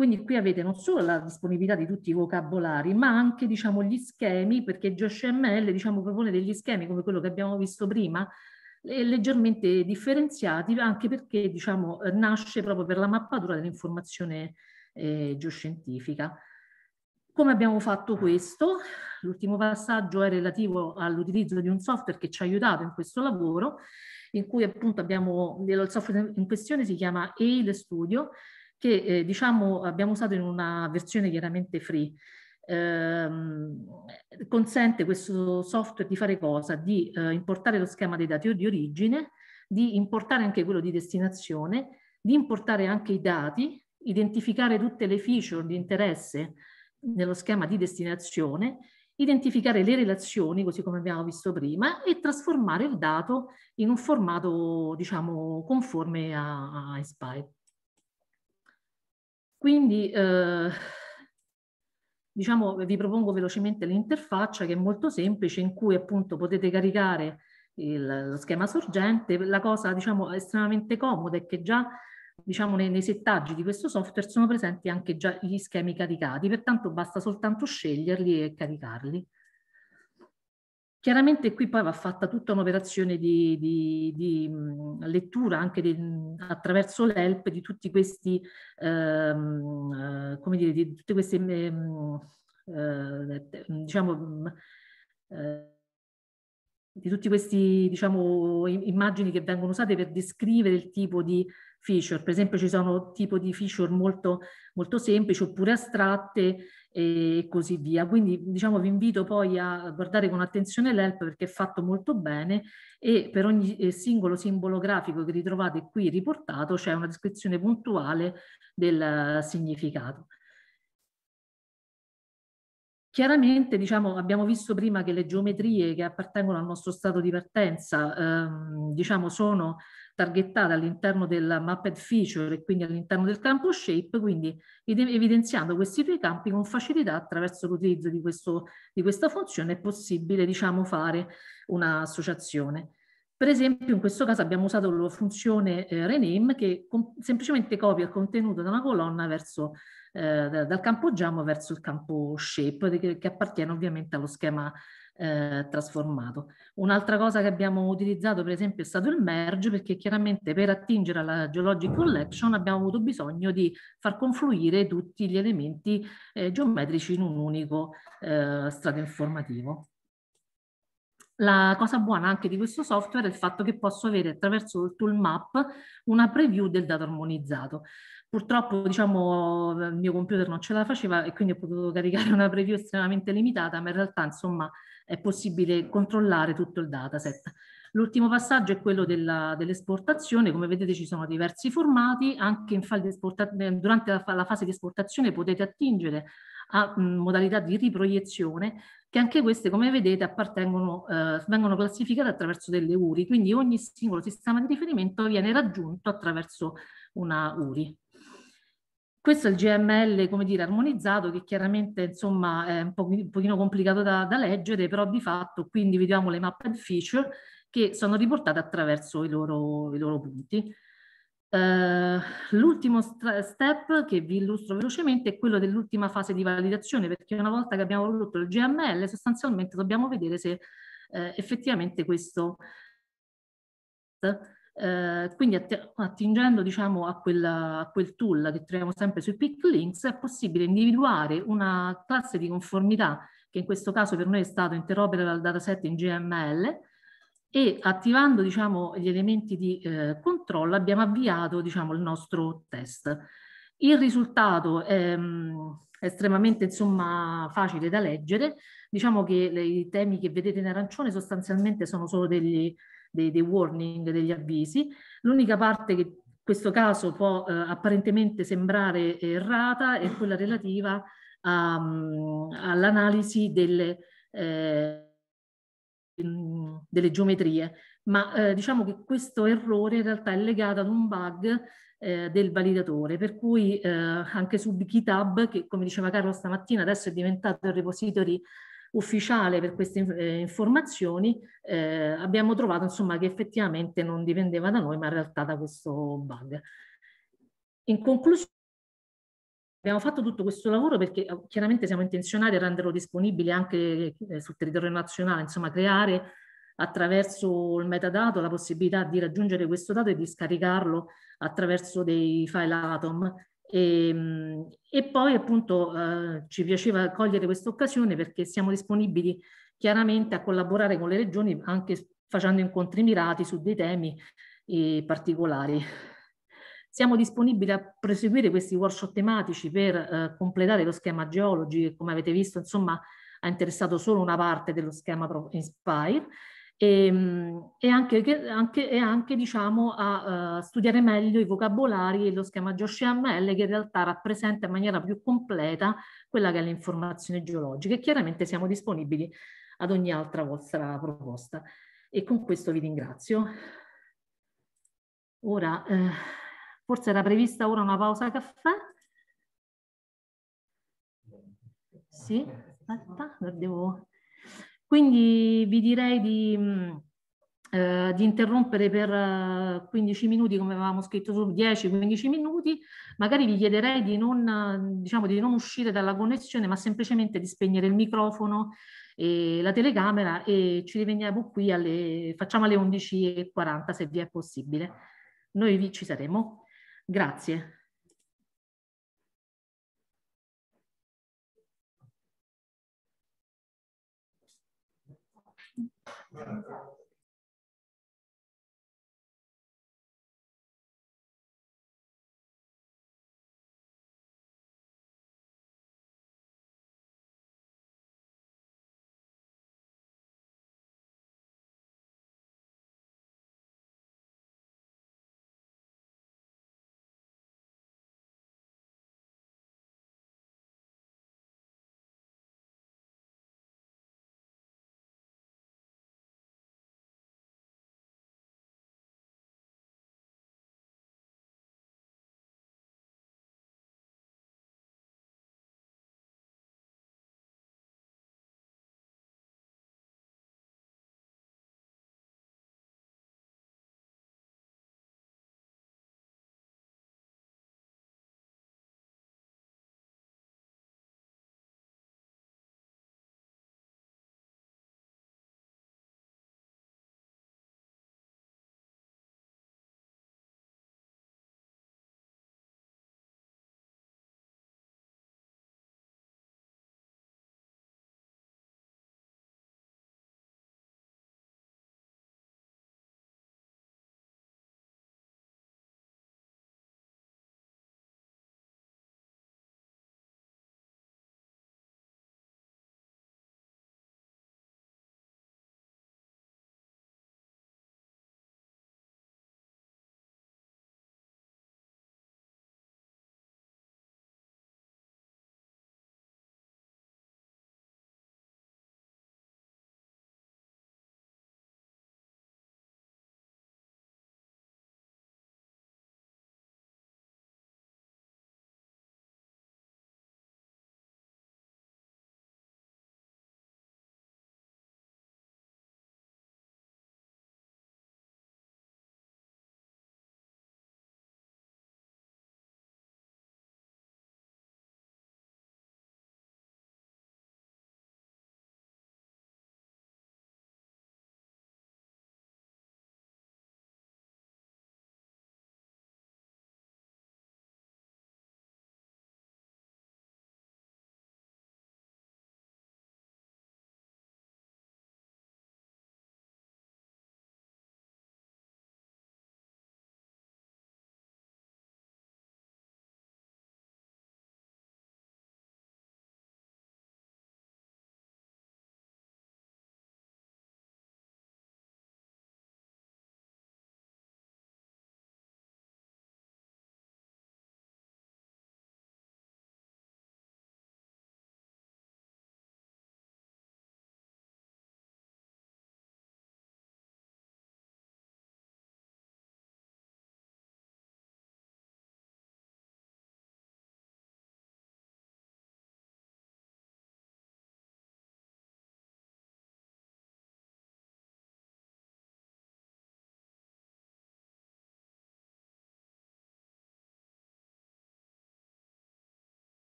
Quindi qui avete non solo la disponibilità di tutti i vocabolari, ma anche diciamo, gli schemi, perché GSML diciamo, propone degli schemi come quello che abbiamo visto prima, leggermente differenziati, anche perché diciamo, nasce proprio per la mappatura dell'informazione eh, geoscientifica. Come abbiamo fatto questo? L'ultimo passaggio è relativo all'utilizzo di un software che ci ha aiutato in questo lavoro, in cui appunto abbiamo, il software in questione si chiama EIL Studio, che eh, diciamo abbiamo usato in una versione chiaramente free. Ehm, consente questo software di fare cosa? Di eh, importare lo schema dei dati di origine, di importare anche quello di destinazione, di importare anche i dati, identificare tutte le feature di interesse nello schema di destinazione, identificare le relazioni, così come abbiamo visto prima, e trasformare il dato in un formato, diciamo, conforme a, a SPI. Quindi eh, diciamo, vi propongo velocemente l'interfaccia che è molto semplice in cui appunto potete caricare il, lo schema sorgente. La cosa diciamo, estremamente comoda è che già diciamo, nei, nei, settaggi di questo software sono presenti anche già gli schemi caricati, pertanto basta soltanto sceglierli e caricarli. Chiaramente qui poi va fatta tutta un'operazione di, di, di lettura anche di, attraverso l'ELP di tutti questi, ehm, eh, come dire, di tutte queste, eh, diciamo, eh, di tutte queste diciamo, immagini che vengono usate per descrivere il tipo di feature. Per esempio ci sono tipi di feature molto, molto semplici oppure astratte e così via. Quindi diciamo vi invito poi a guardare con attenzione l'help perché è fatto molto bene e per ogni eh, singolo simbolo grafico che ritrovate qui riportato c'è una descrizione puntuale del eh, significato. Chiaramente diciamo, abbiamo visto prima che le geometrie che appartengono al nostro stato di partenza ehm, diciamo, sono targettate all'interno del mapped feature e quindi all'interno del campo shape, quindi evidenziando questi due campi con facilità attraverso l'utilizzo di, di, questa funzione è possibile diciamo, fare un'associazione. Per esempio, in questo caso abbiamo usato la funzione eh, rename che semplicemente copia il contenuto da una colonna verso, eh, dal campo jam verso il campo shape, che, che appartiene ovviamente allo schema eh, trasformato. Un'altra cosa che abbiamo utilizzato, per esempio, è stato il merge, perché chiaramente per attingere alla Geologic Collection abbiamo avuto bisogno di far confluire tutti gli elementi eh, geometrici in un unico eh, strato informativo. La cosa buona anche di questo software è il fatto che posso avere attraverso il toolmap una preview del dato armonizzato. Purtroppo, diciamo, il mio computer non ce la faceva e quindi ho potuto caricare una preview estremamente limitata, ma in realtà, insomma, è possibile controllare tutto il dataset. L'ultimo passaggio è quello dell'esportazione, come vedete ci sono diversi formati, anche durante la, la, fase di esportazione potete attingere a mh, modalità di riproiezione che anche queste, come vedete, appartengono, eh, vengono classificate attraverso delle URI, quindi ogni singolo sistema di riferimento viene raggiunto attraverso una URI. Questo è il GML, come dire, armonizzato, che chiaramente insomma, è un, po un pochino complicato da, da, leggere, però di fatto qui individuiamo le mapped feature che sono riportate attraverso i loro, i loro punti. Uh, l'ultimo st step che vi illustro velocemente è quello dell'ultima fase di validazione, perché una volta che abbiamo prodotto il GML, sostanzialmente dobbiamo vedere se uh, effettivamente questo, uh, quindi att attingendo diciamo, a, quella, a, quel tool che troviamo sempre sui pick links, è possibile individuare una classe di conformità, che in questo caso per noi è stato interoperable dataset in GML, e attivando diciamo, gli elementi di eh, controllo abbiamo avviato diciamo, il nostro test. Il risultato è ehm, mh, estremamente insomma, facile da leggere, diciamo che le, i temi che vedete in arancione sostanzialmente sono solo degli, dei, dei warning, degli avvisi. L'unica parte che in questo caso può eh, apparentemente sembrare errata è quella relativa mm, all'analisi delle... Eh, delle geometrie, ma eh, diciamo che questo errore in realtà è legato ad un bug eh, del validatore, per cui eh, anche su GitHub, che come diceva Carlo stamattina, adesso è diventato il repository ufficiale per queste eh, informazioni, eh, abbiamo trovato insomma, che effettivamente non dipendeva da noi, ma in realtà da questo bug. In conclusione, Abbiamo fatto tutto questo lavoro perché chiaramente siamo intenzionati a renderlo disponibile anche sul territorio nazionale, insomma creare attraverso il metadato la possibilità di raggiungere questo dato e di scaricarlo attraverso dei file Atom. E, ehm, e poi appunto eh, ci piaceva cogliere questa occasione perché siamo disponibili chiaramente a collaborare con le regioni anche facendo incontri mirati su dei temi eh, particolari. Siamo disponibili a proseguire questi workshop tematici per eh, completare lo schema Geology, che come avete visto insomma ha interessato solo una parte dello schema Inspire e, ehm, e, anche, anche, e anche diciamo, a uh, studiare meglio i vocabolari e lo schema GeoCML che in realtà rappresenta in maniera più completa quella che è l'informazione geologica e chiaramente siamo disponibili ad ogni altra vostra proposta e con questo vi ringrazio. Ora, eh, forse era prevista ora una pausa caffè? Sì, aspetta, devo quindi vi direi di, mm, eh, di interrompere per 15 eh, minuti, come avevamo scritto su 10-15 minuti. Magari vi chiederei di non, diciamo, di non uscire dalla connessione, ma semplicemente di spegnere il microfono e la telecamera e ci riveniamo qui alle, facciamo alle 11.40 se vi è possibile. Noi vi, ci saremo. Grazie. Yeah.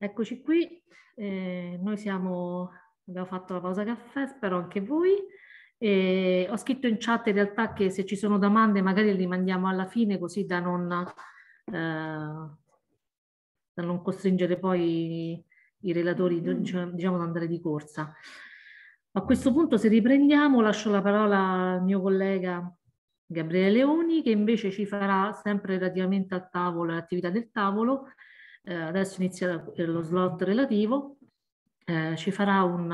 Eccoci qui, eh, noi siamo, abbiamo fatto la pausa caffè, spero anche voi. E ho scritto in chat in realtà che se ci sono domande magari le mandiamo alla fine così da non, eh, da non costringere poi i relatori mm. diciamo, diciamo, ad andare di corsa. A questo punto se riprendiamo lascio la parola al mio collega Gabriele Leoni che invece ci farà sempre relativamente al tavolo, all'attività del tavolo, eh, adesso inizia lo slot relativo, eh, ci farà un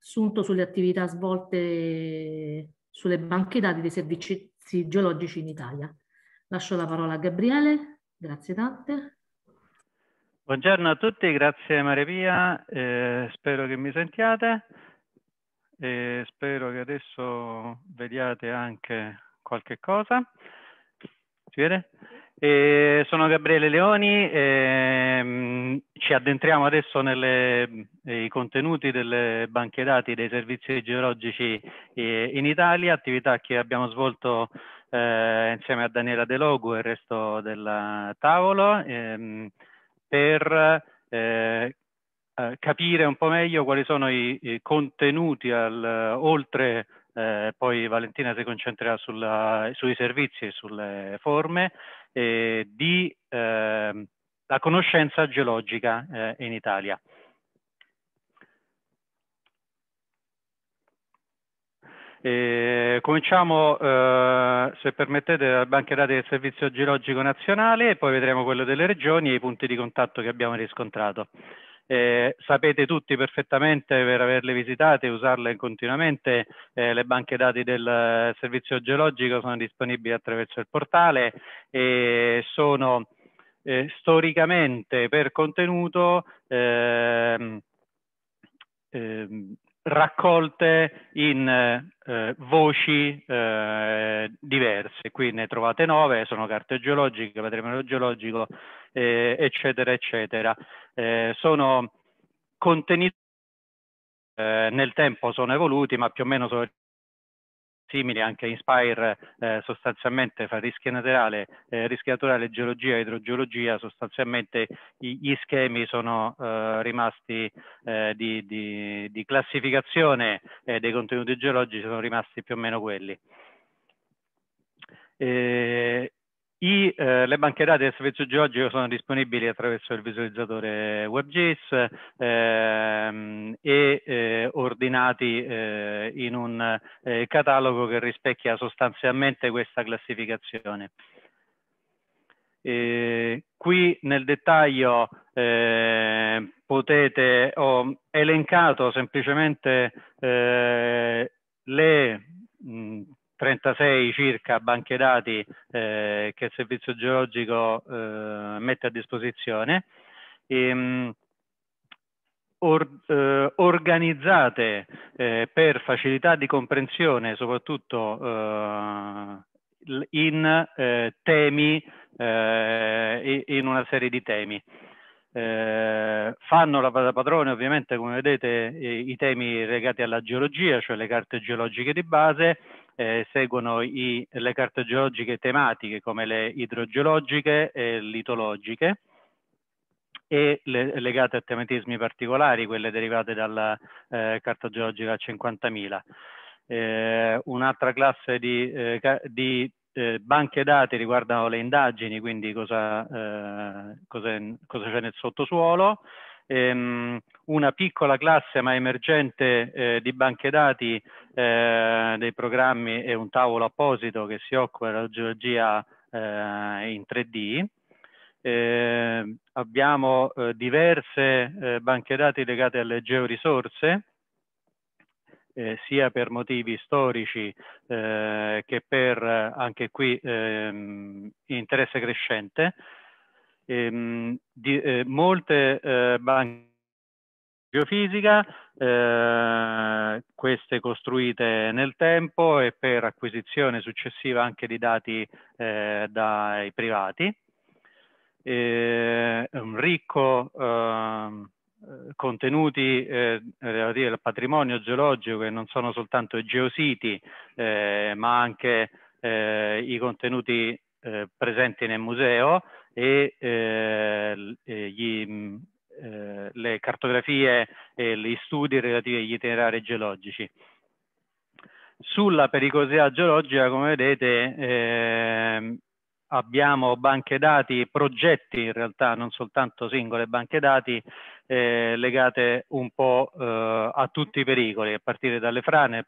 assunto sulle attività svolte sulle banche dati dei servizi geologici in Italia. Lascio la parola a Gabriele, grazie tante. Buongiorno a tutti, grazie Maria Pia, eh, spero che mi sentiate e spero che adesso vediate anche qualche cosa. Si vede? E sono Gabriele Leoni, ehm, ci addentriamo adesso nei eh, contenuti delle banche dati dei servizi geologici eh, in Italia, attività che abbiamo svolto eh, insieme a Daniela De Logu e il resto del tavolo, ehm, per eh, eh, capire un po' meglio quali sono i, i contenuti al, oltre poi Valentina si concentrerà sulla, sui servizi e sulle forme, eh, di eh, la conoscenza geologica eh, in Italia. E cominciamo, eh, se permettete, dalla banche dati del Servizio Geologico Nazionale e poi vedremo quello delle regioni e i punti di contatto che abbiamo riscontrato. Eh, sapete tutti perfettamente per averle visitate e usarle continuamente, eh, le banche dati del eh, servizio geologico sono disponibili attraverso il portale e sono eh, storicamente per contenuto ehm, ehm, raccolte in eh, voci eh, diverse. Qui ne trovate nove, sono carte geologiche, patrimonio geologico, eh, eccetera, eccetera. Eh, sono contenuti eh, nel tempo sono evoluti, ma più o meno sono simili anche a Inspire eh, sostanzialmente fra rischio naturale, eh, rischio naturale, geologia e idrogeologia sostanzialmente i, gli schemi sono eh, rimasti eh, di, di, di, classificazione eh, dei contenuti geologici sono rimasti più o meno quelli. Eh, i, eh, le banche dati del servizio geologico sono disponibili attraverso il visualizzatore WebGIS ehm, e eh, ordinati eh, in un eh, catalogo che rispecchia sostanzialmente questa classificazione. E qui nel dettaglio eh, potete, ho elencato semplicemente eh, le mh, 36 circa banche dati eh, che il servizio geologico eh, mette a disposizione, ehm, or, eh, organizzate eh, per facilità di comprensione soprattutto eh, in eh, temi, in una serie di temi. Eh, fanno la padrone ovviamente come vedete eh, i temi legati alla geologia, cioè le carte geologiche di base, eh, seguono i, le carte geologiche tematiche come le idrogeologiche e litologiche e le, legate a tematismi particolari, quelle derivate dalla eh, carta geologica 50.000. Eh, un'altra classe di, eh, di eh, banche dati riguardano le indagini, quindi cosa, eh, cosa c'è nel sottosuolo, ehm, una piccola classe ma emergente eh, di banche dati eh, dei programmi e un tavolo apposito che si occupa della geologia eh, in 3D. Eh, abbiamo eh, diverse eh, banche dati legate alle georisorse, eh, sia per motivi storici eh, che per anche qui ehm, interesse crescente ehm, di, eh, molte eh, banche biofisica, eh, queste costruite nel tempo e per acquisizione successiva anche di dati eh, dai privati. Eh, un ricco ehm, contenuti eh, relativi al patrimonio geologico che non sono soltanto i geositi eh, ma anche eh, i contenuti presenti nel museo, eh, e gli, mm, eh, le cartografie e gli studi relativi agli itinerari geologici. Sulla pericolosità geologica, come vedete, ehm, abbiamo banche dati, progetti in realtà, non soltanto singole banche dati, eh, legate un po' eh, a tutti i pericoli, a partire dalle frane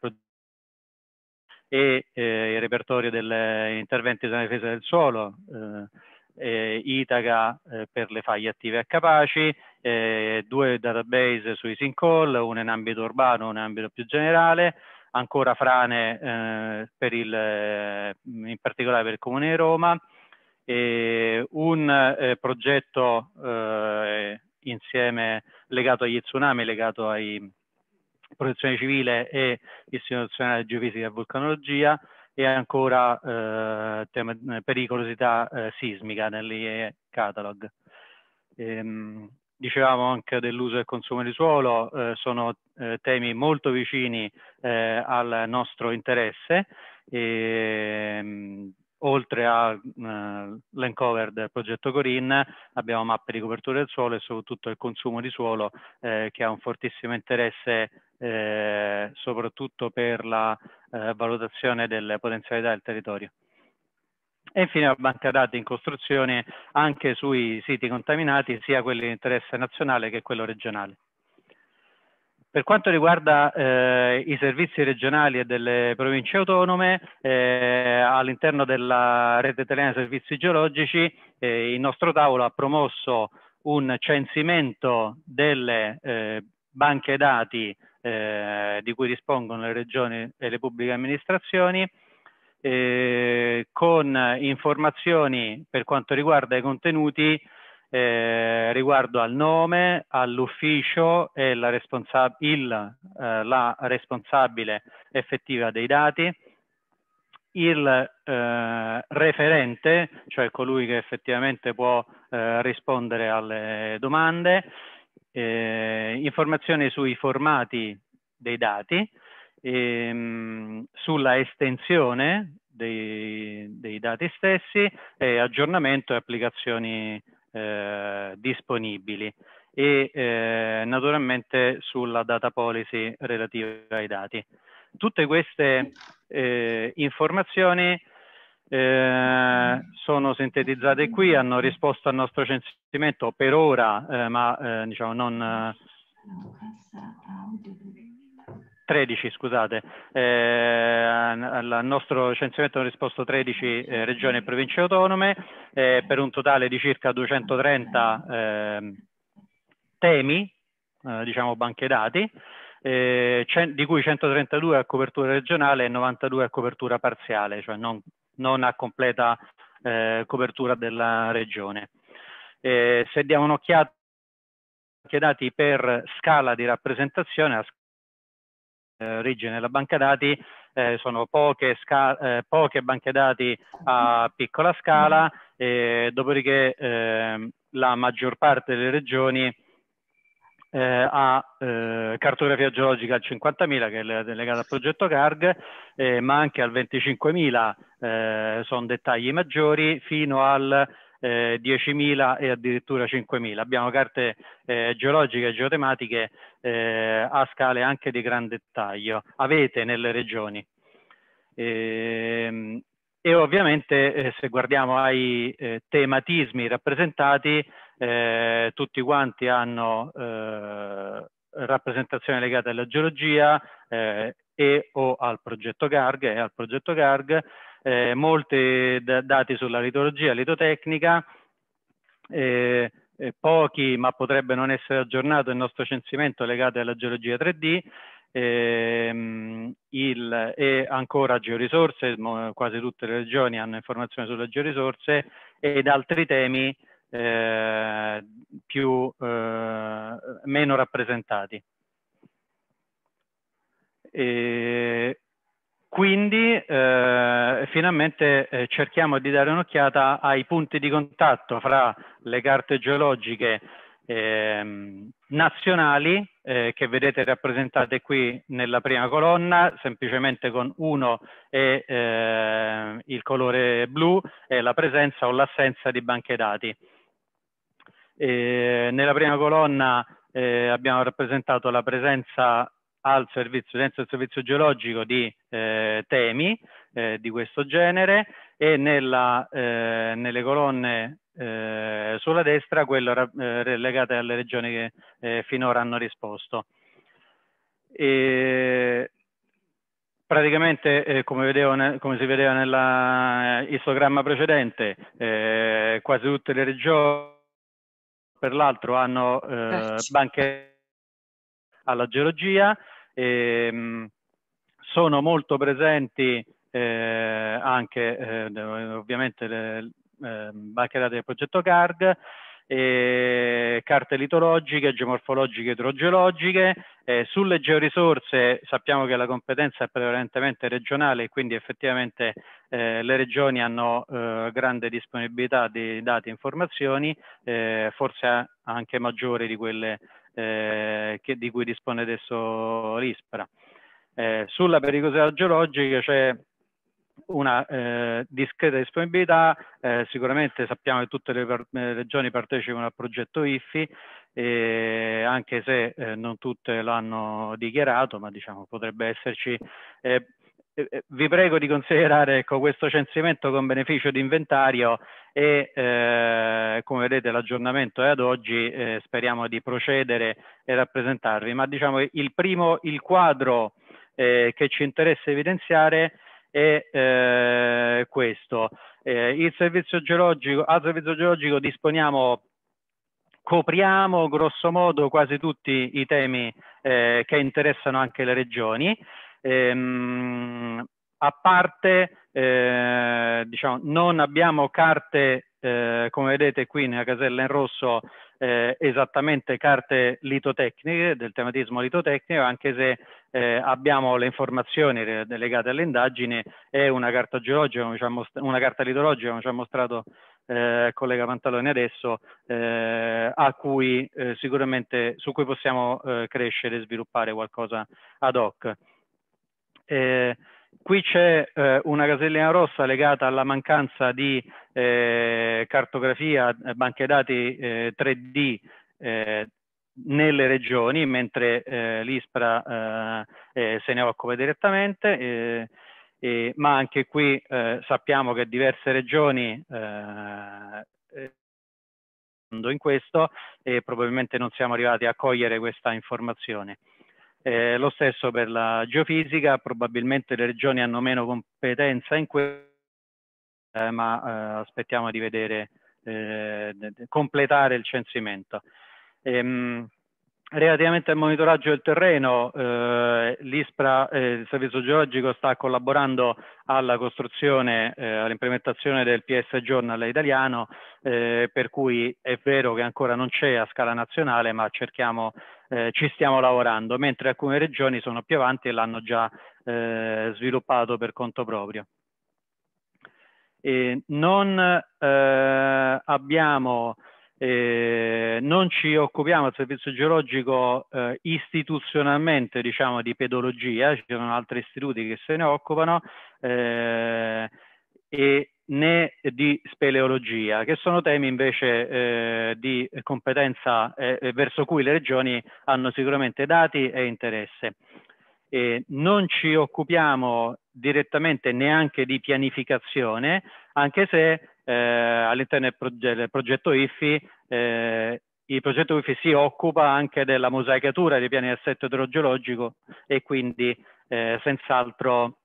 e eh, il repertorio degli interventi della difesa del suolo, eh, eh, Itaca eh, per le faglie attive e capaci, eh, due database sui sincall, uno in ambito urbano, uno in ambito più generale, ancora frane eh, per il, eh, in particolare per il Comune di Roma, un eh, progetto insieme legato agli tsunami, legato ai protezione civile e istituzionale geofisica e vulcanologia, e ancora eh, tema, pericolosità eh, sismica nell'IE catalog. Ehm, dicevamo anche dell'uso e consumo di suolo, eh, sono eh, temi molto vicini eh, al nostro interesse. E, ehm, oltre all'encover eh, cover del progetto Corin, abbiamo mappe di copertura del suolo e soprattutto il consumo di suolo eh, che ha un fortissimo interesse eh, soprattutto per la eh, valutazione delle potenzialità del territorio. E infine la banca dati in costruzione anche sui siti contaminati, sia quelli di interesse nazionale che quello regionale. Per quanto riguarda eh, i servizi regionali e delle province autonome, eh, all'interno della rete italiana servizi geologici eh, il nostro tavolo ha promosso un censimento delle eh, banche dati eh, di cui dispongono le regioni e le pubbliche amministrazioni eh, con informazioni per quanto riguarda i contenuti eh, riguardo al nome, all'ufficio e la, responsab il, eh, la responsabile effettiva dei dati, il eh, referente, cioè colui che effettivamente può eh, rispondere alle domande, eh, informazioni sui formati dei dati, ehm, sulla estensione dei, dei, dati stessi e aggiornamento e applicazioni eh, disponibili e eh, naturalmente sulla data policy relativa ai dati. Tutte queste eh, informazioni eh, sono sintetizzate qui, hanno risposto al nostro censimento per ora, eh, ma eh, diciamo non... 13, scusate, eh, al nostro censimento hanno risposto 13 eh, regioni e province autonome eh, per un totale di circa 230 ehm, temi, eh, diciamo banche dati, eh, di cui 132 a copertura regionale e 92 a copertura parziale, cioè non, non a completa eh, copertura della regione. se diamo un'occhiata anche dati per scala di rappresentazione, scala origine eh, della banca dati eh, sono poche, eh, poche, banche dati a piccola scala, e dopodiché eh, la maggior parte delle regioni eh, ha eh, cartografia geologica al 50.000 che è legata al progetto CARG, ma anche al 25.000 sono dettagli maggiori, fino al eh, 10.000 e addirittura 5.000. Abbiamo carte eh, geologiche e geotematiche eh, a scale anche di gran dettaglio, avete nelle regioni. E, ehm, e ovviamente eh, se guardiamo ai eh, tematismi rappresentati, eh, tutti quanti hanno rappresentazioni legate alla geologia e o al progetto GARG e al progetto GARG eh, molti dati sulla litologia, litotecnica, eh, eh, pochi ma potrebbe non essere aggiornato il nostro censimento legato alla geologia 3D ehm, il, e ancora georisorse, quasi tutte le regioni hanno informazioni sulle georisorse ed altri temi eh, più, eh, meno rappresentati. E quindi eh, finalmente eh, cerchiamo di dare un'occhiata ai punti di contatto fra le carte geologiche ehm, eh, nazionali che vedete rappresentate qui nella prima colonna, semplicemente con uno e eh, il colore blu e la presenza o l'assenza di banche dati. Eh, nella prima colonna eh, abbiamo rappresentato la presenza al servizio, del servizio geologico di eh, temi eh, di questo genere e nella, eh, nelle colonne eh, sulla destra quello eh, legate alle regioni che eh, finora hanno risposto. E praticamente eh, come, vedevo, come, si vedeva nell'istogramma precedente eh, quasi tutte le regioni per l'altro hanno eh, banche alla geologia e, ehm, sono molto presenti eh, anche eh, ovviamente le eh, banche dati del progetto CARG, eh, carte litologiche, geomorfologiche, idrogeologiche. Eh, sulle georisorse sappiamo che la competenza è prevalentemente regionale e quindi effettivamente eh, le regioni hanno eh, grande disponibilità di dati e informazioni, eh, forse anche maggiori di quelle eh, che, di cui dispone adesso l'ISPRA. Eh, sulla pericolosità geologica c'è una eh, discreta disponibilità, eh, sicuramente sappiamo che tutte le, par le eh, regioni partecipano al progetto IFI, eh, anche se eh, non tutte l'hanno dichiarato, ma diciamo potrebbe esserci eh, eh, eh, vi prego di considerare ecco, questo censimento con beneficio di inventario e eh, come vedete l'aggiornamento è ad oggi, eh, speriamo di procedere e rappresentarvi, ma diciamo che il primo, il quadro eh, che ci interessa evidenziare è eh, questo. il servizio geologico, al servizio geologico disponiamo copriamo grosso modo quasi tutti i temi che interessano anche le regioni Ehm, a parte, eh, diciamo, non abbiamo carte, eh, come vedete qui nella casella in rosso, eh, esattamente carte litotecniche, del tematismo litotecnico, anche se eh, abbiamo le informazioni legate alle indagini e una carta geologica, come ci una carta litologica, come ci ha mostrato eh, il collega Pantaloni adesso, eh, a cui eh, sicuramente, su cui possiamo eh, crescere e sviluppare qualcosa ad hoc. Eh, qui c'è eh, una casellina rossa legata alla mancanza di eh, cartografia, eh, banche dati 3D eh, eh, nelle regioni, mentre l'ISPRA se ne occupa direttamente. ma anche qui sappiamo che diverse regioni sono in questo e probabilmente non siamo arrivati a cogliere questa informazione. Eh, lo stesso per la geofisica, probabilmente le regioni hanno meno competenza in questo, eh, ma eh, aspettiamo di vedere eh, completare il censimento. Ehm, Relativamente al monitoraggio del terreno, eh, l'ISPRA, eh, il Servizio Geologico, sta collaborando alla costruzione, eh, all'implementazione del PS Journal italiano, eh, per cui è vero che ancora non c'è a scala nazionale, ma cerchiamo, eh, ci stiamo lavorando, mentre alcune regioni sono più avanti e l'hanno già eh, sviluppato per conto proprio. E non abbiamo eh, non ci occupiamo al servizio geologico eh, istituzionalmente diciamo, di pedologia, ci sono altri istituti che se ne occupano, eh, e né di speleologia, che sono temi invece eh, di competenza eh, eh, verso cui le regioni hanno sicuramente dati e interesse. E non ci occupiamo direttamente neanche di pianificazione, anche se eh, all'interno del, progetto, del progetto IFI eh, il progetto IFI si occupa anche della mosaicatura dei piani di assetto idrogeologico e quindi eh, senz'altro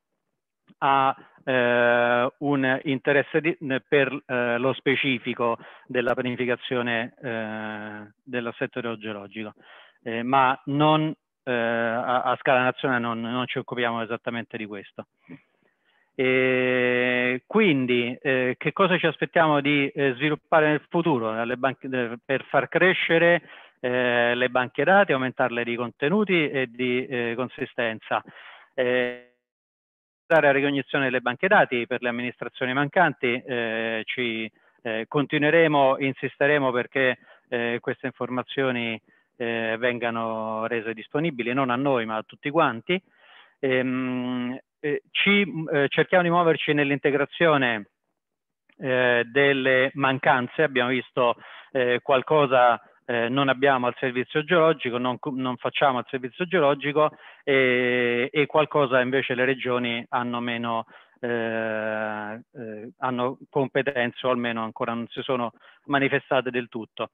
ha eh, un interesse di, per eh, lo specifico della pianificazione eh, dell'assetto idrogeologico, eh, ma non, eh, a, a, scala nazionale non, non ci occupiamo esattamente di questo. E ehm, quindi eh, che cosa ci aspettiamo di eh, sviluppare nel futuro eh, per far crescere eh, le banche dati, aumentarle di contenuti e di eh, consistenza? Eh, dare a ricognizione delle banche dati per le amministrazioni mancanti, ci continueremo, insisteremo perché queste informazioni vengano rese disponibili non a noi ma a tutti quanti. Ehm, eh, ci, mm, eh, cerchiamo di muoverci nell'integrazione eh, delle mancanze, abbiamo visto eh, qualcosa eh, non abbiamo al servizio geologico, non, non facciamo al servizio geologico e, qualcosa invece le regioni hanno meno hanno competenze o almeno ancora non si sono manifestate del tutto.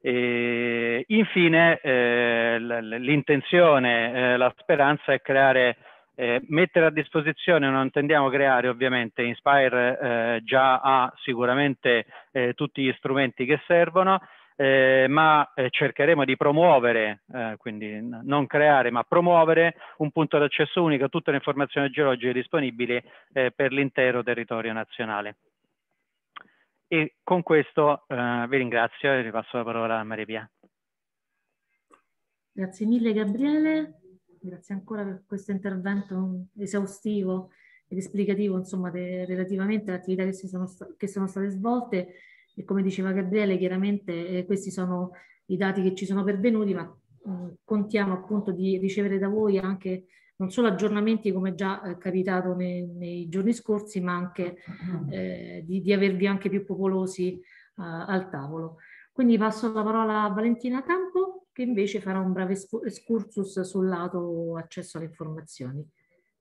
E infine eh, l'intenzione, eh, la speranza è creare eh, mettere a disposizione, non intendiamo creare ovviamente, Inspire eh, già ha sicuramente eh, tutti gli strumenti che servono, eh, ma eh, cercheremo di promuovere, eh, quindi non creare ma promuovere un punto d'accesso unico a tutte le informazioni geologiche disponibili per l'intero territorio nazionale. E con questo vi ringrazio e ripasso la parola a Maria Pia. Grazie mille Gabriele. Grazie ancora per questo intervento esaustivo ed esplicativo insomma, de, relativamente alle attività che sono, che, sono, state svolte e come diceva Gabriele chiaramente eh, questi sono i dati che ci sono pervenuti ma mh, mm, contiamo appunto di ricevere da voi anche non solo aggiornamenti come già eh, capitato nei, nei, giorni scorsi ma anche mm-hmm. eh, di, di, avervi anche più popolosi eh, al tavolo. Quindi passo la parola a Valentina Campo che invece farà un breve excursus sul lato accesso alle informazioni.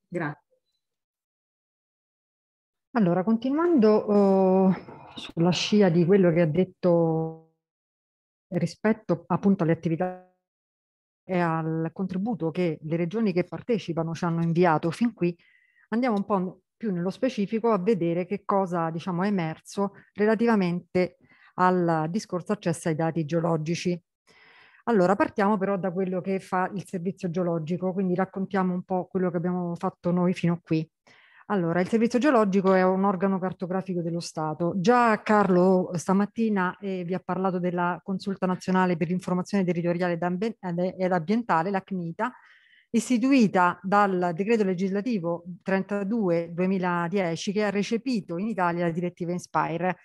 Grazie. Allora, continuando uh, sulla scia di quello che ha detto rispetto appunto alle attività e al contributo che le regioni che partecipano ci hanno inviato fin qui, andiamo un po' più nello specifico a vedere che cosa diciamo, è emerso relativamente al discorso accesso ai dati geologici allora, partiamo però da quello che fa il servizio geologico, quindi raccontiamo un po' quello che abbiamo fatto noi fino a qui. Allora, il servizio geologico è un organo cartografico dello Stato. Già Carlo stamattina eh, vi ha parlato della Consulta Nazionale per l'Informazione Territoriale ed Ambientale, la CNITA, istituita dal decreto legislativo 32-2010 che ha recepito in Italia la direttiva Inspire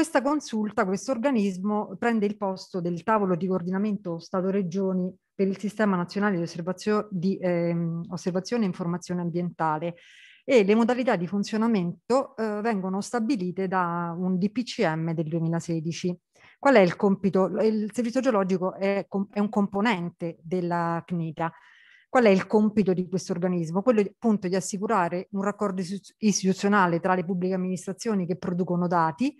questa consulta, questo organismo, prende il posto del tavolo di coordinamento Stato-Regioni per il Sistema Nazionale di, osservazio di ehm, Osservazione e Informazione Ambientale e le modalità di funzionamento eh, vengono stabilite da un DPCM del 2016. Qual è il compito? Il servizio geologico è, è un componente della CNITA. Qual è il compito di questo organismo? Quello appunto di assicurare un raccordo istituzionale tra le pubbliche amministrazioni che producono dati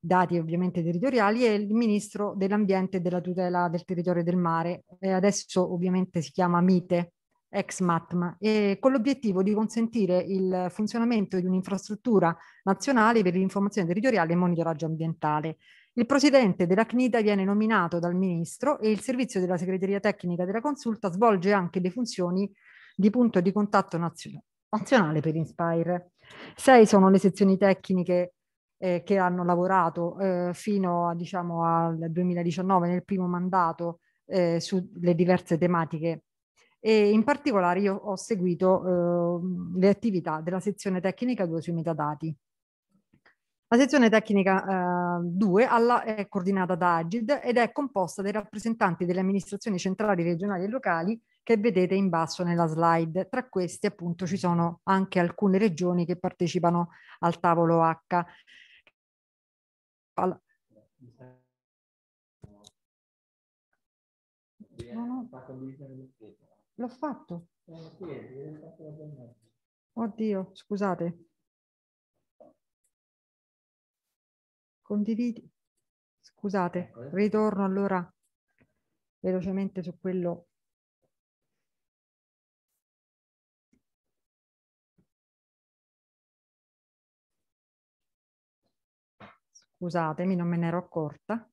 dati ovviamente territoriali, e il ministro dell'ambiente e della tutela del territorio e del mare, e adesso ovviamente si chiama MITE, ex MATMA, e con l'obiettivo di consentire il funzionamento di un'infrastruttura nazionale per l'informazione territoriale e monitoraggio ambientale. Il presidente della CNIDA viene nominato dal ministro e il servizio della segreteria tecnica della consulta svolge anche le funzioni di punto di contatto nazionale per Inspire. Sei sono le sezioni tecniche eh, che hanno lavorato eh, fino a, diciamo, al 2019 nel primo mandato eh, sulle diverse tematiche. E in particolare io ho seguito ehm, le attività della sezione tecnica 2 sui metadati. La sezione tecnica 2 eh, alla, è coordinata da Agid ed è composta dai rappresentanti delle amministrazioni centrali, regionali e locali che vedete in basso nella slide. Tra questi appunto ci sono anche alcune regioni che partecipano al tavolo H palla. No, no. L'ho fatto. Oddio, scusate. Condividi. Scusate, ecco, eh. ritorno allora velocemente su quello Scusatemi, non me ne ero accorta.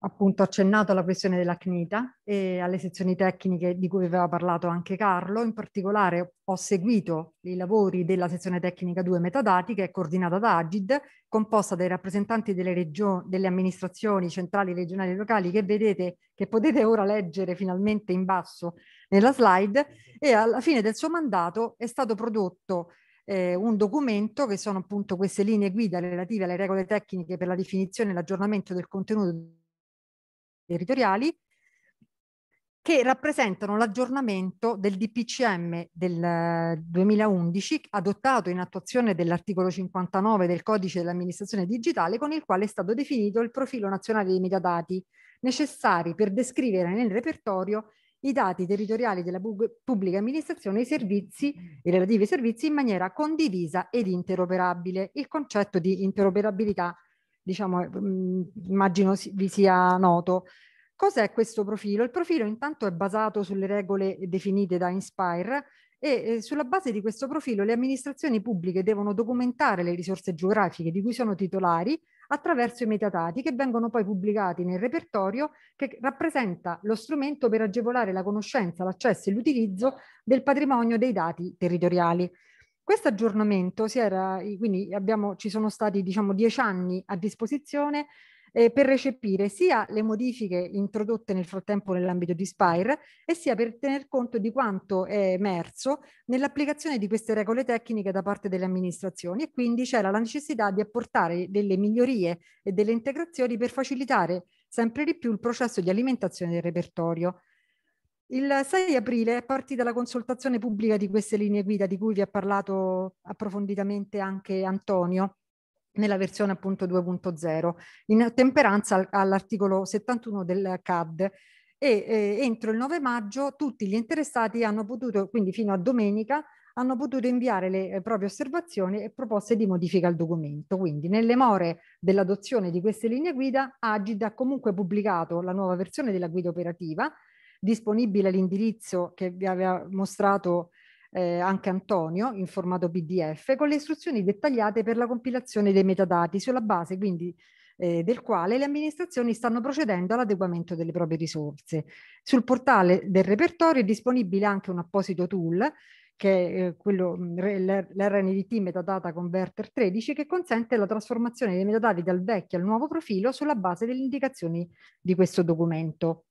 appunto accennato alla questione dell'acnita e alle sezioni tecniche di cui aveva parlato anche Carlo. In particolare ho seguito i lavori della sezione tecnica 2 metadati che è coordinata da Agid, composta dai rappresentanti delle, region- delle amministrazioni centrali, regionali e locali che vedete, che potete ora leggere finalmente in basso nella slide e alla fine del suo mandato è stato prodotto eh, un documento che sono appunto queste linee guida relative alle regole tecniche per la definizione e l'aggiornamento del contenuto territoriali che rappresentano l'aggiornamento del DPCM del 2011 eh, adottato in attuazione dell'articolo 59 del codice dell'amministrazione digitale con il quale è stato definito il profilo nazionale dei metadati necessari per descrivere nel repertorio i dati territoriali della pubblica amministrazione e i servizi, i relativi servizi in maniera condivisa ed interoperabile. Il concetto di interoperabilità diciamo, mh, mm, immagino vi sia noto. Cos'è questo profilo? Il profilo intanto è basato sulle regole definite da Inspire e eh, sulla base di questo profilo le amministrazioni pubbliche devono documentare le risorse geografiche di cui sono titolari attraverso i metadati che vengono poi pubblicati nel repertorio che rappresenta lo strumento per agevolare la conoscenza, l'accesso e l'utilizzo del patrimonio dei dati territoriali. Questo aggiornamento si era, quindi abbiamo, ci sono stati diciamo dieci anni a disposizione eh, per recepire sia le modifiche introdotte nel frattempo nell'ambito di Spire e sia per tener conto di quanto è emerso nell'applicazione di queste regole tecniche da parte delle amministrazioni e quindi c'era la necessità di apportare delle migliorie e delle integrazioni per facilitare sempre di più il processo di alimentazione del repertorio. Il 6 aprile è partita la consultazione pubblica di queste linee guida di cui vi ha parlato approfonditamente anche Antonio nella versione appunto 2.0 in temperanza all'articolo 71 del CAD e eh, entro il 9 maggio tutti gli interessati hanno potuto, quindi fino a domenica, hanno potuto inviare le eh, proprie osservazioni e proposte di modifica al documento. Quindi nelle more dell'adozione di queste linee guida, Agid ha comunque pubblicato la nuova versione della guida operativa disponibile l'indirizzo che vi aveva mostrato eh, anche Antonio in formato PDF con le istruzioni dettagliate per la compilazione dei metadati sulla base quindi eh, del quale le amministrazioni stanno procedendo all'adeguamento delle proprie risorse. Sul portale del repertorio è disponibile anche un apposito tool che è eh, quello mm, l'RNDT Metadata Converter 13 che consente la trasformazione dei metadati dal vecchio al nuovo profilo sulla base delle indicazioni di questo documento.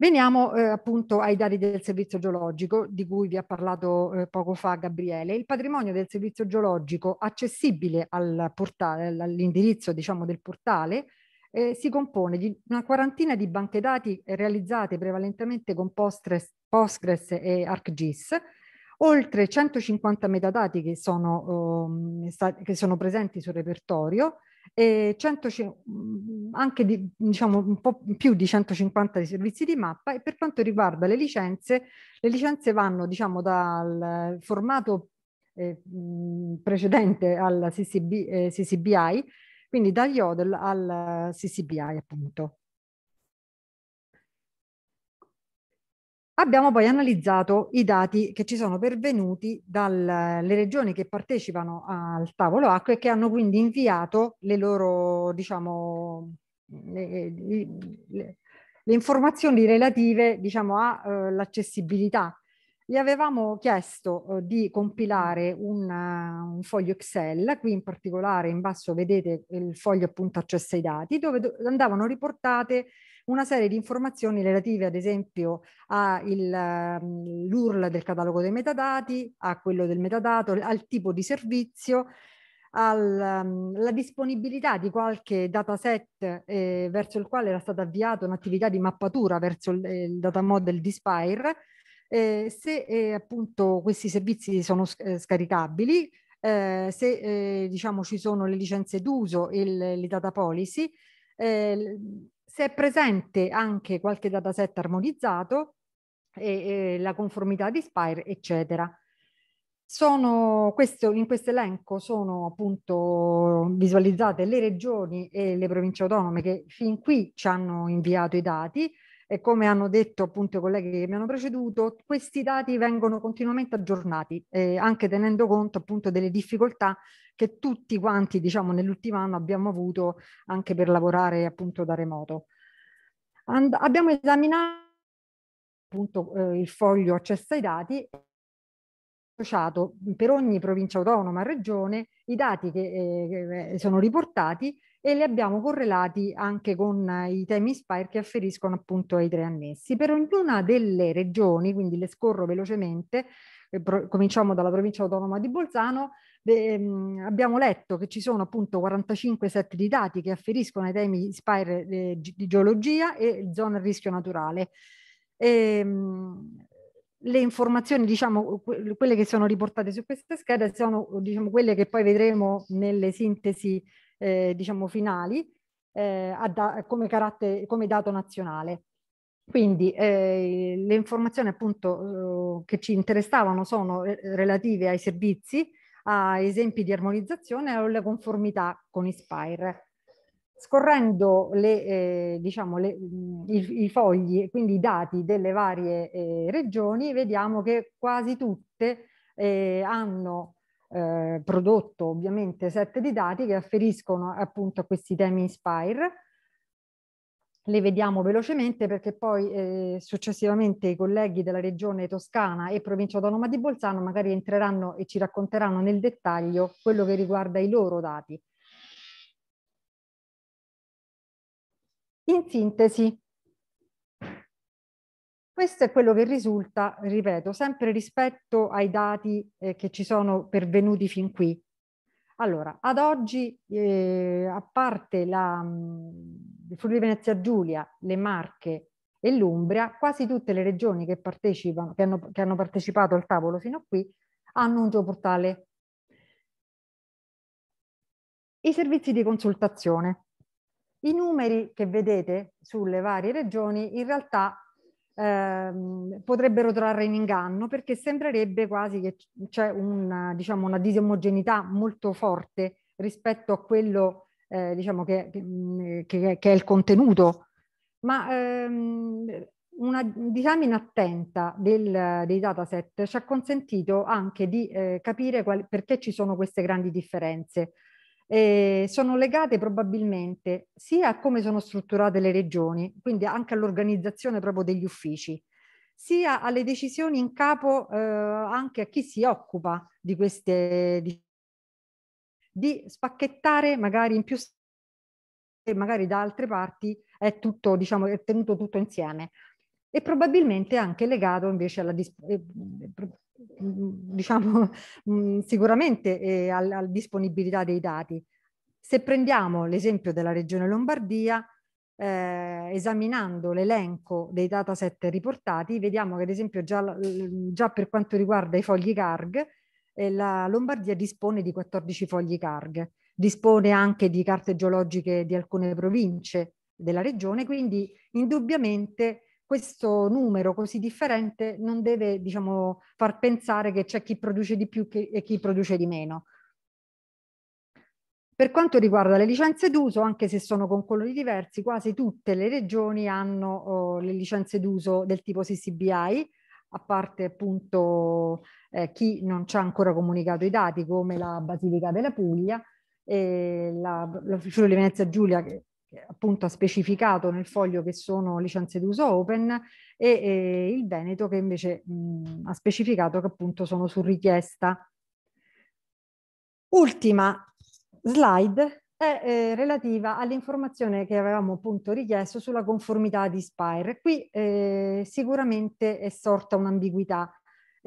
Veniamo eh, appunto ai dati del servizio geologico di cui vi ha parlato eh, poco fa Gabriele. Il patrimonio del servizio geologico accessibile al portale, all'indirizzo diciamo, del portale eh, si compone di una quarantina di banche dati realizzate prevalentemente con Postgres, Postgres e ArcGIS, oltre 150 metadati che sono, um, che sono presenti sul repertorio, e 100, mm, anche di, diciamo, un po' più di 150 servizi di mappa e per quanto riguarda le licenze, le licenze vanno diciamo, dal formato eh, mm, precedente al CCB, eh, CCBI, quindi dagli ODEL al CCBI appunto. Abbiamo poi analizzato i dati che ci sono pervenuti dalle regioni che partecipano al tavolo acqua e che hanno quindi inviato le loro, diciamo, le, le, le informazioni relative diciamo, all'accessibilità. Eh, Gli avevamo chiesto eh, di compilare un, uh, un, foglio Excel, qui in particolare in basso vedete il foglio appunto accesso ai dati, dove do andavano riportate una serie di informazioni relative ad esempio all'URL mm, del catalogo dei metadati, a quello del metadato, al tipo di servizio, alla mm, disponibilità di qualche dataset eh, verso il quale era stata avviata un'attività di mappatura verso il, il data model di Spire, eh, se eh, appunto questi servizi sono eh, scaricabili, eh, se eh, diciamo ci sono le licenze d'uso e le data policy, eh, se è presente anche qualche dataset armonizzato, e, e la conformità di Spire, eccetera. Sono, questo, in questo elenco sono appunto visualizzate le regioni e le province autonome che fin qui ci hanno inviato i dati e come hanno detto appunto i colleghi che mi hanno preceduto, questi dati vengono continuamente aggiornati, eh, anche tenendo conto appunto delle difficoltà che tutti quanti, diciamo, nell'ultimo anno abbiamo avuto anche per lavorare appunto da remoto. And abbiamo esaminato appunto eh, il foglio accesso ai dati associato per ogni provincia autonoma e regione i dati che eh, sono riportati e li abbiamo correlati anche con i temi Spire che afferiscono appunto ai tre annessi. Per ognuna delle regioni, quindi le scorro velocemente, eh, cominciamo dalla provincia autonoma di Bolzano, ehm, abbiamo letto che ci sono appunto 45 set di dati che afferiscono ai temi SPIRE eh, di geologia e zona a rischio naturale. E, ehm, mh, le informazioni, diciamo, que quelle che sono riportate su questa scheda sono diciamo, quelle che poi vedremo nelle sintesi, eh, diciamo, finali eh, da come, come, dato nazionale. Quindi eh, le informazioni appunto eh, che ci interessavano sono eh, relative ai servizi, a esempi di armonizzazione e alla conformità con Inspire. Scorrendo le, eh, diciamo le, mm, i, i, fogli e quindi i dati delle varie eh, regioni, vediamo che quasi tutte eh, hanno eh, prodotto ovviamente set di dati che afferiscono appunto a questi temi Inspire le vediamo velocemente perché poi eh, successivamente i colleghi della regione toscana e provincia autonoma di Bolzano magari entreranno e ci racconteranno nel dettaglio quello che riguarda i loro dati. In sintesi, questo è quello che risulta, ripeto, sempre rispetto ai dati eh, che ci sono pervenuti fin qui. Allora, ad oggi, eh, a parte la, mm, Friuli Venezia Giulia, le Marche e l'Umbria, quasi tutte le regioni che, partecipano, che, hanno, che hanno partecipato al tavolo fino a qui hanno un geoportale. I servizi di consultazione. I numeri che vedete sulle varie regioni in realtà ehm, potrebbero trarre in inganno perché sembrerebbe quasi che c'è una, diciamo, una disomogeneità molto forte rispetto a quello eh, diciamo mm, che, che, che, è il contenuto. Ma ehm, una disamina attenta del, dei dataset ci ha consentito anche di eh, capire qual, perché ci sono queste grandi differenze eh, sono legate probabilmente sia a come sono strutturate le regioni, quindi anche all'organizzazione proprio degli uffici, sia alle decisioni in capo eh, anche a chi si occupa di queste di, di spacchettare magari in più e magari da altre parti è tutto diciamo è tenuto tutto insieme e probabilmente anche legato invece alla, eh, Mhmm, diciamo mhmm, sicuramente eh, alla disponibilità dei dati. Se prendiamo l'esempio della regione Lombardia, eh, esaminando l'elenco dei dataset riportati, vediamo che ad esempio già, già per quanto riguarda i fogli CARG, eh, la Lombardia dispone di 14 fogli CARG, dispone anche di carte geologiche di alcune province della regione, quindi indubbiamente questo numero così differente non deve diciamo, far pensare che c'è chi produce di più e chi produce di meno. Per quanto riguarda le licenze d'uso, anche se sono con colori diversi, quasi tutte le regioni hanno oh, le licenze d'uso del tipo CCBI, a parte appunto eh, chi non ci ha ancora comunicato i dati, come la Basilica della Puglia, e la, la Friuli Venezia Giulia, che appunto ha specificato nel foglio che sono licenze d'uso open e, e, il Veneto che invece mh, ha specificato che appunto sono su richiesta. Ultima slide è eh, relativa all'informazione che avevamo appunto richiesto sulla conformità di Spire. Qui eh, sicuramente è sorta un'ambiguità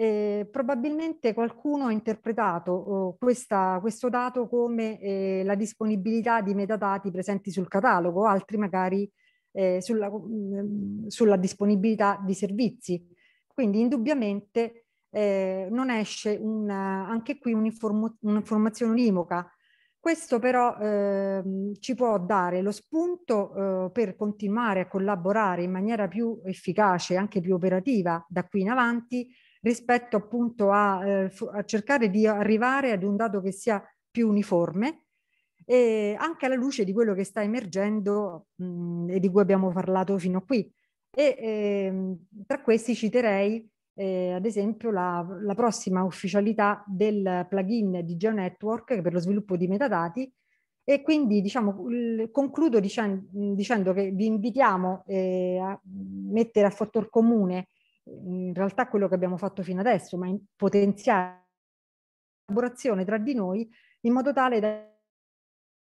eh, probabilmente qualcuno ha interpretato oh, questa, questo dato come eh, la disponibilità di metadati presenti sul catalogo, altri magari eh, sulla, mh, mm, sulla, disponibilità di servizi. Quindi indubbiamente eh, non esce una, anche qui un'informazione univoca. Questo però ehm, ci può dare lo spunto eh, per continuare a collaborare in maniera più efficace, anche più operativa da qui in avanti, rispetto appunto a, eh, a cercare di arrivare ad un dato che sia più uniforme e anche alla luce di quello che sta emergendo mh, mm, e di cui abbiamo parlato fino a qui. E eh, tra questi citerei eh, ad esempio la, la, prossima ufficialità del plugin di GeoNetwork per lo sviluppo di metadati e quindi diciamo, concludo dicen dicendo che vi invitiamo eh, a mettere a fattor comune in realtà quello che abbiamo fatto fino adesso, ma potenziare la collaborazione tra di noi in modo tale da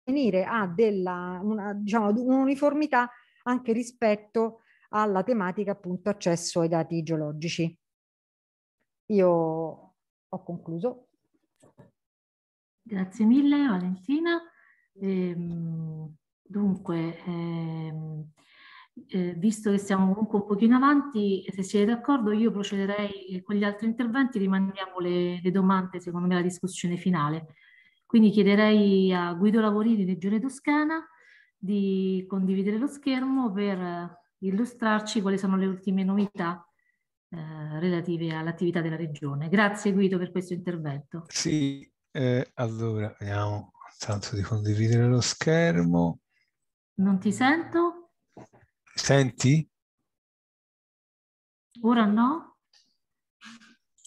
venire a della, una, diciamo, un'uniformità anche rispetto alla tematica appunto accesso ai dati geologici. Io ho concluso. Grazie mille Valentina. Ehm, dunque, ehm, eh, visto che siamo comunque un pochino avanti, se siete d'accordo io procederei eh, con gli altri interventi, rimandiamo le, le domande secondo me alla discussione finale. Quindi chiederei a Guido Lavorini, Regione Toscana, di condividere lo schermo per eh, illustrarci quali sono le ultime novità eh, relative all'attività della Regione. Grazie Guido per questo intervento. Sì, eh, allora vediamo tanto di condividere lo schermo. Non ti sento? Senti? Ora no?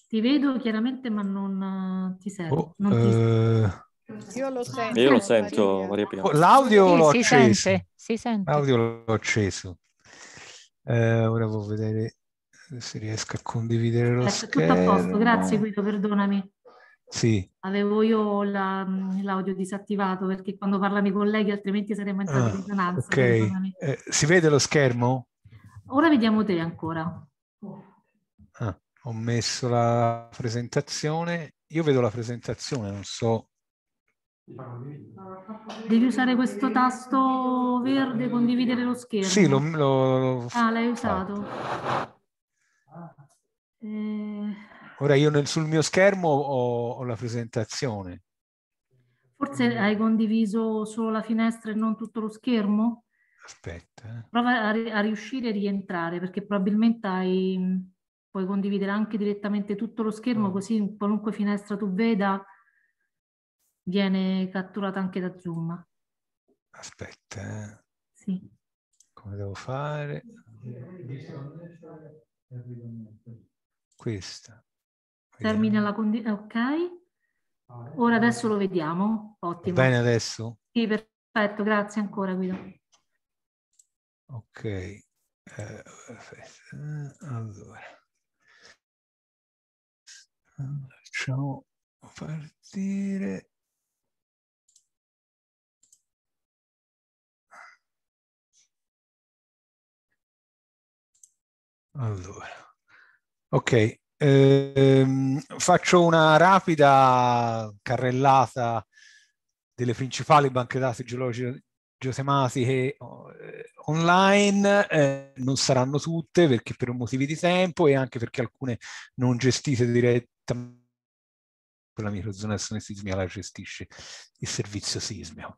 Ti vedo chiaramente, ma non eh, ti sento. Oh, Eh... Io lo sento. Io lo sento, Maria Pia. L'audio sì, l'ho si acceso. Sente, si sente. L'audio l'ho acceso. Eh, ora devo vedere se riesco a condividere lo schermo. Tutto a posto, grazie Guido, perdonami. Sì. Avevo io la, mm, l'audio disattivato perché quando parlano i colleghi altrimenti saremmo entrati ah, in risonanza. Ok, eh, si vede lo schermo? Ora vediamo te ancora. Ah, ho messo la presentazione. Io vedo la presentazione, non so. Devi usare questo tasto verde, condividere lo schermo. Sì, lo... lo, lo... Ah, l'hai usato. Eh... Ora io nel, sul mio schermo ho, ho la presentazione. Forse mm. hai condiviso solo la finestra e non tutto lo schermo? Aspetta. Eh. Prova a, a, riuscire a rientrare perché probabilmente hai, puoi condividere anche direttamente tutto lo schermo, mm. così in qualunque finestra tu veda viene catturata anche da Zoom. Aspetta. Eh. Sì. Come devo fare? Eh, Questa. Termina la condizione, eh, ok. Ora adesso lo vediamo, ottimo. Bene adesso? Sì, perfetto, grazie ancora Guido. Ok, eh, allora. Facciamo partire. Allora, ok, eh, faccio una rapida carrellata delle principali banche dati geologiche geotematiche eh, online, eh, non saranno tutte perché per motivi di tempo e anche perché alcune non gestite direttamente la microzona sismica la gestisce il servizio sismico.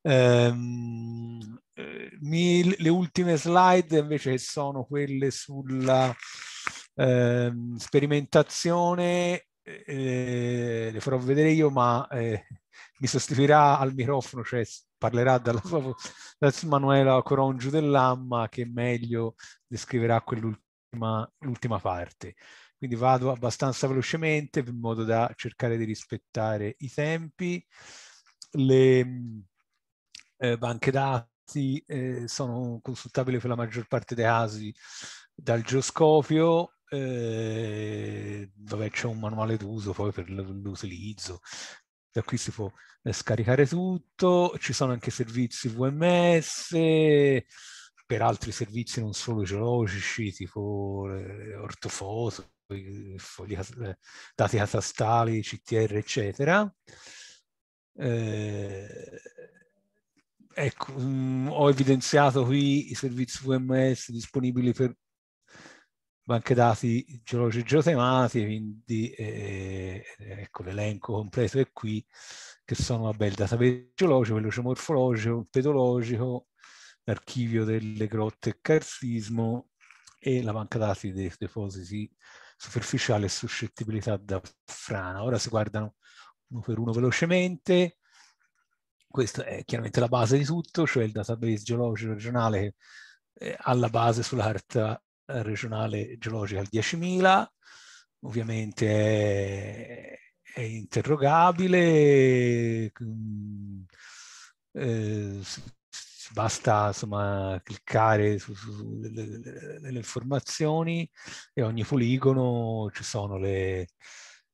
Um, le ultime slide invece sono quelle sulla eh, sperimentazione, eh, le farò vedere io, ma eh, mi sostituirà al microfono, cioè parlerà dalla sua Manuela Coron Giudellamma che meglio descriverà quell'ultima parte. Quindi vado abbastanza velocemente in modo da cercare di rispettare i tempi. Le eh, banche dati eh, sono consultabili per la maggior parte dei casi dal geoscopio eh, dove c'è un manuale d'uso poi per l'utilizzo. Da qui si può eh, scaricare tutto, ci sono anche servizi VMS, per altri servizi non solo geologici, tipo eh, ortofoto, fogli, eh, dati catastali, CTR, eccetera. Eh, ecco, mh, mm, ho evidenziato qui i servizi VMS disponibili per banche dati geologici geotematiche, quindi eh, ecco l'elenco completo è qui, che sono vabbè, il database geologico, veloce morfologico, il pedologico, l'archivio delle grotte e carsismo e la banca dati dei depositi superficiali e suscettibilità da frana. Ora si guardano uno per uno velocemente. Questa è chiaramente la base di tutto, cioè il database geologico regionale eh, alla base sulla carta regionale geologica al 10.000, ovviamente è, è interrogabile, mm, eh, basta insomma cliccare su, su, su delle, informazioni e ogni poligono ci sono le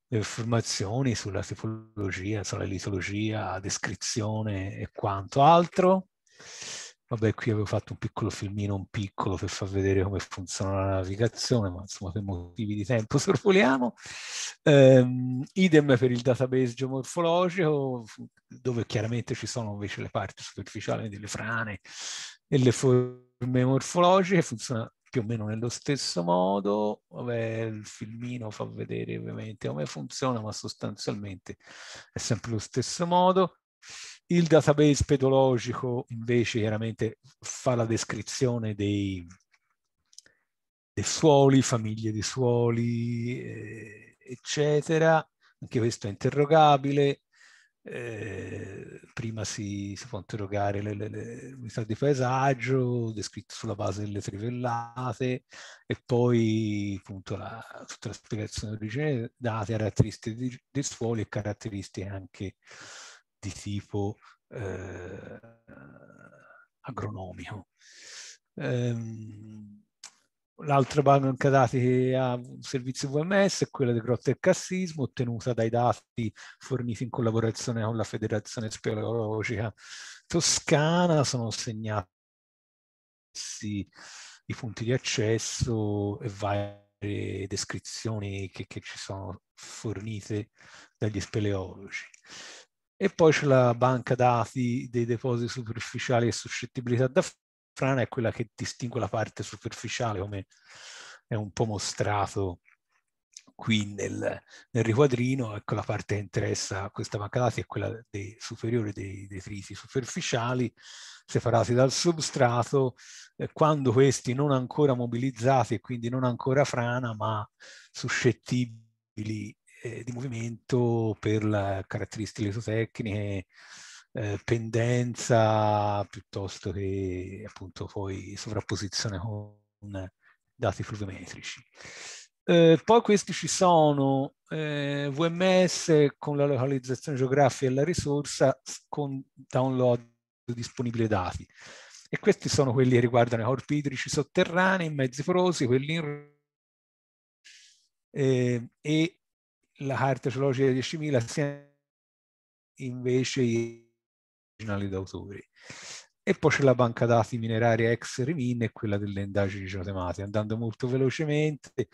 informazioni sulla tipologia, sulla litologia, descrizione e quanto altro. Vabbè, qui avevo fatto un piccolo filmino, un piccolo per far vedere come funziona la navigazione, ma insomma per motivi di tempo sorvoliamo. Um, ehm, idem per il database geomorfologico, dove chiaramente ci sono invece le parti superficiali delle frane e le forme morfologiche, funziona più o meno nello stesso modo. Vabbè, il filmino fa vedere ovviamente come funziona, ma sostanzialmente è sempre lo stesso modo. Il database pedologico invece chiaramente fa la descrizione dei, dei suoli, famiglie di suoli, eh, eccetera. Anche questo è interrogabile. Eh, prima si, si, può interrogare l'unità di paesaggio descritto sulla base delle trivellate e poi appunto la, tutta la spiegazione d'origine date, caratteristiche dei suoli e caratteristiche anche eh, di tipo eh, agronomico. Ehm, L'altra banca dati che ha un servizio VMS è quella di Grotta e Cassismo, ottenuta dai dati forniti in collaborazione con la Federazione Speleologica Toscana. Sono segnati i punti di accesso e varie descrizioni che, che ci sono fornite dagli speleologi. E poi c'è la banca dati dei depositi superficiali e suscettibilità da frana, è quella che distingue la parte superficiale, come è un po' mostrato qui nel, nel, riquadrino, ecco la parte che interessa a questa banca dati è quella dei superiori dei detriti superficiali separati dal substrato, eh, quando questi non ancora mobilizzati e quindi non ancora frana, ma suscettibili eh, di movimento per le caratteristiche esotecniche, eh, pendenza piuttosto che appunto poi sovrapposizione con dati fluviometrici. Eh, poi questi ci sono eh, VMS con la localizzazione geografica e la risorsa con download disponibile dati. E questi sono quelli che riguardano i corpi idrici sotterranei, i mezzi porosi, quelli in... Eh, e la carta sociologica di 10.000 siano invece i originali d'autori. E poi c'è la banca dati mineraria ex Rivin e quella delle indagini geotematiche. Andando molto velocemente,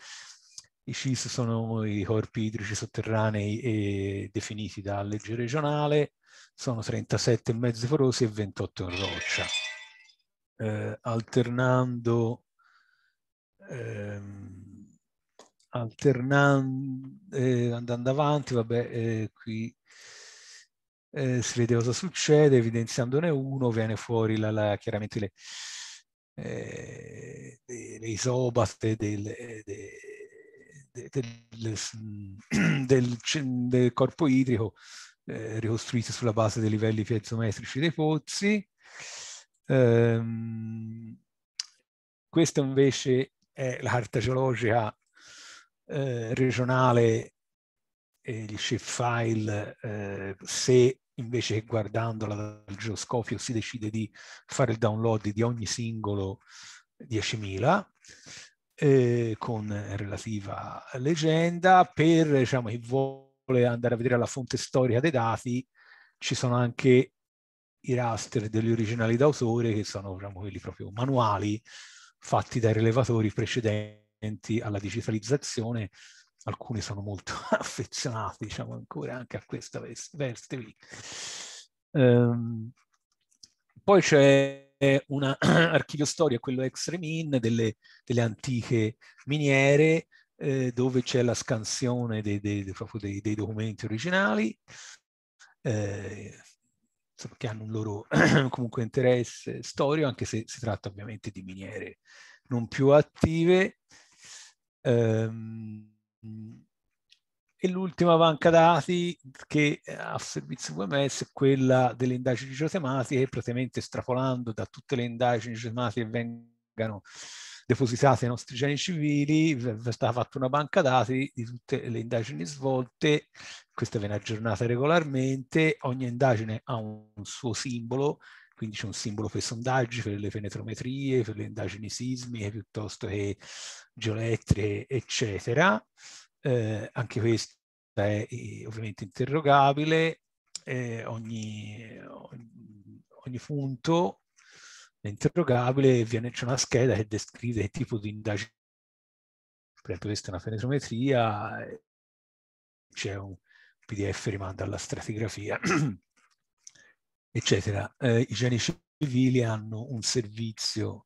i CIS sono i corpi idrici sotterranei e definiti da legge regionale, sono 37 in mezzi porosi e 28 in roccia. Eh, alternando ehm, alternando, eh, andando avanti, vabbè, eh, qui eh, si vede cosa succede, evidenziandone uno viene fuori la, la, chiaramente le, eh, le isobate del, eh, de, de, del, del, corpo idrico eh, ricostruite sulla base dei livelli piezometrici dei pozzi. Eh, questa invece è la carta geologica eh, regionale e gli shapefile, eh, se invece che guardandola dal geoscopio si decide di fare il download di ogni singolo 10.000, eh, con relativa legenda, per diciamo, chi vuole andare a vedere la fonte storica dei dati, ci sono anche i raster degli originali d'autore, che sono diciamo, quelli proprio manuali, fatti dai rilevatori precedenti movimenti alla digitalizzazione, alcuni sono molto affezionati, diciamo ancora anche a questa veste qui. Um, poi c'è un archivio storia, quello Extremin, delle, delle antiche miniere, eh, dove c'è la scansione dei, dei, dei, dei documenti originali, eh, che hanno un loro comunque interesse storico, anche se si tratta ovviamente di miniere non più attive Ehm, e l'ultima banca dati che ha servizio VMS è quella delle indagini geotematiche, praticamente estrapolando da tutte le indagini geotematiche che vengano depositate ai nostri geni civili, è stata fatta una banca dati di tutte le indagini svolte, questa viene aggiornata regolarmente, ogni indagine ha un suo simbolo quindi c'è un simbolo per i sondaggi, per le penetrometrie, per le indagini sismiche piuttosto che geoelettriche, eccetera. Eh, anche questo è eh, ovviamente interrogabile. Eh, ogni, ogni, ogni, punto è interrogabile, viene, c'è una scheda che descrive che tipo di indagine. Per esempio questa è una penetrometria, eh, c'è un PDF rimando alla stratigrafia. eccetera. Eh, I genici civili hanno un servizio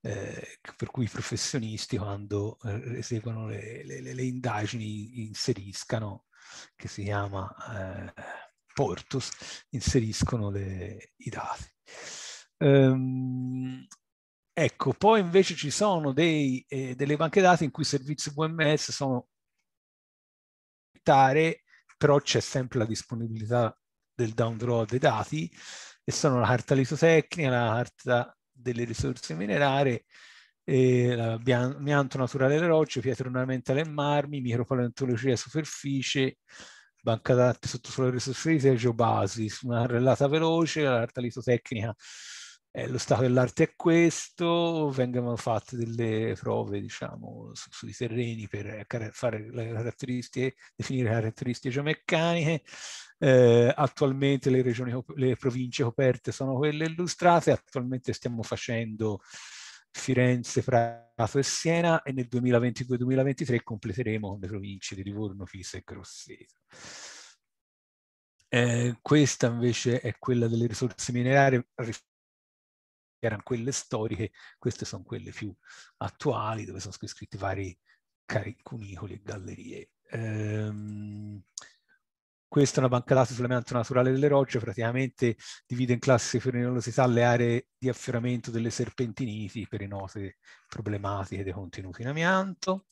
eh, per cui i professionisti quando eh, eseguono le, le, le, indagini inseriscano, che si chiama eh, Portus, inseriscono le, i dati. Ehm, ecco, poi invece ci sono dei, eh, delle banche dati in cui i servizi VMS sono però c'è sempre la disponibilità del downdraw dei dati e sono la carta lisotecnica, la carta delle risorse minerarie, la mianto naturale delle rocce, pietre ornamentali e marmi, micropaleontologia superficie, banca d'arte sottosuolo resurfizia e geobasis, una carrellata veloce, la carta lisotecnica eh, lo stato dell'arte è questo, vengono fatte delle prove diciamo, su, sui terreni per eh, fare le caratteristiche, definire le caratteristiche geomeccaniche, eh, attualmente le, regioni, le province coperte sono quelle illustrate, attualmente stiamo facendo Firenze, Prato e Siena e nel 2022-2023 completeremo con le province di Livorno, Fisa e Grosseto. Eh, questa invece è quella delle risorse minerarie, erano quelle storiche, queste sono quelle più attuali dove sono scritti vari cunicoli e gallerie. Ehm, questa è una banca dati sull'amianto naturale delle rocce, praticamente divide in classi ferinolosità le aree di affioramento delle serpentiniti per le note problematiche dei contenuti in amianto.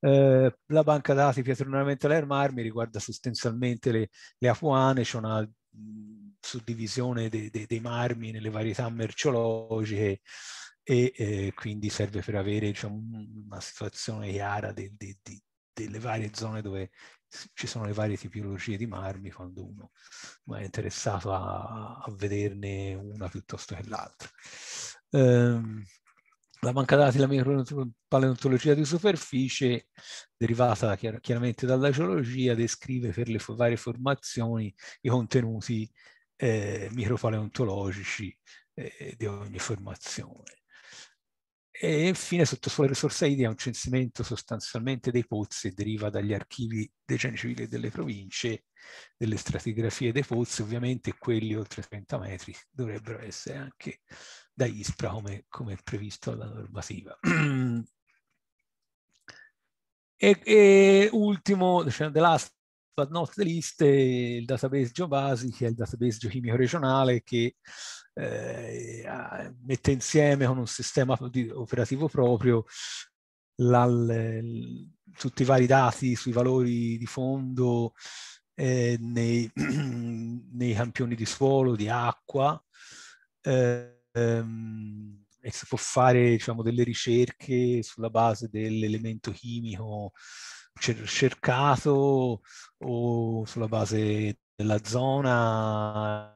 Eh, la banca dati Pietro Ornamento Lermarmi riguarda sostanzialmente le, le apuane, c'è una suddivisione dei, dei, dei marmi nelle varietà merceologiche e eh, quindi serve per avere diciamo, una situazione chiara di, di, di, delle varie zone dove ci sono le varie tipologie di marmi quando uno è interessato a, a vederne una piuttosto che l'altra. Ehm, la mancata dati della paleontologia di superficie, derivata chiar chiaramente dalla geologia, descrive per le varie formazioni i contenuti eh, micropaleontologici eh, di ogni formazione. E infine sotto sottosuolo risorsa idea un censimento sostanzialmente dei pozzi deriva dagli archivi dei geni civili delle province, delle stratigrafie dei pozzi, ovviamente quelli oltre 30 metri dovrebbero essere anche da ISPRA come, come previsto dalla normativa. e, e, ultimo, cioè the last but not the least, il database geobasi che è il database geochimico regionale che eh, mette insieme con un sistema operativo proprio tutti i vari dati sui valori di fondo eh, nei, nei, campioni di suolo, di acqua, eh, ehm, e si può fare diciamo, delle ricerche sulla base dell'elemento chimico cercato o sulla base della zona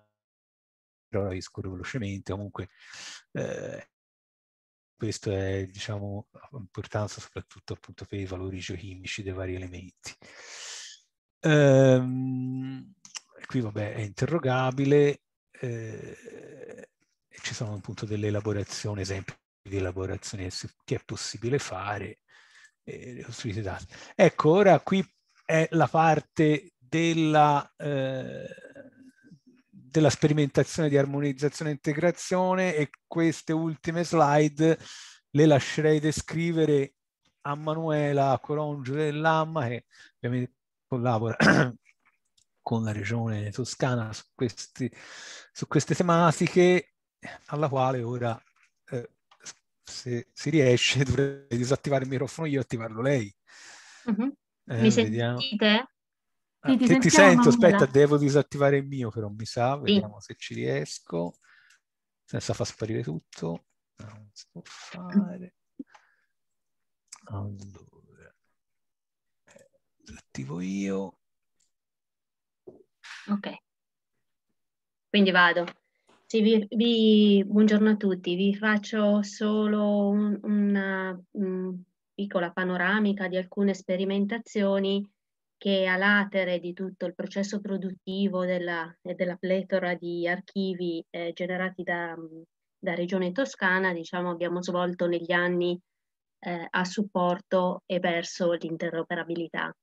però escono velocemente, comunque eh, questo è, diciamo, importanza soprattutto appunto per i valori geochimici dei vari elementi. Ehm, qui, vabbè, è interrogabile, eh, ci sono appunto delle elaborazioni, esempi di elaborazione che è possibile fare, eh, ricostruite dati. Ecco, ora qui è la parte della... Eh, della sperimentazione di armonizzazione e integrazione e queste ultime slide le lascerei descrivere a Manuela Corongio dell'Amma che ovviamente collabora con la regione toscana su, questi, su queste tematiche alla quale ora eh, se si riesce dovrei disattivare il microfono io e attivarlo lei. Uh mhm. -huh. eh, Mi vediamo. sentite? Ti, ti, ti sento, aspetta, devo disattivare il mio però, mi sa, sì. vediamo se ci riesco, senza far sparire tutto. Non si può fare. Allora, eh, attivo io. Ok, quindi vado. Sì, vi, vi, buongiorno a tutti, vi faccio solo un, una um, piccola panoramica di alcune sperimentazioni che è a latere di tutto il processo produttivo della, e della pletora di archivi eh, generati da, mm, da, Regione Toscana, diciamo, abbiamo svolto negli anni eh, a supporto e verso l'interoperabilità.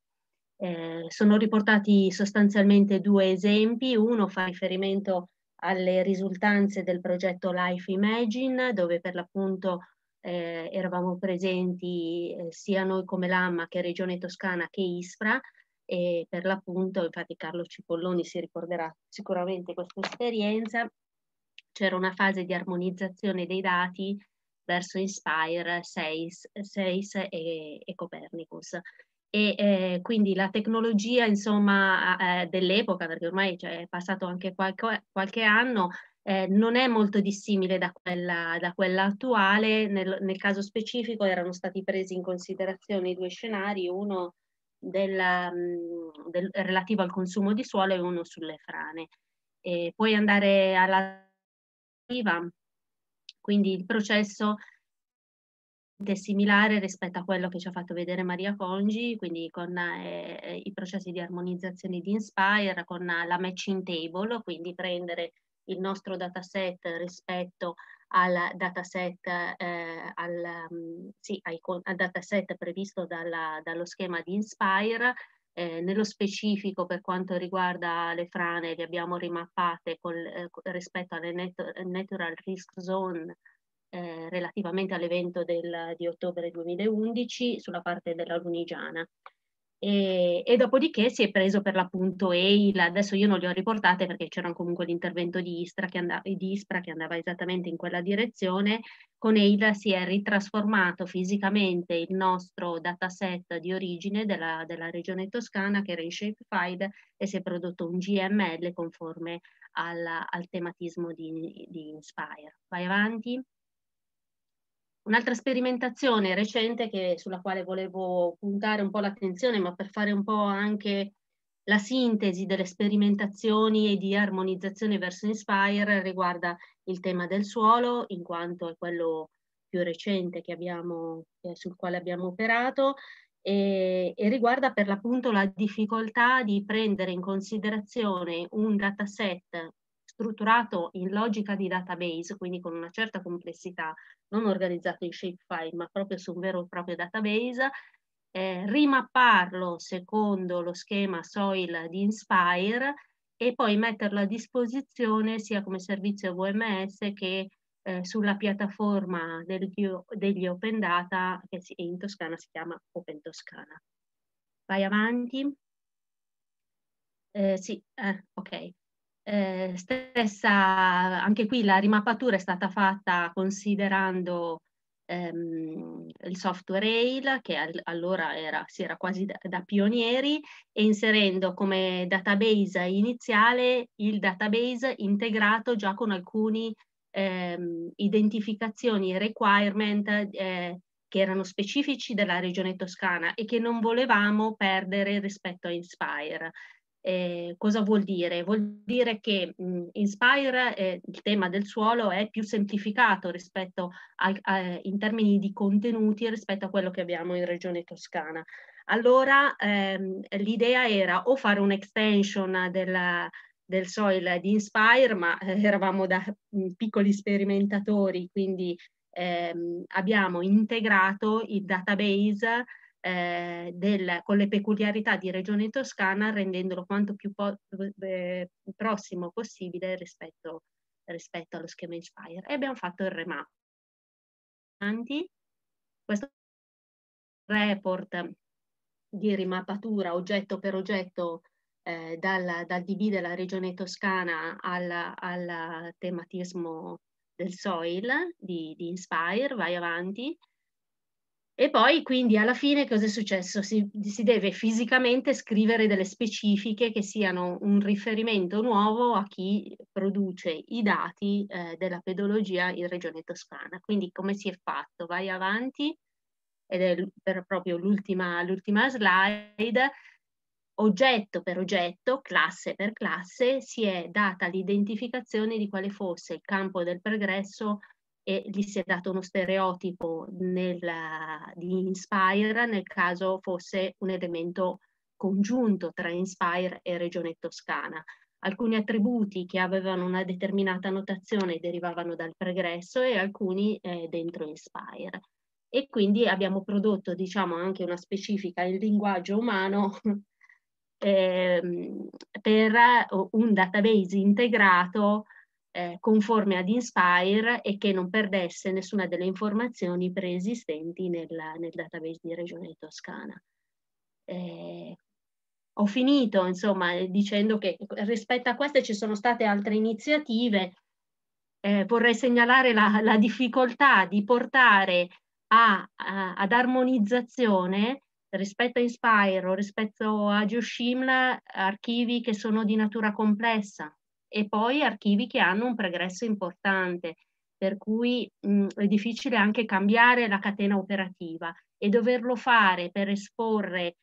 Eh, sono riportati sostanzialmente due esempi, uno fa riferimento alle risultanze del progetto Life Imagine, dove per l'appunto eh, eravamo presenti eh, sia noi come Lamma che Regione Toscana che Ispra e per l'appunto, infatti Carlo Cipolloni si ricorderà sicuramente questa esperienza, c'era una fase di armonizzazione dei dati verso Inspire, Seis, Seis e, e Copernicus. E eh, quindi la tecnologia, insomma, eh, dell'epoca, perché ormai cioè, è passato anche qualche, qualche anno, eh, non è molto dissimile da quella, da quella attuale. Nel, nel, caso specifico erano stati presi in considerazione due scenari, uno della, mm, del, relativo al consumo di suolo e uno sulle frane. E puoi andare alla IVA, quindi il processo è similare rispetto a quello che ci ha fatto vedere Maria Congi, quindi con eh, i processi di armonizzazione di Inspire, con la matching table, quindi prendere il nostro dataset rispetto al dataset, eh, al, mm, sì, ai, al dataset previsto dalla, dallo schema di Inspire. Eh, nello specifico per quanto riguarda le frane le abbiamo rimappate col, eh, rispetto alle nat natural risk zone eh, relativamente all'evento di ottobre 2011 sulla parte della Lunigiana. E, e, dopodiché si è preso per l'appunto EIL, adesso io non le ho riportate perché c'era comunque l'intervento di Ispra, andava, di Ispra, che andava, esattamente in quella direzione, con EIL si è ritrasformato fisicamente il nostro dataset di origine della, della regione toscana che era in shapefile e si è prodotto un GML conforme al, al tematismo di, di Inspire. Vai avanti. Un'altra sperimentazione recente che, sulla quale volevo puntare un po' l'attenzione, ma per fare un po' anche la sintesi delle sperimentazioni e di armonizzazione verso Inspire, riguarda il tema del suolo, in quanto è quello più recente abbiamo, eh, sul quale abbiamo operato, e, e riguarda per l'appunto la difficoltà di prendere in considerazione un dataset strutturato in logica di database, quindi con una certa complessità, non organizzato in shapefile, ma proprio su un vero e proprio database, eh, rimapparlo secondo lo schema SOIL di Inspire e poi metterlo a disposizione sia come servizio VMS che eh, sulla piattaforma del, degli Open Data che in Toscana si chiama Open Toscana. Vai avanti. Eh, sì, eh, ok. Eh, stessa, anche qui la rimappatura è stata fatta considerando ehm, il software Rail, che al, allora era, si era quasi da, da, pionieri, e inserendo come database iniziale il database integrato già con alcune ehm, identificazioni e requirement eh, che erano specifici della regione toscana e che non volevamo perdere rispetto a Inspire. Eh, cosa vuol dire? Vuol dire che mh, Inspire eh, il tema del suolo è più semplificato rispetto al, a, in termini di contenuti rispetto a quello che abbiamo in Regione Toscana. Allora ehm, l'idea era o fare un'extension della, del soil di Inspire, ma eh, eravamo da mh, piccoli sperimentatori, quindi ehm, abbiamo integrato il database eh, del, con le peculiarità di Regione Toscana, rendendolo quanto più po- eh, prossimo possibile rispetto, rispetto, allo schema Inspire. E abbiamo fatto il remap. Questo report di rimappatura oggetto per oggetto eh, dal, dal DB della Regione Toscana al, al tematismo del soil di, di Inspire, vai avanti, e poi quindi alla fine cosa è successo? Si, si, deve fisicamente scrivere delle specifiche che siano un riferimento nuovo a chi produce i dati eh, della pedologia in regione toscana. Quindi come si è fatto? Vai avanti, ed è per proprio l'ultima, l'ultima slide, oggetto per oggetto, classe per classe, si è data l'identificazione di quale fosse il campo del progresso e gli si è dato uno stereotipo nella, di Inspire nel caso fosse un elemento congiunto tra Inspire e Regione Toscana. Alcuni attributi che avevano una determinata notazione derivavano dal pregresso e alcuni eh, dentro Inspire. E quindi abbiamo prodotto diciamo, anche una specifica in linguaggio umano ehm, eh, per un database integrato eh, conforme ad Inspire e che non perdesse nessuna delle informazioni preesistenti nella, nel database di Regione Toscana. Eh, ho finito, insomma, dicendo che rispetto a queste ci sono state altre iniziative. Eh, vorrei segnalare la, la, difficoltà di portare a, a, ad armonizzazione rispetto a Inspire o rispetto a Geoshimla archivi che sono di natura complessa, e poi archivi che hanno un pregresso importante, per cui mh, è difficile anche cambiare la catena operativa e doverlo fare per esporre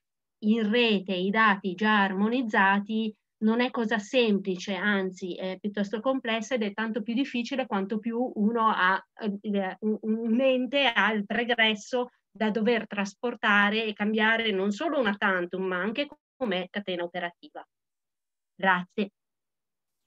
in rete i dati già armonizzati non è cosa semplice, anzi è piuttosto complessa ed è tanto più difficile quanto più uno ha, eh, un ente al pregresso da dover trasportare e cambiare non solo una tantum ma anche come catena operativa. Grazie.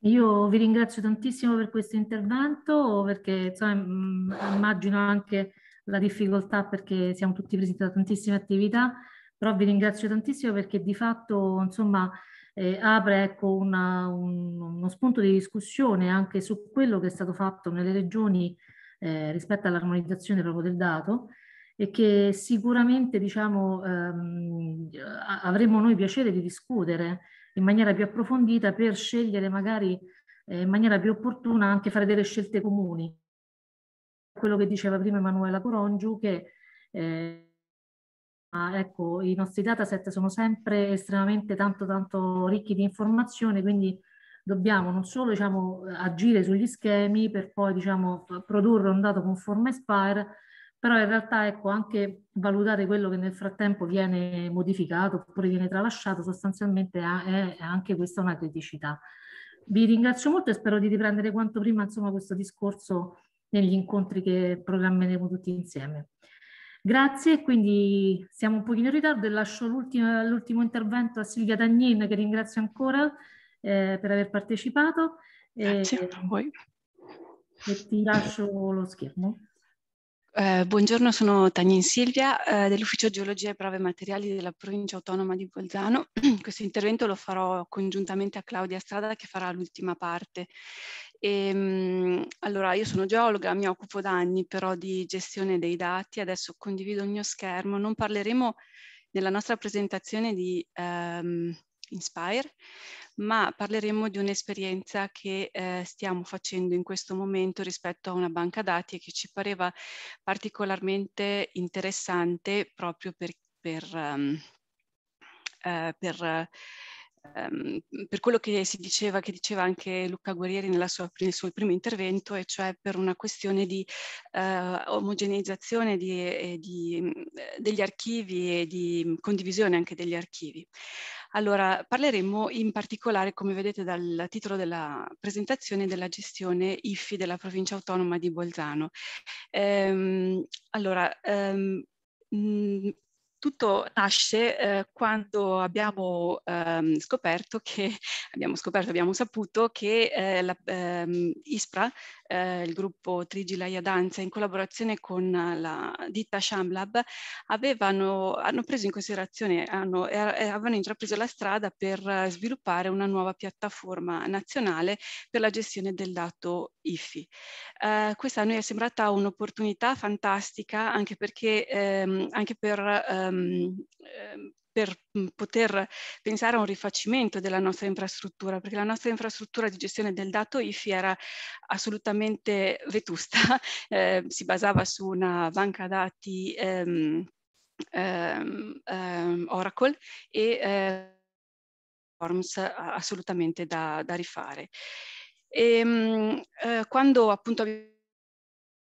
Io vi ringrazio tantissimo per questo intervento perché insomma, mm, immagino anche la difficoltà perché siamo tutti presi da tantissime attività, però vi ringrazio tantissimo perché di fatto insomma, eh, apre ecco, una, un, uno spunto di discussione anche su quello che è stato fatto nelle regioni eh, rispetto all'armonizzazione proprio del dato e che sicuramente diciamo, ehm, avremo noi piacere di discutere in maniera più approfondita per scegliere magari eh, in maniera più opportuna anche fare delle scelte comuni. Quello che diceva prima Emanuela Corongiu che eh, ah, ecco, i nostri dataset sono sempre estremamente tanto tanto ricchi di informazioni, quindi dobbiamo non solo diciamo, agire sugli schemi per poi diciamo, produrre un dato conforme Spire, però in realtà ecco anche valutare quello che nel frattempo viene modificato oppure viene tralasciato sostanzialmente è, è anche questa una criticità. Vi ringrazio molto e spero di riprendere quanto prima insomma, questo discorso negli incontri che programmeremo tutti insieme. Grazie, quindi siamo un pochino in ritardo e lascio l'ultimo intervento a Silvia Tagnin che ringrazio ancora eh, per aver partecipato. Grazie e, a voi. E ti lascio lo schermo. Eh, buongiorno, sono Tania Silvia eh, dell'Ufficio Geologia e Prove Materiali della Provincia Autonoma di Bolzano. Questo intervento lo farò congiuntamente a Claudia Strada che farà l'ultima parte. E, ehm, allora, io sono geologa, mi occupo da anni però di gestione dei dati, adesso condivido il mio schermo. Non parleremo nella nostra presentazione di ehm, Inspire, ma parleremo di un'esperienza che eh, stiamo facendo in questo momento rispetto a una banca dati che ci pareva particolarmente interessante proprio per, per, um, eh, per ehm, per quello che si diceva, che diceva anche Luca Guerrieri sua, nel suo primo intervento, e cioè per una questione di eh, omogeneizzazione di, di, mm, degli archivi e di mm, condivisione anche degli archivi. Allora, parleremo in particolare, come vedete dal titolo della presentazione, della gestione IFI della provincia autonoma di Bolzano. Ehm, allora, ehm, mm, tutto nasce eh, quando abbiamo ehm, scoperto che, abbiamo scoperto, abbiamo saputo che eh, la, ehm, ISPRA eh, il gruppo Trigilaia Danza in collaborazione con la ditta Shamlab avevano, hanno preso in considerazione hanno, e eh, eh, avevano intrapreso la strada per eh, sviluppare una nuova piattaforma nazionale per la gestione del dato IFI. Eh, questa a noi è sembrata un'opportunità fantastica anche perché ehm, anche per ehm, ehm per mhmm, poter pensare a un rifacimento della nostra infrastruttura, perché la nostra infrastruttura di gestione del dato IFI era assolutamente vetusta, eh, si basava su una banca dati ehm, ehm, ehm Oracle e eh, forms assolutamente da, da rifare. E, ehm, eh, quando appunto abbiamo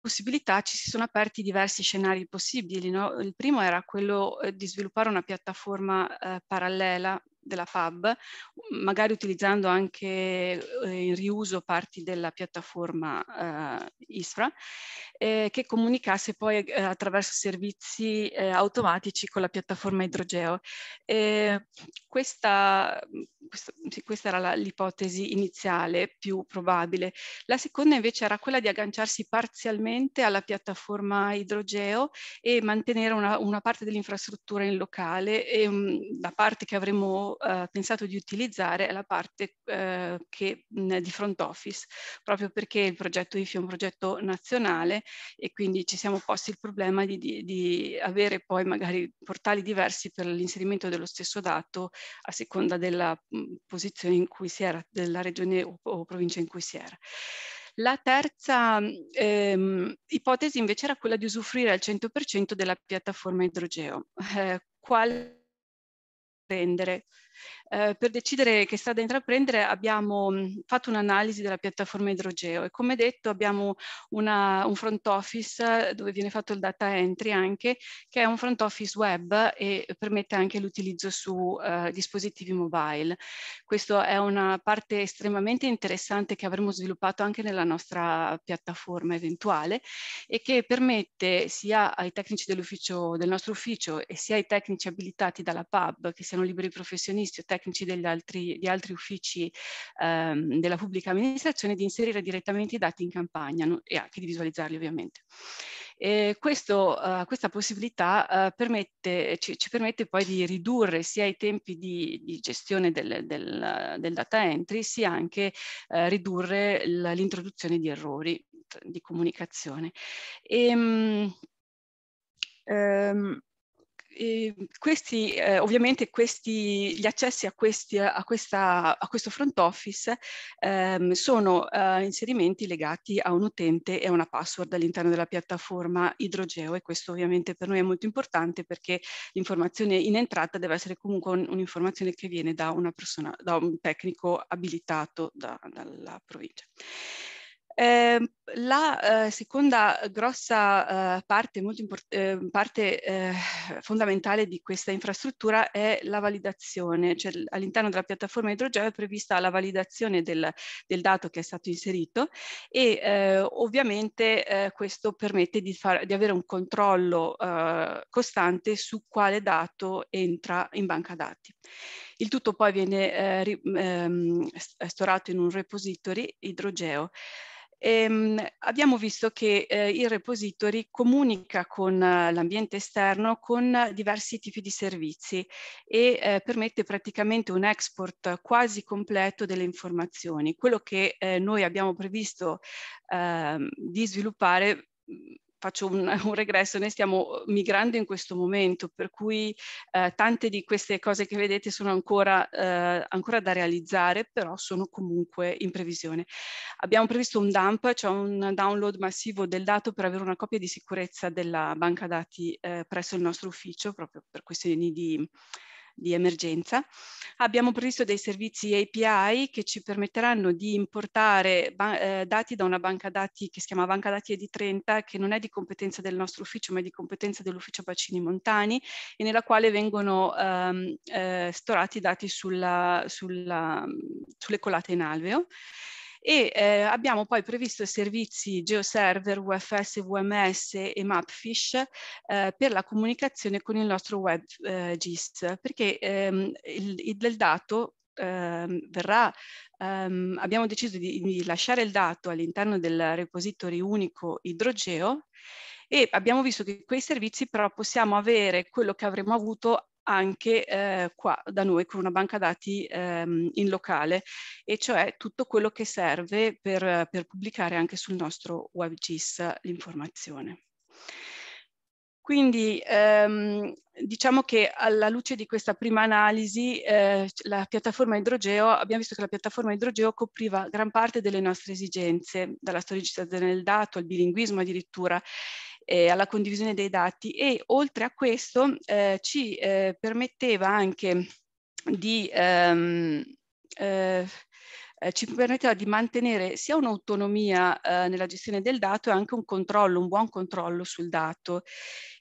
possibilità ci si sono aperti diversi scenari possibili. No? Il primo era quello eh, di sviluppare una piattaforma eh, parallela della FAB, mm, magari utilizzando anche eh, in riuso parti della piattaforma eh, ISFRA, eh, che comunicasse poi eh, attraverso servizi eh, automatici con la piattaforma idrogeo. Questa, mm, questa, sì, questa, era l'ipotesi iniziale più probabile. La seconda invece era quella di agganciarsi parzialmente alla piattaforma idrogeo e mantenere una, una parte dell'infrastruttura in locale e um, la parte che avremmo eh, pensato di utilizzare è la parte eh, che, mh, di front office, proprio perché il progetto IFI è un progetto nazionale e quindi ci siamo posti il problema di, di, di avere poi magari portali diversi per l'inserimento dello stesso dato a seconda della mh, posizione in cui si era, della regione o, o provincia in cui si era. La terza ehm, ipotesi invece era quella di usufruire al 100% della piattaforma idrogeo. Eh, qual prendere. Eh, per decidere che strada intraprendere abbiamo mh, mm, fatto un'analisi della piattaforma idrogeo e come detto abbiamo una, un front office eh, dove viene fatto il data entry anche che è un front office web e permette anche l'utilizzo su eh, dispositivi mobile. Questa è una parte estremamente interessante che avremo sviluppato anche nella nostra piattaforma eventuale e che permette sia ai tecnici del nostro ufficio e sia ai tecnici abilitati dalla PUB che siano liberi professionisti o tecnici tecnici altri, di altri uffici ehm, della pubblica amministrazione di inserire direttamente i dati in campagna no? e anche di visualizzarli ovviamente. E questo, eh, questa possibilità eh, permette, ci, ci, permette poi di ridurre sia i tempi di, di gestione del, del, del, data entry, sia anche eh, ridurre l'introduzione di errori di comunicazione. E, um, ehm, Ehm, questi, eh, ovviamente questi, gli accessi a, questi, a, questa, a, questo front office ehm, sono eh, inserimenti legati a un utente e a una password all'interno della piattaforma idrogeo e questo ovviamente per noi è molto importante perché l'informazione in entrata deve essere comunque un'informazione che viene da, persona, da un tecnico abilitato da, dalla provincia. Eh, la eh, seconda grossa eh, parte, molto import- ehm, parte eh, fondamentale di questa infrastruttura è la validazione, cioè all'interno della piattaforma idrogeo è prevista la validazione del, del dato che è stato inserito e eh, ovviamente eh, questo permette di, far, di, avere un controllo costante su quale dato entra in banca dati. Il tutto poi viene ri- ehm, storato in un repository idrogeo ehm, abbiamo visto che eh, il repository comunica con eh, l'ambiente esterno con diversi tipi di servizi e eh, permette praticamente un export quasi completo delle informazioni. Quello che eh, noi abbiamo previsto ehm, di sviluppare faccio un, un, regresso, noi stiamo eh, migrando in questo momento, per cui eh, tante di queste cose che vedete sono ancora, eh, ancora, da realizzare, però sono comunque in previsione. Abbiamo previsto un dump, cioè un download massivo del dato per avere una copia di sicurezza della banca dati eh, presso il nostro ufficio, proprio per questioni di di emergenza. Abbiamo previsto dei servizi API che ci permetteranno di importare eh, dati da una banca dati che si chiama Banca Dati e di 30, che non è di competenza del nostro ufficio, ma è di competenza dell'ufficio Bacini Montani, e nella quale vengono ehm, eh, storati dati sulla, sulla, sulle colate in alveo e eh, abbiamo poi previsto i servizi GeoServer, UFS, WMS e Mapfish eh, per la comunicazione con il nostro web eh, GIS, perché ehm, il, il dato ehm, verrà Um, abbiamo deciso di, di, lasciare il dato all'interno del repository unico idrogeo e abbiamo visto che quei servizi però possiamo avere quello che avremmo avuto anche eh, qua da noi con una banca dati ehm, in locale e cioè tutto quello che serve per, per pubblicare anche sul nostro WebGIS l'informazione. Quindi ehm, diciamo che alla luce di questa prima analisi eh, la piattaforma idrogeo, abbiamo visto che la piattaforma idrogeo copriva gran parte delle nostre esigenze, dalla storicità del dato al bilinguismo addirittura eh, alla condivisione dei dati e oltre a questo eh, ci eh, permetteva anche di ehm, eh, ci permetteva di mantenere sia un'autonomia eh, nella gestione del dato e anche un controllo, un buon controllo sul dato.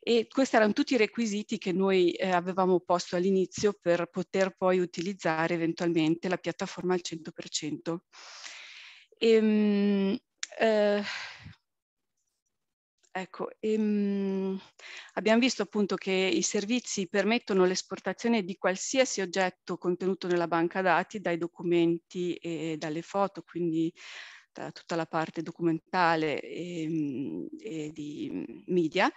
E questi erano tutti i requisiti che noi eh, avevamo posto all'inizio per poter poi utilizzare eventualmente la piattaforma al 100%. E, mh, eh, Ecco, ehm, abbiamo visto appunto che i servizi permettono l'esportazione di qualsiasi oggetto contenuto nella banca dati, dai documenti e dalle foto, quindi tutta, tutta la parte documentale e, ehm, e di mm, media,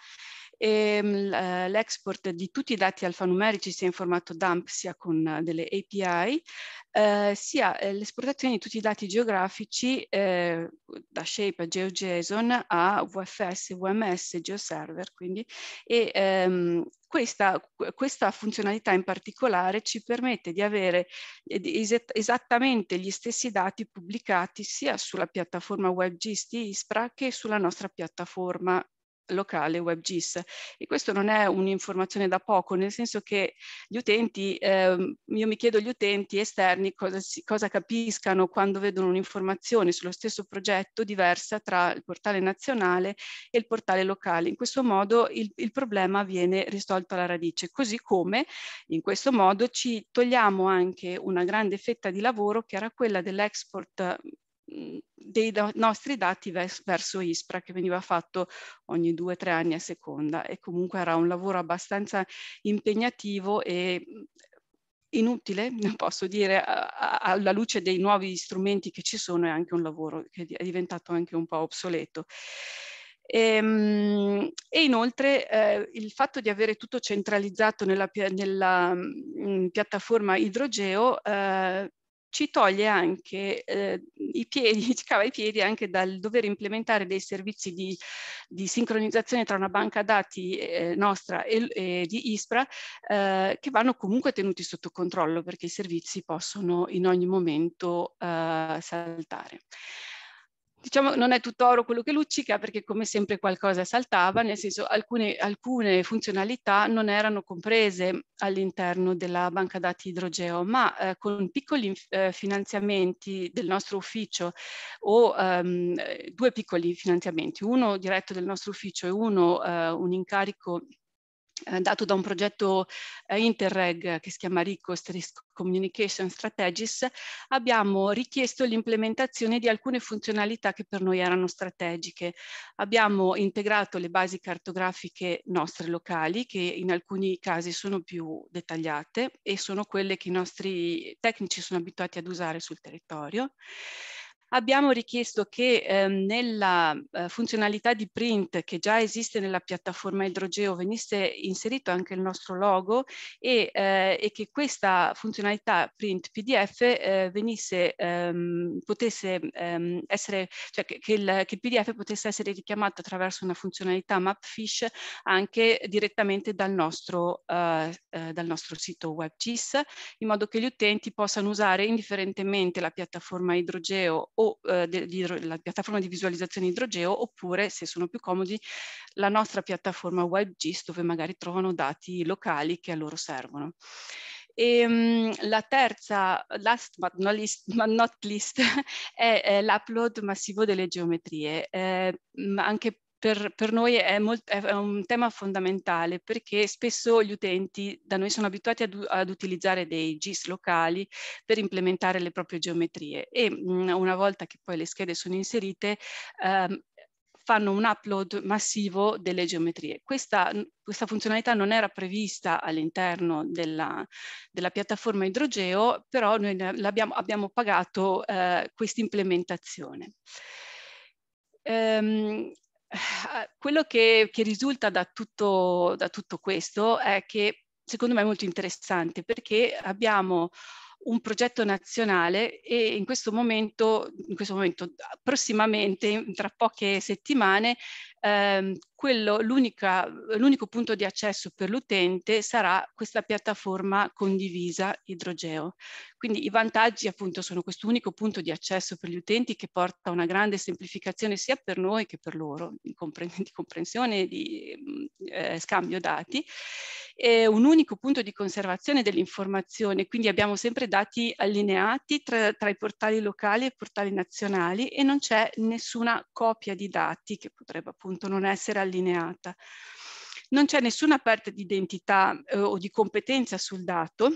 e ehm, eh, l'export di tutti i dati alfanumerici sia in formato dump sia con eh, delle API, eh, sia eh, l'esportazione di tutti i dati geografici eh, da Shape a GeoJSON a VFS, VMS, GeoServer quindi, e ehm, questa, questa, funzionalità in particolare ci permette di avere eh, esattamente gli stessi dati pubblicati sia sulla piattaforma WebGIS di ISPRA che sulla nostra piattaforma locale WebGIS. E questo non è un'informazione da poco, nel senso che gli utenti, ehm, io mi chiedo agli utenti esterni cosa, si, cosa capiscano quando vedono un'informazione sullo stesso progetto diversa tra il portale nazionale e il portale locale. In questo modo il, il problema viene risolto alla radice, così come in questo modo ci togliamo anche una grande fetta di lavoro che era quella dell'export Mm, dei da- nostri dati ves- verso ISPRA che veniva fatto ogni due o tre anni a seconda e comunque era un lavoro abbastanza impegnativo e mm, inutile, posso dire, alla luce dei nuovi strumenti che ci sono, è anche un lavoro che è diventato anche un po' obsoleto. E, ehm, e inoltre eh, il fatto di avere tutto centralizzato nella, nella mh, mm, piattaforma idrogeo eh, ci toglie anche eh, i piedi, ci cava i piedi anche dal dover implementare dei servizi di, di sincronizzazione tra una banca dati eh, nostra e, e, di ISPRA eh, che vanno comunque tenuti sotto controllo perché i servizi possono in ogni momento eh, saltare diciamo non è tutto oro quello che luccica perché come sempre qualcosa saltava, nel senso alcune, alcune funzionalità non erano comprese all'interno della banca dati idrogeo, ma eh, con piccoli eh, finanziamenti del nostro ufficio o ehm, due piccoli finanziamenti, uno diretto del nostro ufficio e uno eh, un incarico eh, dato da un progetto eh, Interreg che si chiama RICO Risk Communication Strategies, abbiamo richiesto l'implementazione di alcune funzionalità che per noi erano strategiche. Abbiamo integrato le basi cartografiche nostre locali, che in alcuni casi sono più dettagliate e sono quelle che i nostri tecnici sono abituati ad usare sul territorio abbiamo richiesto che eh, nella eh, funzionalità di print che già esiste nella piattaforma idrogeo venisse inserito anche il nostro logo e, eh, e che questa funzionalità print PDF eh, venisse, ehm, potesse ehm, essere, cioè che, che, il, che il PDF potesse essere richiamato attraverso una funzionalità Mapfish anche direttamente dal nostro, eh, eh, dal nostro sito WebGIS in modo che gli utenti possano usare indifferentemente la piattaforma idrogeo o eh, la piattaforma di visualizzazione idrogeo oppure, se sono più comodi, la nostra piattaforma WebGIS dove magari trovano dati locali che a loro servono. E, ehm, la terza, last but not least, but not least è, è l'upload massivo delle geometrie. Eh, anche per, per noi è, molt, è, un tema fondamentale perché spesso gli utenti da noi sono abituati ad, ad utilizzare dei GIS locali per implementare le proprie geometrie e mh, mm, una volta che poi le schede sono inserite ehm, fanno un upload massivo delle geometrie. Questa, questa funzionalità non era prevista all'interno della, della, piattaforma idrogeo, però noi abbiamo, abbiamo pagato eh, questa implementazione. Ehm, Ah, quello che, che risulta da tutto, da tutto questo è che secondo me è molto interessante perché abbiamo un progetto nazionale e in questo momento, in questo momento prossimamente, tra poche settimane, ehm, quello, l'unico punto di accesso per l'utente sarà questa piattaforma condivisa idrogeo. Quindi i vantaggi appunto sono questo unico punto di accesso per gli utenti che porta una grande semplificazione sia per noi che per loro, di, comprensione, di eh, scambio dati, e un unico punto di conservazione dell'informazione, quindi abbiamo sempre dati allineati tra, tra i portali locali e i portali nazionali e non c'è nessuna copia di dati che potrebbe appunto non essere allineata. Non c'è nessuna parte di identità eh, o di competenza sul dato,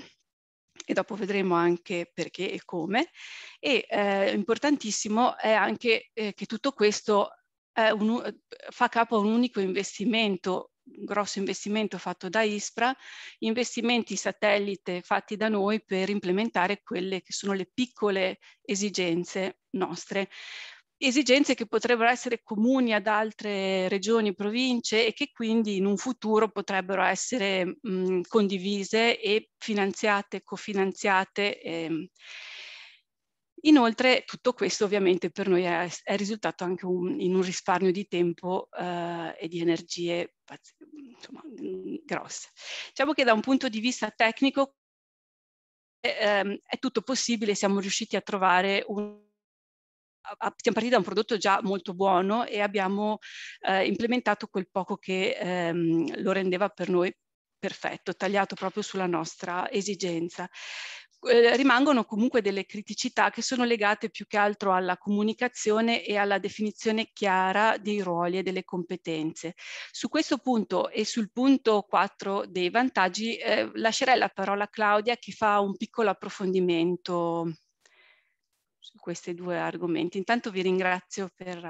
e dopo vedremo anche perché e come. E eh, importantissimo è anche eh, che tutto questo un, fa capo a un unico investimento, un grosso investimento fatto da ISPRA, investimenti satellite fatti da noi per implementare quelle che sono le piccole esigenze nostre esigenze che potrebbero essere comuni ad altre regioni, e province e che quindi in un futuro potrebbero essere mh, condivise e finanziate, cofinanziate. Ehm. Inoltre tutto questo ovviamente per noi è, è risultato anche un, in un risparmio di tempo eh, e di energie insomma, grosse. Diciamo che da un punto di vista tecnico eh, ehm, è tutto possibile, siamo riusciti a trovare un siamo partiti da un prodotto già molto buono e abbiamo eh, implementato quel poco che ehm, lo rendeva per noi perfetto, tagliato proprio sulla nostra esigenza. Eh, rimangono comunque delle criticità che sono legate più che altro alla comunicazione e alla definizione chiara dei ruoli e delle competenze. Su questo punto e sul punto 4 dei vantaggi eh, lascerei la parola a Claudia che fa un piccolo approfondimento su questi due argomenti. Intanto vi ringrazio per,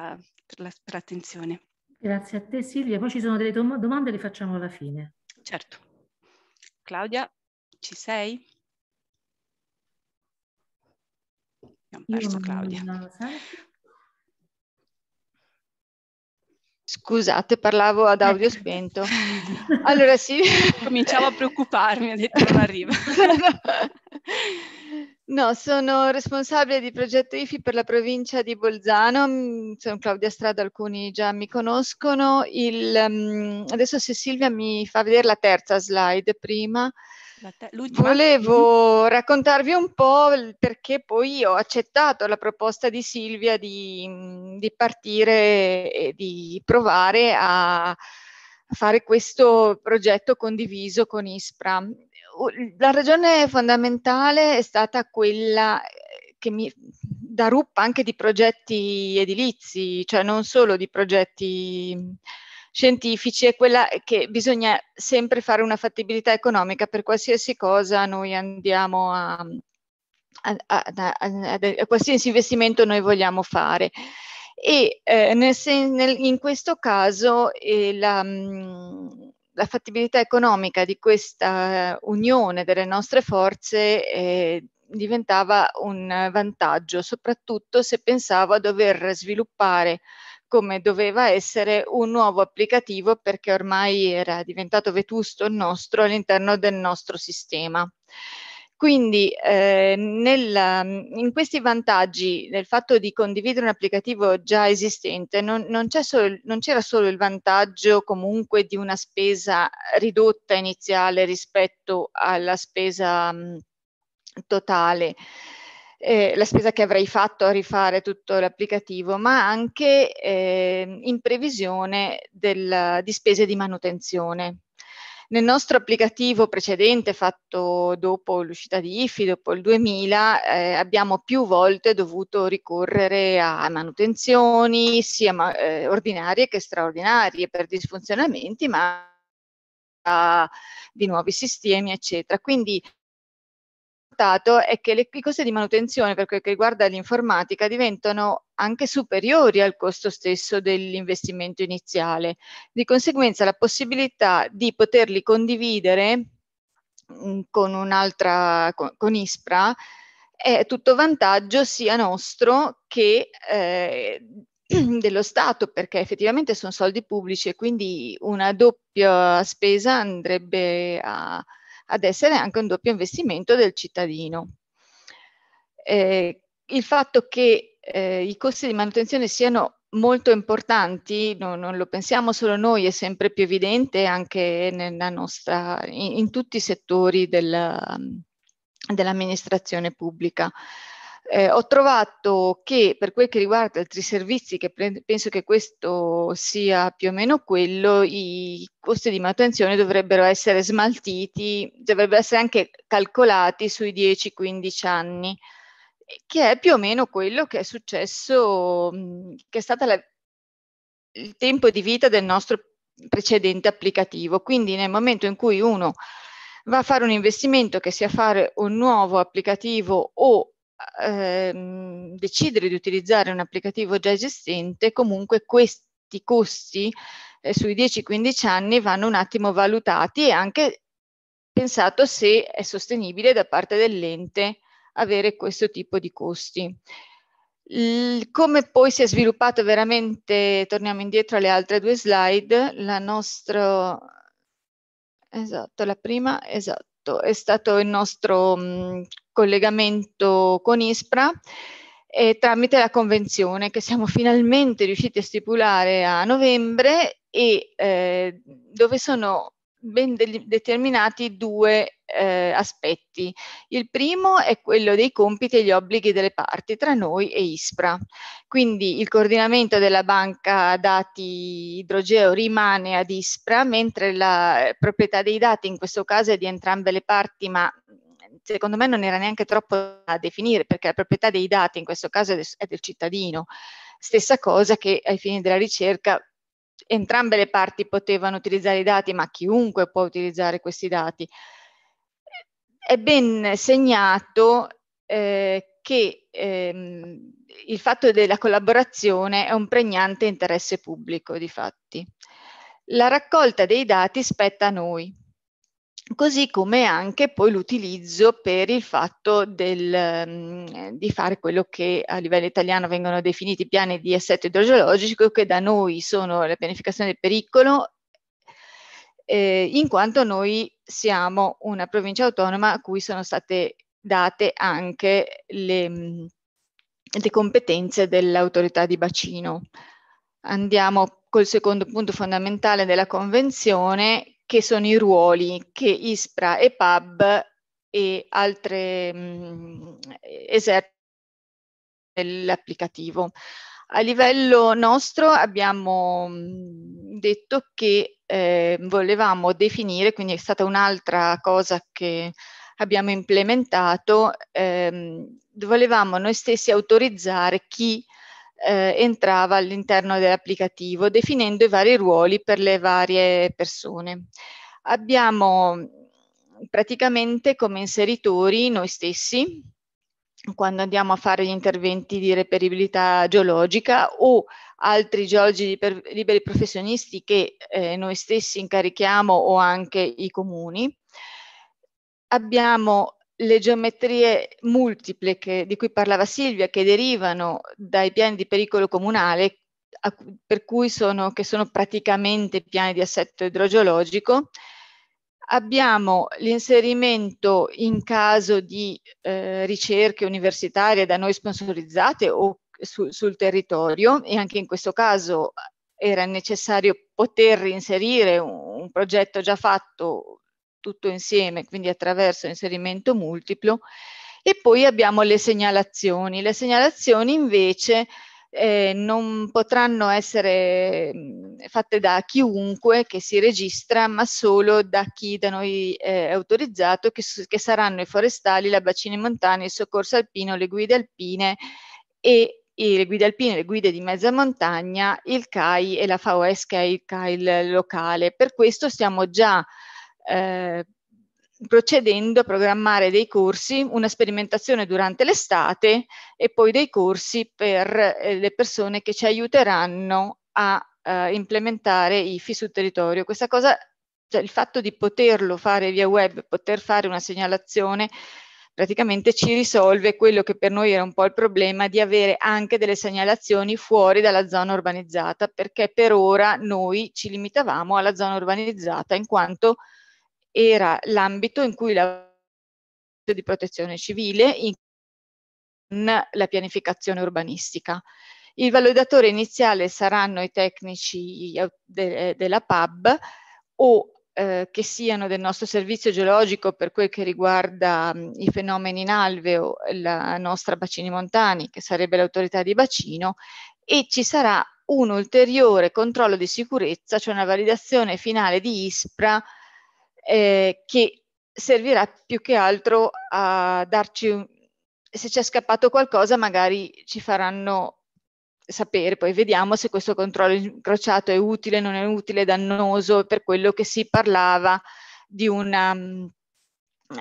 per, la, per l'attenzione. Grazie a te Silvia, poi ci sono delle dom- domande, le facciamo alla fine. Certo. Claudia, ci sei? Abbiamo perso Claudia. Scusate, parlavo ad audio spento. Allora sì. Cominciamo a preoccuparmi, ho detto non arriva. No, sono responsabile di progetto IFI per la provincia di Bolzano, mm, sono Claudia Strada, alcuni già mi conoscono. Il, mm, adesso se Silvia mi fa vedere la terza slide prima, Volevo raccontarvi un po' perché poi ho accettato la proposta di Silvia di, mhmm, di partire e di provare a fare questo progetto condiviso con ISPRA. La ragione fondamentale è stata quella eh, che mi da RUP anche di progetti edilizi, cioè non solo di progetti mhmm, scientifici è quella che bisogna sempre fare una fattibilità economica per qualsiasi cosa noi andiamo a, a, a, a qualsiasi investimento noi vogliamo fare. E eh, nel, nel, in questo caso eh, la, mm, la, fattibilità economica di questa unione delle nostre forze eh, diventava un vantaggio, soprattutto se pensavo a dover sviluppare come doveva essere un nuovo applicativo perché ormai era diventato vetusto il nostro all'interno del nostro sistema. Quindi eh, nel, in questi vantaggi del fatto di condividere un applicativo già esistente non, non, solo, non, c'era solo il vantaggio comunque di una spesa ridotta iniziale rispetto alla spesa mh, totale, eh, la spesa che avrei fatto a rifare tutto l'applicativo, ma anche eh, in previsione del, di spese di manutenzione. Nel nostro applicativo precedente, fatto dopo l'uscita di IFI, dopo il 2000, eh, abbiamo più volte dovuto ricorrere a manutenzioni, sia ma, eh, ordinarie che straordinarie, per disfunzionamenti, ma di nuovi sistemi, eccetera. Quindi risultato è che le, cose di manutenzione per quel che riguarda l'informatica diventano anche superiori al costo stesso dell'investimento iniziale. Di conseguenza la possibilità di poterli condividere mm, con un'altra, con, con ISPRA, è tutto vantaggio sia nostro che eh, dello Stato, perché effettivamente sono soldi pubblici e quindi una doppia spesa andrebbe a, ad essere anche un doppio investimento del cittadino. Eh, il fatto che eh, i costi di manutenzione siano molto importanti, no, non lo pensiamo solo noi, è sempre più evidente anche nostra, in, in, tutti i settori del, dell'amministrazione pubblica. Eh, ho trovato che per quel che riguarda altri servizi, che pre- penso che questo sia più o meno quello, i costi di manutenzione dovrebbero essere smaltiti, dovrebbero essere anche calcolati sui 10-15 anni, che è più o meno quello che è successo, che è stato il tempo di vita del nostro precedente applicativo. Quindi nel momento in cui uno va a fare un investimento che sia fare un nuovo applicativo o ehm, decidere di utilizzare un applicativo già esistente, comunque questi costi eh, sui 10-15 anni vanno un attimo valutati e anche pensato se è sostenibile da parte dell'ente avere questo tipo di costi. come poi si è sviluppato veramente, torniamo indietro alle altre due slide, la nostra, esatto, la prima, esatto, fatto è stato il nostro mh, mhmm, collegamento con ISPRA eh, tramite la convenzione che siamo finalmente riusciti a stipulare a novembre e eh, dove sono ben de determinati due eh, aspetti. Il primo è quello dei compiti e gli obblighi delle parti tra noi e ISPRA. Quindi il coordinamento della banca dati idrogeo rimane ad ISPRA, mentre la eh, proprietà dei dati in questo caso è di entrambe le parti, ma mm, secondo me non era neanche troppo da definire perché la proprietà dei dati in questo caso è del cittadino. Stessa cosa che ai fini della ricerca entrambe le parti potevano utilizzare i dati, ma chiunque può utilizzare questi dati. È ben segnato eh, che ehm, il fatto della collaborazione è un pregnante interesse pubblico, di fatti. La raccolta dei dati spetta a noi, così come anche poi l'utilizzo per il fatto del, ehm, di fare quello che a livello italiano vengono definiti piani di assetto idrogeologico, che da noi sono la pianificazione del pericolo, eh, in quanto noi siamo una provincia autonoma a cui sono state date anche le, le competenze dell'autorità di bacino. Andiamo col secondo punto fondamentale della Convenzione, che sono i ruoli che ISPRA e PAB e altre mh, mm, esercitano nell'applicativo. A livello nostro abbiamo mm, detto che eh, volevamo definire, quindi è stata un'altra cosa che abbiamo implementato, ehm, volevamo noi stessi autorizzare chi eh, entrava all'interno dell'applicativo, definendo i vari ruoli per le varie persone. Abbiamo praticamente come inseritori noi stessi, quando andiamo a fare gli interventi di reperibilità geologica o altri geologi liberi professionisti che eh, noi stessi incarichiamo o anche i comuni. Abbiamo le geometrie multiple che, di cui parlava Silvia, che derivano dai piani di pericolo comunale, a, per cui sono, che sono praticamente piani di assetto idrogeologico, abbiamo l'inserimento in caso di eh, ricerche universitarie da noi sponsorizzate o su, sul territorio e anche in questo caso era necessario poter inserire un, un progetto già fatto tutto insieme, quindi attraverso inserimento multiplo. E poi abbiamo le segnalazioni. Le segnalazioni invece eh, non potranno essere mm, fatte da chiunque che si registra, ma solo da chi da noi eh, è autorizzato, che, che, saranno i forestali, la bacina montana, il soccorso alpino, le guide alpine e, e le guide alpine, le guide di mezza montagna, il CAI e la FAOS che è il CAI locale. Per questo stiamo già eh, procedendo a programmare dei corsi, una sperimentazione durante l'estate e poi dei corsi per eh, le persone che ci aiuteranno a eh, implementare IFI sul territorio. Questa cosa, cioè il fatto di poterlo fare via web, poter fare una segnalazione, praticamente ci risolve quello che per noi era un po' il problema di avere anche delle segnalazioni fuori dalla zona urbanizzata, perché per ora noi ci limitavamo alla zona urbanizzata in quanto era l'ambito in cui la di protezione civile in la pianificazione urbanistica. Il validatore iniziale saranno i tecnici de, eh, della PAB o eh, che siano del nostro servizio geologico per quel che riguarda mh, mm, i fenomeni in alveo, la nostra bacini montani, che sarebbe l'autorità di bacino, e ci sarà un ulteriore controllo di sicurezza, cioè una validazione finale di ISPRA eh, che servirà più che altro a darci, un, se ci è scappato qualcosa magari ci faranno sapere, poi vediamo se questo controllo incrociato è utile, non è utile, dannoso, per quello che si parlava di una, mm,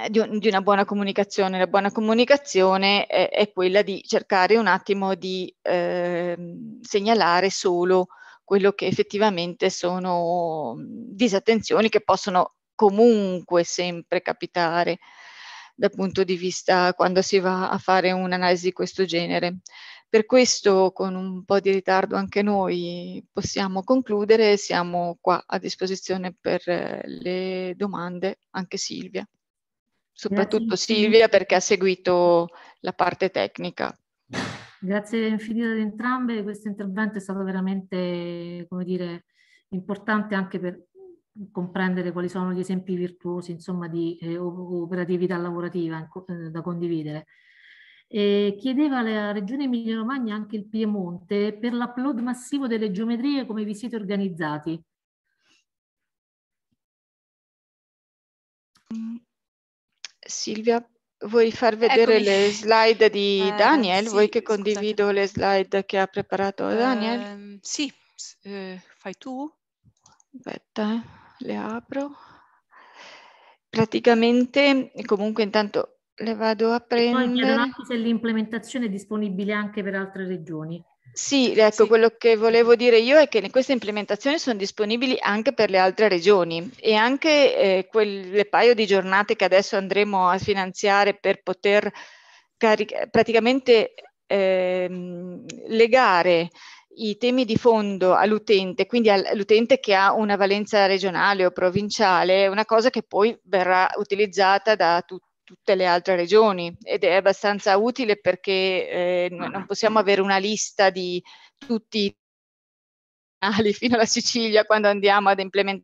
di, un, di una buona comunicazione. La buona comunicazione è, è quella di cercare un attimo di eh, segnalare solo quello che effettivamente sono mm, disattenzioni che possono comunque sempre capitare dal punto di vista quando si va a fare un'analisi di questo genere. Per questo, con un po' di ritardo anche noi possiamo concludere, siamo qua a disposizione per le domande, anche Silvia, soprattutto Silvia perché ha seguito la parte tecnica. Grazie infinito ad entrambe, questo intervento è stato veramente, come dire, importante anche per, comprendere quali sono gli esempi virtuosi insomma, di eh, operatività lavorativa ecco, eh, da condividere. E chiedeva alla Regione Emilia-Romagna anche il Piemonte per l'upload massivo delle geometrie come vi siete organizzati. Silvia, vuoi far vedere Eccomi. le slide di eh, Daniel? Sì, vuoi che condivido scusate. le slide che ha preparato Daniel? Ehm, sì, eh, fai tu. Aspetta, eh le apro. Praticamente, comunque intanto le vado a prendere. Poi chiedo anche se l'implementazione è disponibile anche per altre regioni. Sì, ecco, sì. quello che volevo dire io è che queste implementazioni sono disponibili anche per le altre regioni e anche eh, quelle paio di giornate che adesso andremo a finanziare per poter praticamente eh, legare i temi di fondo all'utente, quindi all'utente che ha una valenza regionale o provinciale, è una cosa che poi verrà utilizzata da tutti tutte le altre regioni ed è abbastanza utile perché eh, non possiamo mm. avere una lista di tutti i canali fino alla Sicilia quando andiamo ad implementare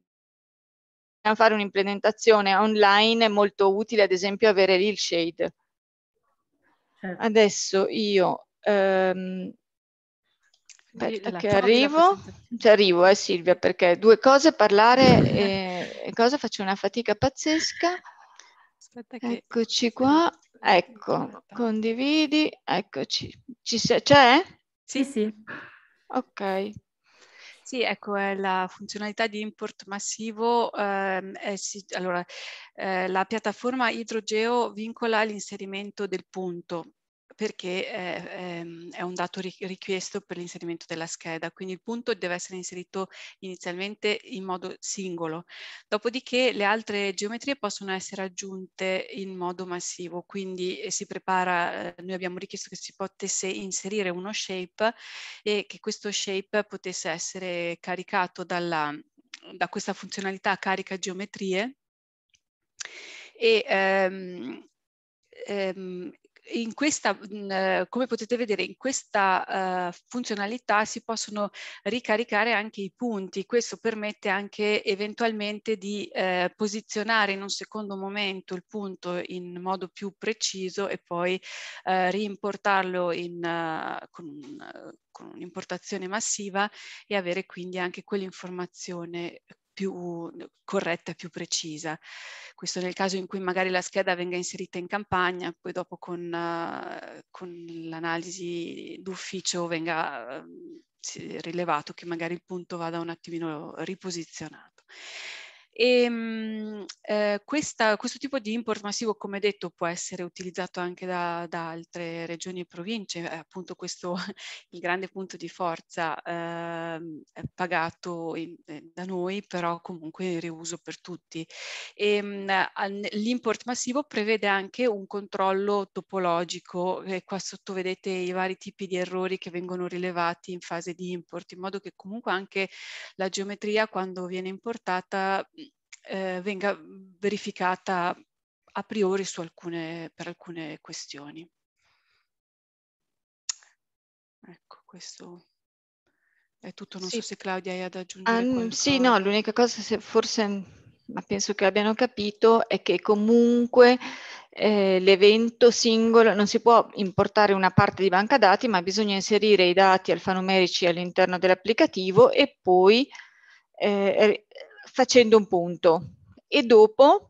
fare un'implementazione online è molto utile ad esempio avere l'Hillshade. Certo. Adesso io ehm, Aspetta che arrivo, ci cioè, arrivo eh Silvia, perché due cose, parlare e, e cosa, faccio una fatica pazzesca. Aspetta che... Eccoci qua, ecco, condividi, eccoci. Ci sei, c'è? Sì, sì. Ok. Sì, ecco, è la funzionalità di import massivo. Ehm, è, sì, allora, eh, la piattaforma Idrogeo vincola l'inserimento del punto perché è, ehm, è un dato richiesto per l'inserimento della scheda, quindi il punto deve essere inserito inizialmente in modo singolo. Dopodiché le altre geometrie possono essere aggiunte in modo massivo, quindi eh, si prepara, eh, noi abbiamo richiesto che si potesse inserire uno shape e che questo shape potesse essere caricato dalla, da questa funzionalità carica geometrie e ehm, ehm in questa, mhmm, eh, come potete vedere, in questa eh, funzionalità si possono ricaricare anche i punti. Questo permette anche eventualmente di eh, posizionare in un secondo momento il punto in modo più preciso e poi uh, reimportarlo in, con, con un'importazione massiva e avere quindi anche quell'informazione più corretta, più precisa. Questo nel caso in cui magari la scheda venga inserita in campagna, poi dopo con, uh, con l'analisi d'ufficio venga uh, rilevato che magari il punto vada un attimino riposizionato. E, ehm, eh, questa, questo tipo di import massivo, come detto, può essere utilizzato anche da, da altre regioni e province, è eh, appunto questo il grande punto di forza eh, pagato in, eh, da noi, però comunque riuso per tutti. E, ehm, l'import massivo prevede anche un controllo topologico, e qua sotto vedete i vari tipi di errori che vengono rilevati in fase di import, in modo che comunque anche la geometria quando viene importata eh, venga verificata a priori su alcune, per alcune questioni. Ecco, questo è tutto. Non sì. so se Claudia hai da aggiungere um, Sì, no, l'unica cosa se forse ma penso che abbiano capito, è che comunque eh, l'evento singolo non si può importare una parte di banca dati, ma bisogna inserire i dati alfanumerici all'interno dell'applicativo e poi eh, facendo un punto e dopo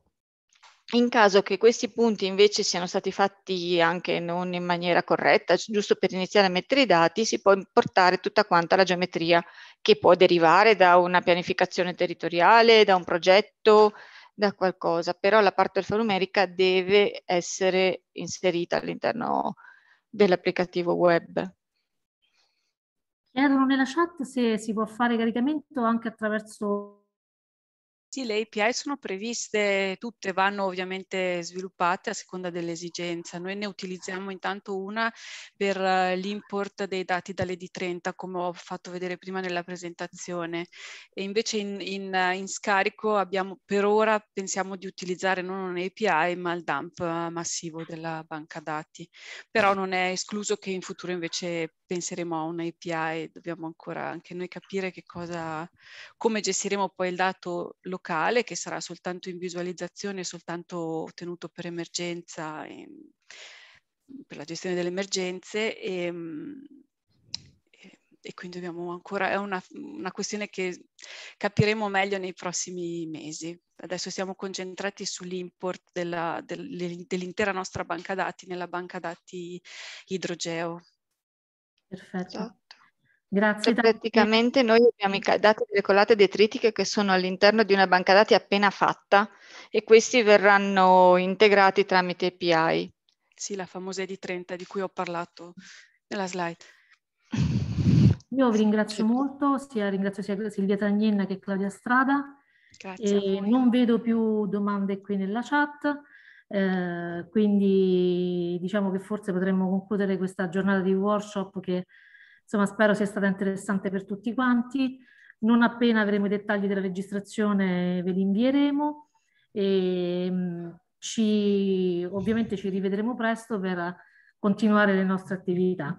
in caso che questi punti invece siano stati fatti anche non in maniera corretta, giusto per iniziare a mettere i dati, si può importare tutta quanta la geometria che può derivare da una pianificazione territoriale, da un progetto, da qualcosa, però la parte alfanumerica deve essere inserita all'interno dell'applicativo web. Chiedono nella chat se si può fare caricamento anche attraverso sì, le API sono previste tutte, vanno ovviamente sviluppate a seconda dell'esigenza. Noi ne utilizziamo intanto una per eh, l'import dei dati dalle D30, come ho fatto vedere prima nella presentazione. E invece in, in, eh, in scarico abbiamo, per ora pensiamo di utilizzare non un API, ma il dump eh, massivo della banca dati. Però non è escluso che in futuro invece penseremo a un API, dobbiamo ancora anche noi capire che cosa, come gestiremo poi il dato locale locale che sarà soltanto in visualizzazione, soltanto ottenuto per emergenza, e, ehm, per la gestione delle emergenze e, ehm, e quindi abbiamo ancora, è una, una questione che capiremo meglio nei prossimi mesi. Adesso siamo concentrati sull'import della, del, dell'intera nostra banca dati nella banca dati idrogeo. Perfetto. Grazie. Praticamente noi abbiamo i dati delle colate detritiche che sono all'interno di una banca dati appena fatta e questi verranno integrati tramite API. Sì, la famosa ED30 di cui ho parlato nella slide. Io vi ringrazio sì. molto, sia, ringrazio sia Silvia Tagnenna che Claudia Strada. Grazie. non vedo più domande qui nella chat. Eh, quindi diciamo che forse potremmo concludere questa giornata di workshop che Insomma, spero sia stata interessante per tutti quanti. Non appena avremo i dettagli della registrazione ve li invieremo e ehm, ci, ovviamente ci rivedremo presto per continuare le nostre attività.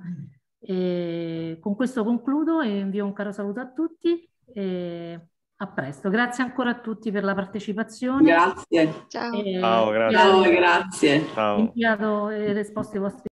E con questo concludo e invio un caro saluto a tutti e a presto. Grazie ancora a tutti per la partecipazione. Grazie. Ciao. Ciao, grazie. Ciao, grazie. Ciao. Inviato e risposto ai vostri